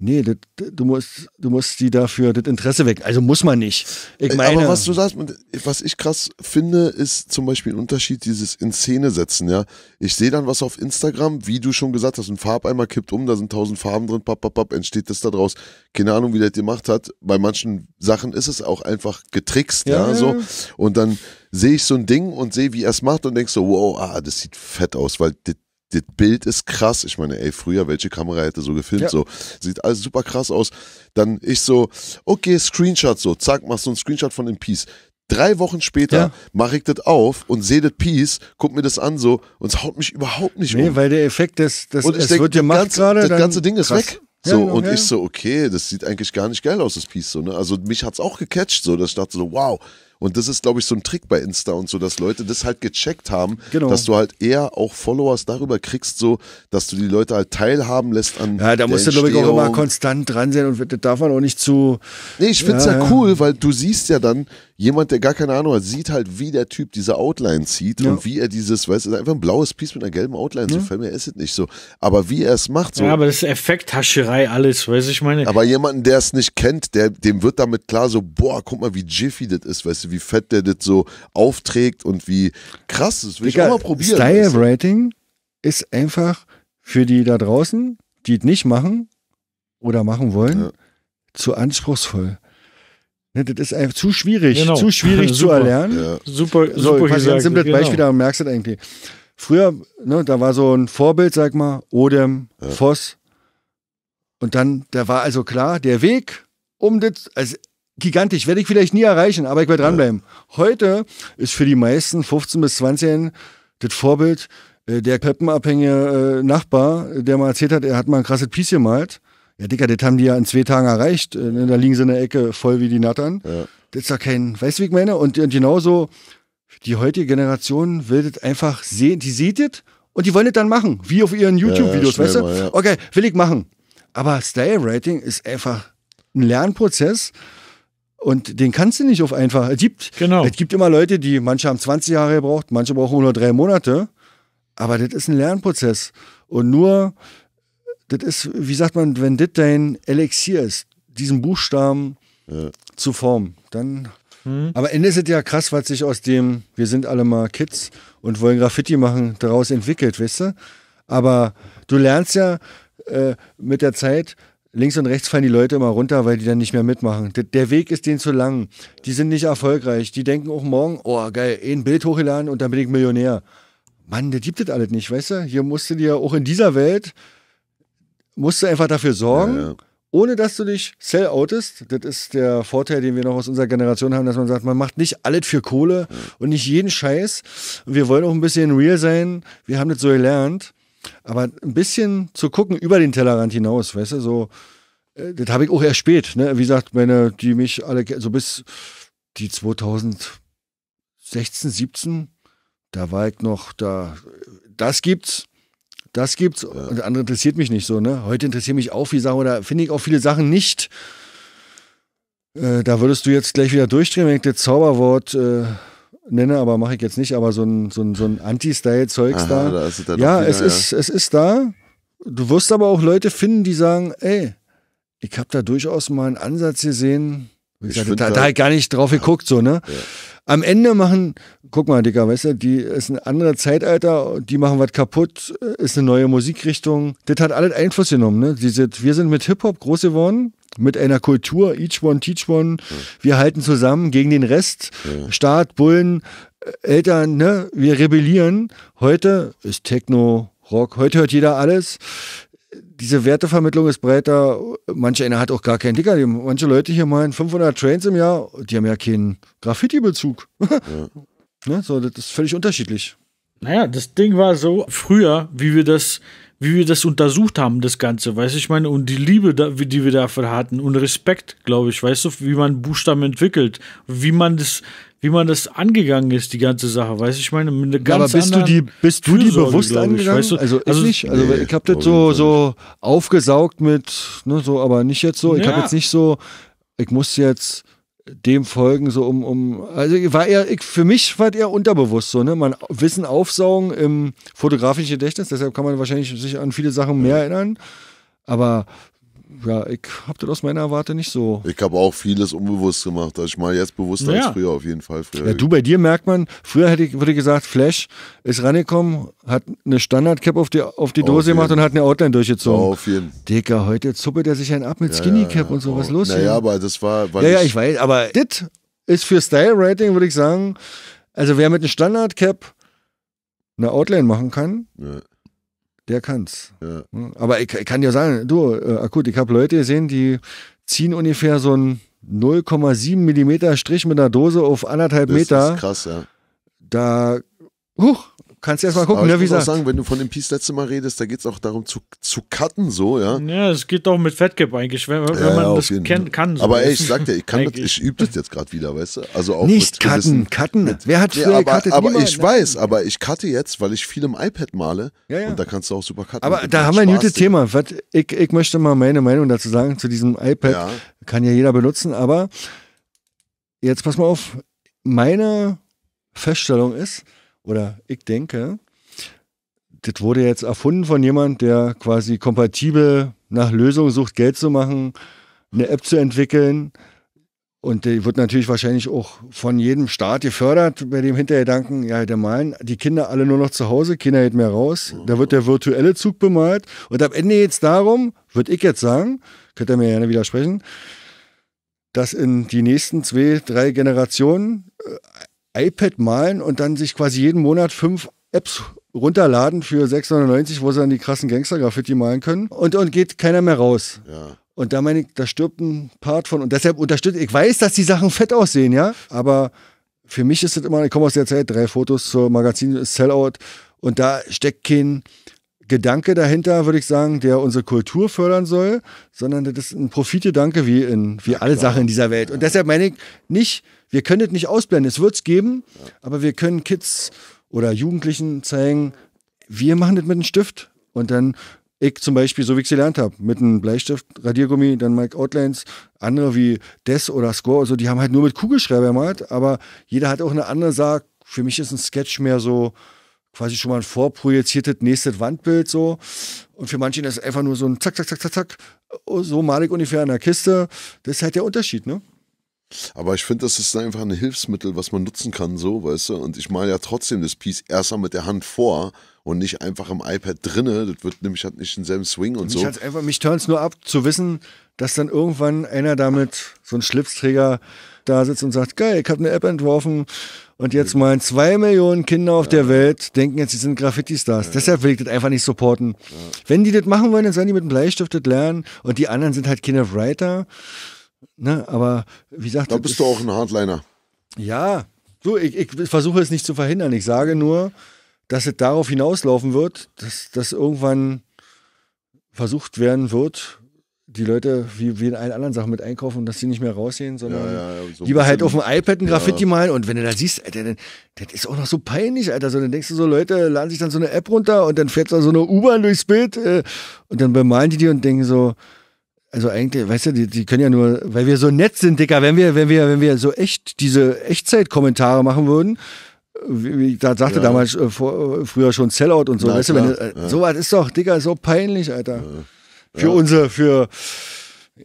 Nee, das, du musst, du musst die dafür das Interesse weg. Also muss man nicht. Ich meine, Aber was du sagst, was ich krass finde, ist zum Beispiel ein Unterschied dieses in Szene setzen. Ja, ich sehe dann was auf Instagram, wie du schon gesagt hast, ein Farbeimer kippt um, da sind tausend Farben drin, papp, papp, papp, entsteht das da draus. Keine Ahnung, wie der das gemacht hat. Bei manchen Sachen ist es auch einfach getrickst, ja, ja so. Und dann sehe ich so ein Ding und sehe, wie er es macht und denk so, wow, ah, das sieht fett aus, weil das das Bild ist krass. Ich meine, ey, früher, welche Kamera hätte so gefilmt? Ja. So, sieht alles super krass aus. Dann ich so, okay, Screenshot so, zack, machst du einen Screenshot von dem Piece. Drei Wochen später ja. mache ich das auf und sehe das Piece, guck mir das an so und es haut mich überhaupt nicht nee, um. Nee, weil der Effekt, das, das und ich es denk, wird gemacht ganze, gerade. Das ganze Ding ist krass. weg. So, ja, genau, und ja. ich so, okay, das sieht eigentlich gar nicht geil aus, das Piece. So, ne? Also mich hat es auch gecatcht, so, dass ich dachte so, wow, und das ist, glaube ich, so ein Trick bei Insta und so, dass Leute das halt gecheckt haben, genau. dass du halt eher auch Followers darüber kriegst, so, dass du die Leute halt teilhaben lässt an. Ja, da musst du, glaube ich, auch immer konstant dran sein und das darf man auch nicht zu. Nee, ich finde es ja, ja, cool, weil du siehst ja dann, jemand, der gar keine Ahnung hat, sieht halt, wie der Typ diese Outline zieht ja. und wie er dieses, weißt du, einfach ein blaues Piece mit einer gelben Outline, ja. so fällt mir ist es nicht so. Aber wie er es macht, so. Ja, aber das ist Effekthascherei alles, weißt du, ich meine. Aber jemanden, der es nicht kennt, der, dem wird damit klar so, boah, guck mal, wie jiffy das ist, weißt du, wie fett der das so aufträgt und wie krass, das will Digga, ich auch mal probieren. Style Writing ist einfach für die da draußen, die es nicht machen oder machen wollen, ja. zu anspruchsvoll. Ne, das ist einfach zu schwierig, genau. zu schwierig zu erlernen. Ja. Super, äh, so, super gesagt. Ein simples genau. Beispiel, da merkst du das eigentlich. Früher, ne, da war so ein Vorbild, sag mal, Odem, ja. Voss. Und dann, da war also klar, der Weg um das, also gigantisch, werde ich vielleicht nie erreichen, aber ich werde dranbleiben. Ja. Heute ist für die meisten 15 bis 20 das Vorbild äh, der peppenabhängige äh, Nachbar, der mal erzählt hat, er hat mal ein krasses Piece gemalt ja, Dicker, das haben die ja in zwei Tagen erreicht. Äh, ne? Da liegen sie in der Ecke voll wie die Nattern. Ja. Das ist ja kein, weißt du, wie ich meine? Und, und genauso, die heutige Generation will das einfach sehen, die sieht das und die wollen das dann machen, wie auf ihren YouTube-Videos, ja, weißt du? Mal, okay, will ich machen. Aber Style-Writing ist einfach ein Lernprozess. Und den kannst du nicht auf einfach. Es gibt, genau. es gibt immer Leute, die, manche haben 20 Jahre gebraucht, manche brauchen nur drei Monate. Aber das ist ein Lernprozess. Und nur, das ist, wie sagt man, wenn das dein Elixier ist, diesen Buchstaben ja. zu formen, dann. Hm. Am Ende ist es ja krass, was sich aus dem, wir sind alle mal Kids und wollen Graffiti machen, daraus entwickelt, weißt du? Aber du lernst ja äh, mit der Zeit, links und rechts fallen die Leute immer runter, weil die dann nicht mehr mitmachen. D der Weg ist denen zu lang. Die sind nicht erfolgreich. Die denken auch morgen, oh geil, eh ein Bild hochgeladen und dann bin ich Millionär. Mann, der gibt das alles nicht, weißt du? Hier musst du dir auch in dieser Welt musst du einfach dafür sorgen. Ja, ja ohne dass du dich sell-outest. Das ist der Vorteil, den wir noch aus unserer Generation haben, dass man sagt, man macht nicht alles für Kohle und nicht jeden Scheiß. Und wir wollen auch ein bisschen real sein. Wir haben das so gelernt. Aber ein bisschen zu gucken über den Tellerrand hinaus, weißt du, so, äh, das habe ich auch erst spät. Ne? Wie gesagt, meine, die mich alle, so bis die 2016, 17, da war ich noch da. Das gibt's. Das gibt's. Und der andere interessiert mich nicht so, ne? Heute interessieren mich auch viele Sachen oder finde ich auch viele Sachen nicht. Äh, da würdest du jetzt gleich wieder durchdrehen, wenn ich das Zauberwort äh, nenne, aber mache ich jetzt nicht, aber so ein, so ein, so ein Anti-Style-Zeugs da. da ist es ja, wieder, es, ja. Ist, es ist da. Du wirst aber auch Leute finden, die sagen, ey, ich habe da durchaus mal einen Ansatz gesehen, ich ich da, da halt gar nicht drauf geguckt, so, ne? Ja. Am Ende machen, guck mal, Digga, weißt du, die ist ein anderer Zeitalter, die machen was kaputt, ist eine neue Musikrichtung. Das hat alles Einfluss genommen, ne? Die Sind, wir sind mit Hip-Hop groß geworden, mit einer Kultur, each one, teach one. Ja. Wir halten zusammen gegen den Rest. Ja. Staat, Bullen, äh, Eltern, ne? Wir rebellieren. Heute ist Techno, Rock, heute hört jeder alles diese Wertevermittlung ist breiter. Manche einer hat auch gar keinen Dicker. Manche Leute hier meinen 500 Trains im Jahr, die haben ja keinen Graffiti-Bezug. Ja. ne? So, das ist völlig unterschiedlich. Naja, das Ding war so, früher, wie wir das wie wir das untersucht haben, das Ganze, weißt du, ich meine, und die Liebe, die wir dafür hatten und Respekt, glaube ich, weißt du, wie man Buchstaben entwickelt, wie man das, wie man das angegangen ist, die ganze Sache, weißt du, ich meine, mit einer ganz ja, aber bist du die, bist du die bewusst angegangen? Weißt du? Also, also ich nicht, also nee, ich habe das so, so aufgesaugt mit, ne, so, aber nicht jetzt so, ich ja. habe jetzt nicht so, ich muss jetzt dem folgen, so um, um also war eher, ich, für mich war eher unterbewusst so, ne? Man Wissen aufsaugen im fotografischen Gedächtnis, deshalb kann man wahrscheinlich sich an viele Sachen mehr erinnern. Aber ja, ich habe das aus meiner Warte nicht so. Ich habe auch vieles unbewusst gemacht. Also ich mal jetzt bewusster naja. als früher, auf jeden Fall. Früher. Ja, du, bei dir merkt man, früher hätte ich, würde ich gesagt, Flash ist rangekommen, hat eine Standard-Cap auf die, auf die Dose auf gemacht jeden. und hat eine Outline durchgezogen. Ja, auf jeden. Dicker, heute zuppelt er sich einen ab mit ja, Skinny-Cap und sowas Was los Naja, aber das war... Weil ja, ja, ich weiß, aber das ist für Style-Writing, würde ich sagen, also wer mit einem Standard-Cap eine Outline machen kann... Ja der kann's. Ja. Hm? Aber ich, ich, kann dir sagen, du, äh, akut, ich habe Leute gesehen, die ziehen ungefähr so ein 0,7 Millimeter Strich mit einer Dose auf anderthalb das Meter. Das ist krass, ja. Da, huch, kannst erst mal gucken, ne, wie gesagt. Ich muss auch sagen, wenn du von dem Piece letzte Mal redest, da geht es auch darum zu, zu cutten, so, ja. Ja, es geht auch mit Fettgap eigentlich, wenn, wenn ja, man das kennt, kann. So. Aber ey, ich sag dir, ich, ich übe das jetzt gerade wieder, weißt du? Also auch Nicht cutten, cutten. Wer hat früher nee, aber, aber ich ne? weiß, aber ich cutte jetzt, weil ich viel im iPad male ja, ja. und da kannst du auch super cutten. Aber da haben wir ein gutes Thema. ich, ich möchte mal meine Meinung dazu sagen, zu diesem iPad. Ja. Kann ja jeder benutzen, aber jetzt pass mal auf, meine Feststellung ist, oder ich denke, das wurde jetzt erfunden von jemand, der quasi kompatibel nach Lösungen sucht, Geld zu machen, eine App zu entwickeln. Und die wird natürlich wahrscheinlich auch von jedem Staat gefördert, bei dem Hintergedanken, ja, der malen die Kinder alle nur noch zu Hause, Kinder geht mehr raus. Da wird der virtuelle Zug bemalt. Und am Ende geht es darum, würde ich jetzt sagen, könnt ihr mir gerne widersprechen, dass in die nächsten zwei, drei Generationen äh, iPad malen und dann sich quasi jeden Monat fünf Apps runterladen für 690, wo sie dann die krassen Gangster-Graffiti malen können. Und, und geht keiner mehr raus. Ja. Und da meine ich, da stirbt ein Part von. Und deshalb unterstütze ich, weiß, dass die Sachen fett aussehen, ja. Aber für mich ist das immer, ich komme aus der Zeit, drei Fotos zur Magazin Sellout. Und da steckt kein Gedanke dahinter, würde ich sagen, der unsere Kultur fördern soll, sondern das ist ein Profitgedanke wie in, wie ja, alle klar. Sachen in dieser Welt. Und deshalb meine ich nicht, wir können es nicht ausblenden. Es wird es geben, aber wir können Kids oder Jugendlichen zeigen, wir machen das mit einem Stift. Und dann ich zum Beispiel, so wie ich es gelernt habe, mit einem Bleistift, Radiergummi, dann Mike Outlines, andere wie Des oder Score, also die haben halt nur mit Kugelschreiber gemalt, aber jeder hat auch eine andere Sache. Für mich ist ein Sketch mehr so quasi schon mal ein vorprojiziertes nächstes Wandbild so. Und für manchen ist es einfach nur so ein Zack, Zack, Zack, Zack, Zack. So malig ungefähr an der Kiste. Das ist halt der Unterschied, ne? Aber ich finde, das ist einfach ein Hilfsmittel, was man nutzen kann, so, weißt du? Und ich male ja trotzdem das Piece erstmal mit der Hand vor und nicht einfach im iPad drinne. Das wird nämlich halt nicht denselben Swing und mich so. Einfach, mich turns nur ab, zu wissen, dass dann irgendwann einer damit, so ein Schlipsträger, da sitzt und sagt, geil, ich habe eine App entworfen und jetzt malen zwei Millionen Kinder auf ja. der Welt, denken jetzt, sie sind Graffiti-Stars. Ja. Deshalb will ich das einfach nicht supporten. Ja. Wenn die das machen wollen, dann sollen die mit dem Bleistift das lernen und die anderen sind halt Kinder Writer. Ne, aber wie gesagt, da bist du auch ein Hardliner. Ja, so, ich, ich, versuche es nicht zu verhindern. Ich sage nur, dass es darauf hinauslaufen wird, dass, dass irgendwann versucht werden wird, die Leute wie, wie in allen anderen Sachen mit einkaufen, dass sie nicht mehr rausgehen, sondern ja, ja, so lieber halt auf dem iPad ein Graffiti malen. Und wenn du da siehst, Alter, dann, das ist auch noch so peinlich, Alter. So, dann denkst du so, Leute laden sich dann so eine App runter und dann fährt da so eine U-Bahn durchs Bild äh, und dann bemalen die die und denken so, also eigentlich, weißt du, die, die können ja nur, weil wir so nett sind, Dicker, wenn wir, wenn wir, wenn wir so echt diese Echtzeit-Kommentare machen würden, wie wie ich da sagte ja. damals äh, vor, äh, früher schon Sellout und so, Na, weißt klar. du, wenn, äh, ja. sowas ist doch, Dicker, so peinlich, Alter. Ja. Für unsere, für.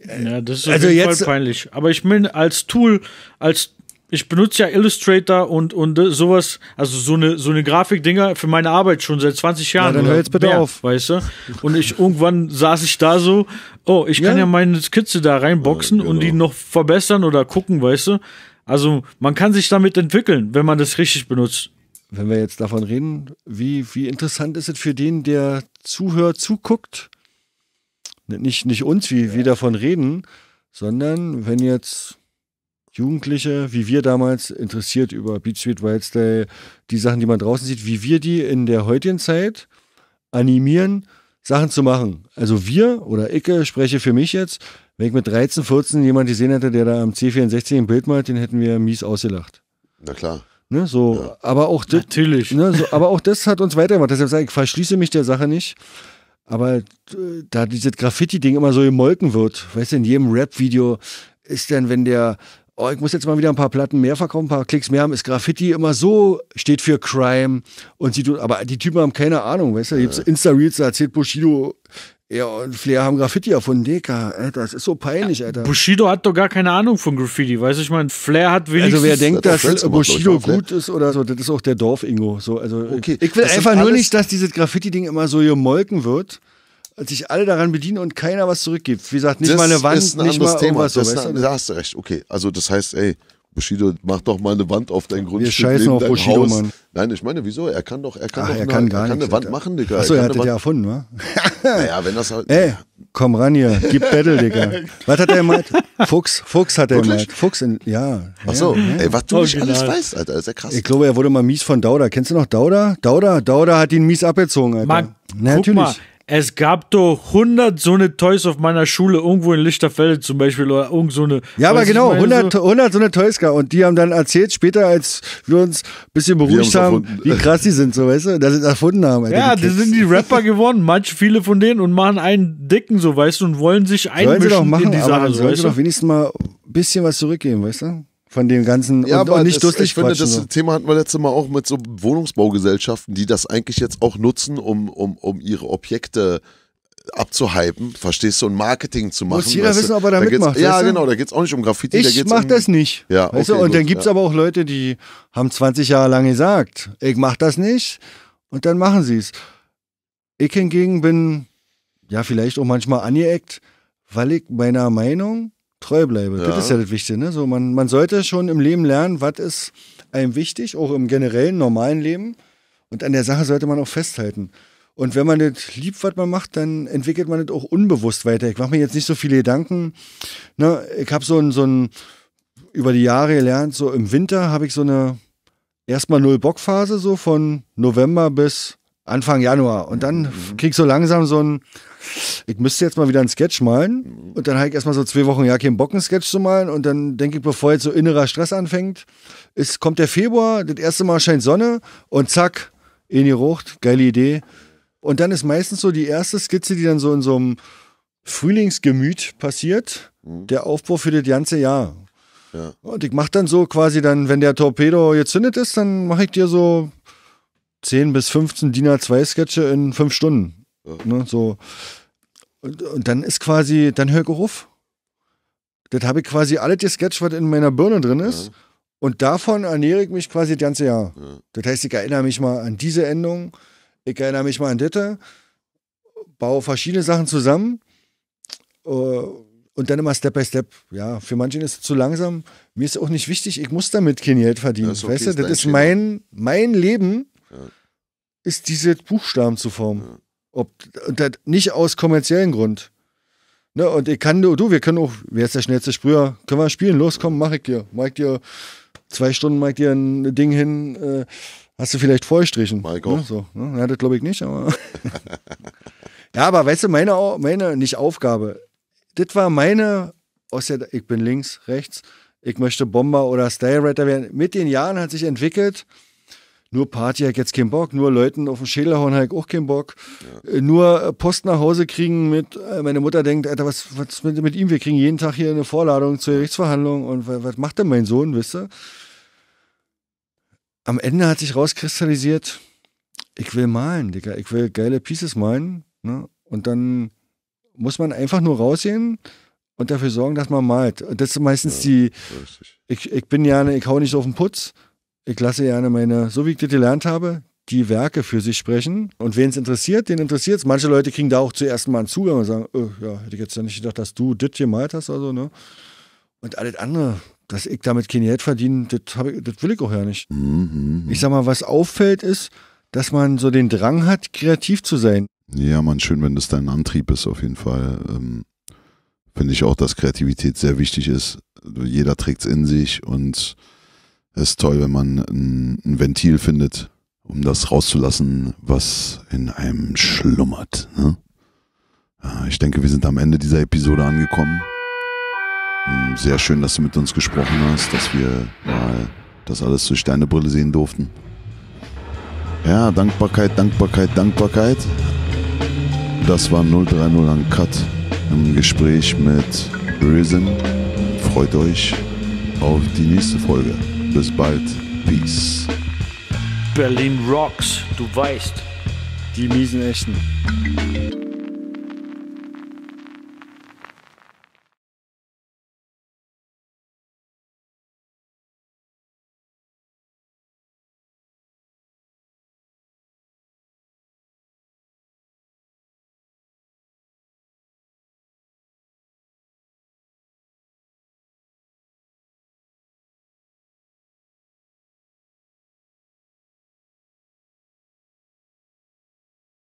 Äh, ja, das ist also jetzt, voll peinlich. Aber ich meine, als Tool, als ich benutze ja Illustrator und, und äh, sowas, also so eine, so eine Grafikdinger für meine Arbeit schon seit 20 Jahren. Ja, dann hör jetzt bitte mehr, auf. Weißt du? Und ich irgendwann saß ich da so, oh, ich kann ja, ja meine Skizze da reinboxen ja, oh, genau. und die genau. noch verbessern oder gucken, weißt du? Also man kann sich damit entwickeln, wenn man das richtig benutzt. Wenn wir jetzt davon reden, wie, wie interessant ist es für den, der zuhört, zuguckt, nicht, nicht uns, wie ja. wir davon reden, sondern wenn jetzt Jugendliche, wie wir damals, interessiert über Beach Street Wednesday, die Sachen, die man draußen sieht, wie wir die in der heutigen Zeit animieren, Sachen zu machen. Also wir oder ich spreche für mich jetzt, wenn ich mit 13, 14 jemanden gesehen hätte, der da am C64 ein Bild malt, den hätten wir mies ausgelacht. Na klar. Ne, so, ja. aber auch das, Natürlich. Ne, so, aber auch das hat uns weitergemacht. Deshalb sage ich, verschließe mich der Sache nicht. Aber äh, da dieses Graffiti-Ding immer so gemolken wird, weißt du, in jedem Rap-Video ist dann, wenn der oh, ich muss jetzt mal wieder ein paar Platten mehr verkaufen, ein paar Klicks mehr haben, ist Graffiti immer so, steht für Crime und sie tut, aber die Typen haben keine Ahnung, weißt du, da gibt's Insta-Reels, da erzählt Bushido, ja, und Flair haben Graffiti erfunden. Digga, Alter, das ist so peinlich, Alter. Bushido hat doch gar keine Ahnung von Graffiti, weißt du? Ich meine, Flair hat wenigstens... Also wer denkt, das dass das Bushido ne? gut ist oder so, das ist auch der Dorf-Ingo. So, also, okay. Ich will einfach nur nicht, dass dieses Graffiti-Ding immer so gemolken wird sich alle daran bedienen und keiner was zurückgibt. Wie gesagt, nicht das mal eine Wand, ist ein nicht mal Thema. Das so, weißt du? Da hast du recht. Okay, also das heißt, ey, Bushido, mach doch mal eine Wand auf dein Grundstück. Wir scheißen auf Bushido, Haus. Mann. Nein, ich meine, wieso? Er kann doch, er kann Ach, doch er kann eine, gar er kann eine Wand machen, Digga. Achso, er, er hat das ja erfunden, wa? naja, wenn das halt... Ey, komm ran hier, gib Battle, Digga. was hat er gemacht? Fuchs, Fuchs hat er gemacht. Fuchs, in, ja. Achso, ja, ey, was du nicht alles weißt, Alter, das ist ja krass. Ich glaube, er wurde mal mies von Dauda. Kennst du noch Dauda? Dauda, Dauda hat ihn mies abgezogen, Alter. Mann, Na, natürlich. mal es gab doch 100 so eine Toys auf meiner Schule, irgendwo in Lichterfelde zum Beispiel oder irgend so eine. Ja, aber genau, meine, 100, so 100 so eine Toys gab. Und die haben dann erzählt, später, als wir uns ein bisschen beruhigt haben, erfunden. wie krass die sind, so weißt du, dass sie das erfunden haben. ja, die sind die Rapper geworden, manche, viele von denen und machen einen dicken, so weißt du, und wollen sich einmischen sollen sie doch machen, in die Sache. Aber so, sollen sie doch wenigstens mal ein bisschen was zurückgeben, weißt du? von dem ganzen ja, und, aber und nicht das, Ich finde, das so. Thema hatten wir letztes Mal auch mit so Wohnungsbaugesellschaften, die das eigentlich jetzt auch nutzen, um, um, um ihre Objekte abzuhypen, verstehst du, und Marketing zu machen. Muss jeder wissen, ob er da, da mitmacht. Ja, genau, da geht es auch nicht um Graffiti. Ich da geht's mach um, das nicht. Ja, okay, weißt du? Und gut, dann gibt es ja. aber auch Leute, die haben 20 Jahre lang gesagt, ich mach das nicht und dann machen sie es. Ich hingegen bin ja vielleicht auch manchmal angeeckt, weil ich meiner Meinung treu bleibe. Ja. Das ist ja das Wichtige. Ne? So, man, man sollte schon im Leben lernen, was ist einem wichtig, auch im generellen, normalen Leben. Und an der Sache sollte man auch festhalten. Und wenn man das liebt, was man macht, dann entwickelt man das auch unbewusst weiter. Ich mache mir jetzt nicht so viele Gedanken. Ne? Ich habe so ein, so ein, über die Jahre gelernt, so im Winter habe ich so eine erstmal Null-Bock-Phase, so von November bis Anfang Januar. Und dann mhm. krieg so langsam so ein, ich müsste jetzt mal wieder einen Sketch malen. Und dann habe ich erstmal so zwei Wochen ja keinen Bock, einen Sketch zu malen. Und dann denke ich, bevor jetzt so innerer Stress anfängt, ist, kommt der Februar, das erste Mal scheint Sonne und zack, in die Rucht, geile Idee. Und dann ist meistens so die erste Skizze, die dann so in so einem Frühlingsgemüt passiert, mhm. der Aufbau für das ganze Jahr. Ja. Und ich mache dann so quasi dann, wenn der Torpedo gezündet ist, dann mache ich dir so 10 bis 15 DIN A2-Sketche in 5 Stunden. Äh, ne, so. Und, und, dann ist quasi, dann höre ich auf. Das habe ich quasi alles gesketcht, was in meiner Birne drin ist. Ja. Und davon ernähre ich mich quasi das ganze Jahr. Ja. Das heißt, ich erinnere mich mal an diese Endung, ich erinnere mich mal an das, baue verschiedene Sachen zusammen äh, und dann immer Step by Step. Ja, für manchen ist es zu langsam. Mir ist auch nicht wichtig, ich muss damit kein Geld verdienen. Das okay, weißt du, das ist mein, mein Leben ist diese Buchstaben zu formen. Ja. Ob, und das nicht aus kommerziellen Grund. Ne, und ich kann, du, wir können auch, wer ist der schnellste Sprüher? Können wir spielen? Los, komm, mach ich dir. Mach dir zwei Stunden, mach dir ein Ding hin. Äh, hast du vielleicht vorgestrichen? Mach auch. Ne, so, ne? Ja, das glaube ich nicht, aber. ja, aber weißt du, meine, meine, nicht Aufgabe. Das war meine, aus der, ich bin links, rechts, ich möchte Bomber oder Style Rider werden. Mit den Jahren hat sich entwickelt, nur Party hat jetzt keinen Bock, nur Leuten auf den Schädel hauen hat auch keinen Bock, ja. Äh, nur äh, Post nach Hause kriegen mit, äh, meine Mutter denkt, Alter, was, was mit, mit ihm, wir kriegen jeden Tag hier eine Vorladung zur Gerichtsverhandlung und was, was macht denn mein Sohn, wisst ihr? Am Ende hat sich rauskristallisiert, ich will malen, Digga, ich will geile Pieces malen ne? und dann muss man einfach nur rausgehen und dafür sorgen, dass man malt. Und das ist meistens ja, die, ich, ich bin ja, ich hau nicht so auf den Putz, ich lasse gerne meine, so wie ich das gelernt habe, die Werke für sich sprechen. Und wen es interessiert, den interessiert es. Manche Leute kriegen da auch zuerst mal einen Zugang und sagen, oh, ja, hätte ich jetzt ja nicht gedacht, dass du das gemalt hast oder so, also, ne? Und alles andere, dass ich damit kein Geld verdiene, das, will ich auch ja nicht. Mhm, mhm ich mhm. sag mal, was auffällt ist, dass man so den Drang hat, kreativ zu sein. Ja, man, schön, wenn das dein Antrieb ist, auf jeden Fall. Ähm, Finde ich auch, dass Kreativität sehr wichtig ist. Jeder trägt es in sich und es ist toll, wenn man ein, ein, Ventil findet, um das rauszulassen, was in einem schlummert. Ne? Ich denke, wir sind am Ende dieser Episode angekommen. Hm, sehr schön, dass du mit uns gesprochen hast, dass wir mal das alles durch deine Brille sehen durften. Ja, Dankbarkeit, Dankbarkeit, Dankbarkeit. Das war 030 an Cut im Gespräch mit Risen. Freut euch auf die nächste Folge. Bis bald. Peace. Berlin Rocks, du weißt. Die miesen Echten.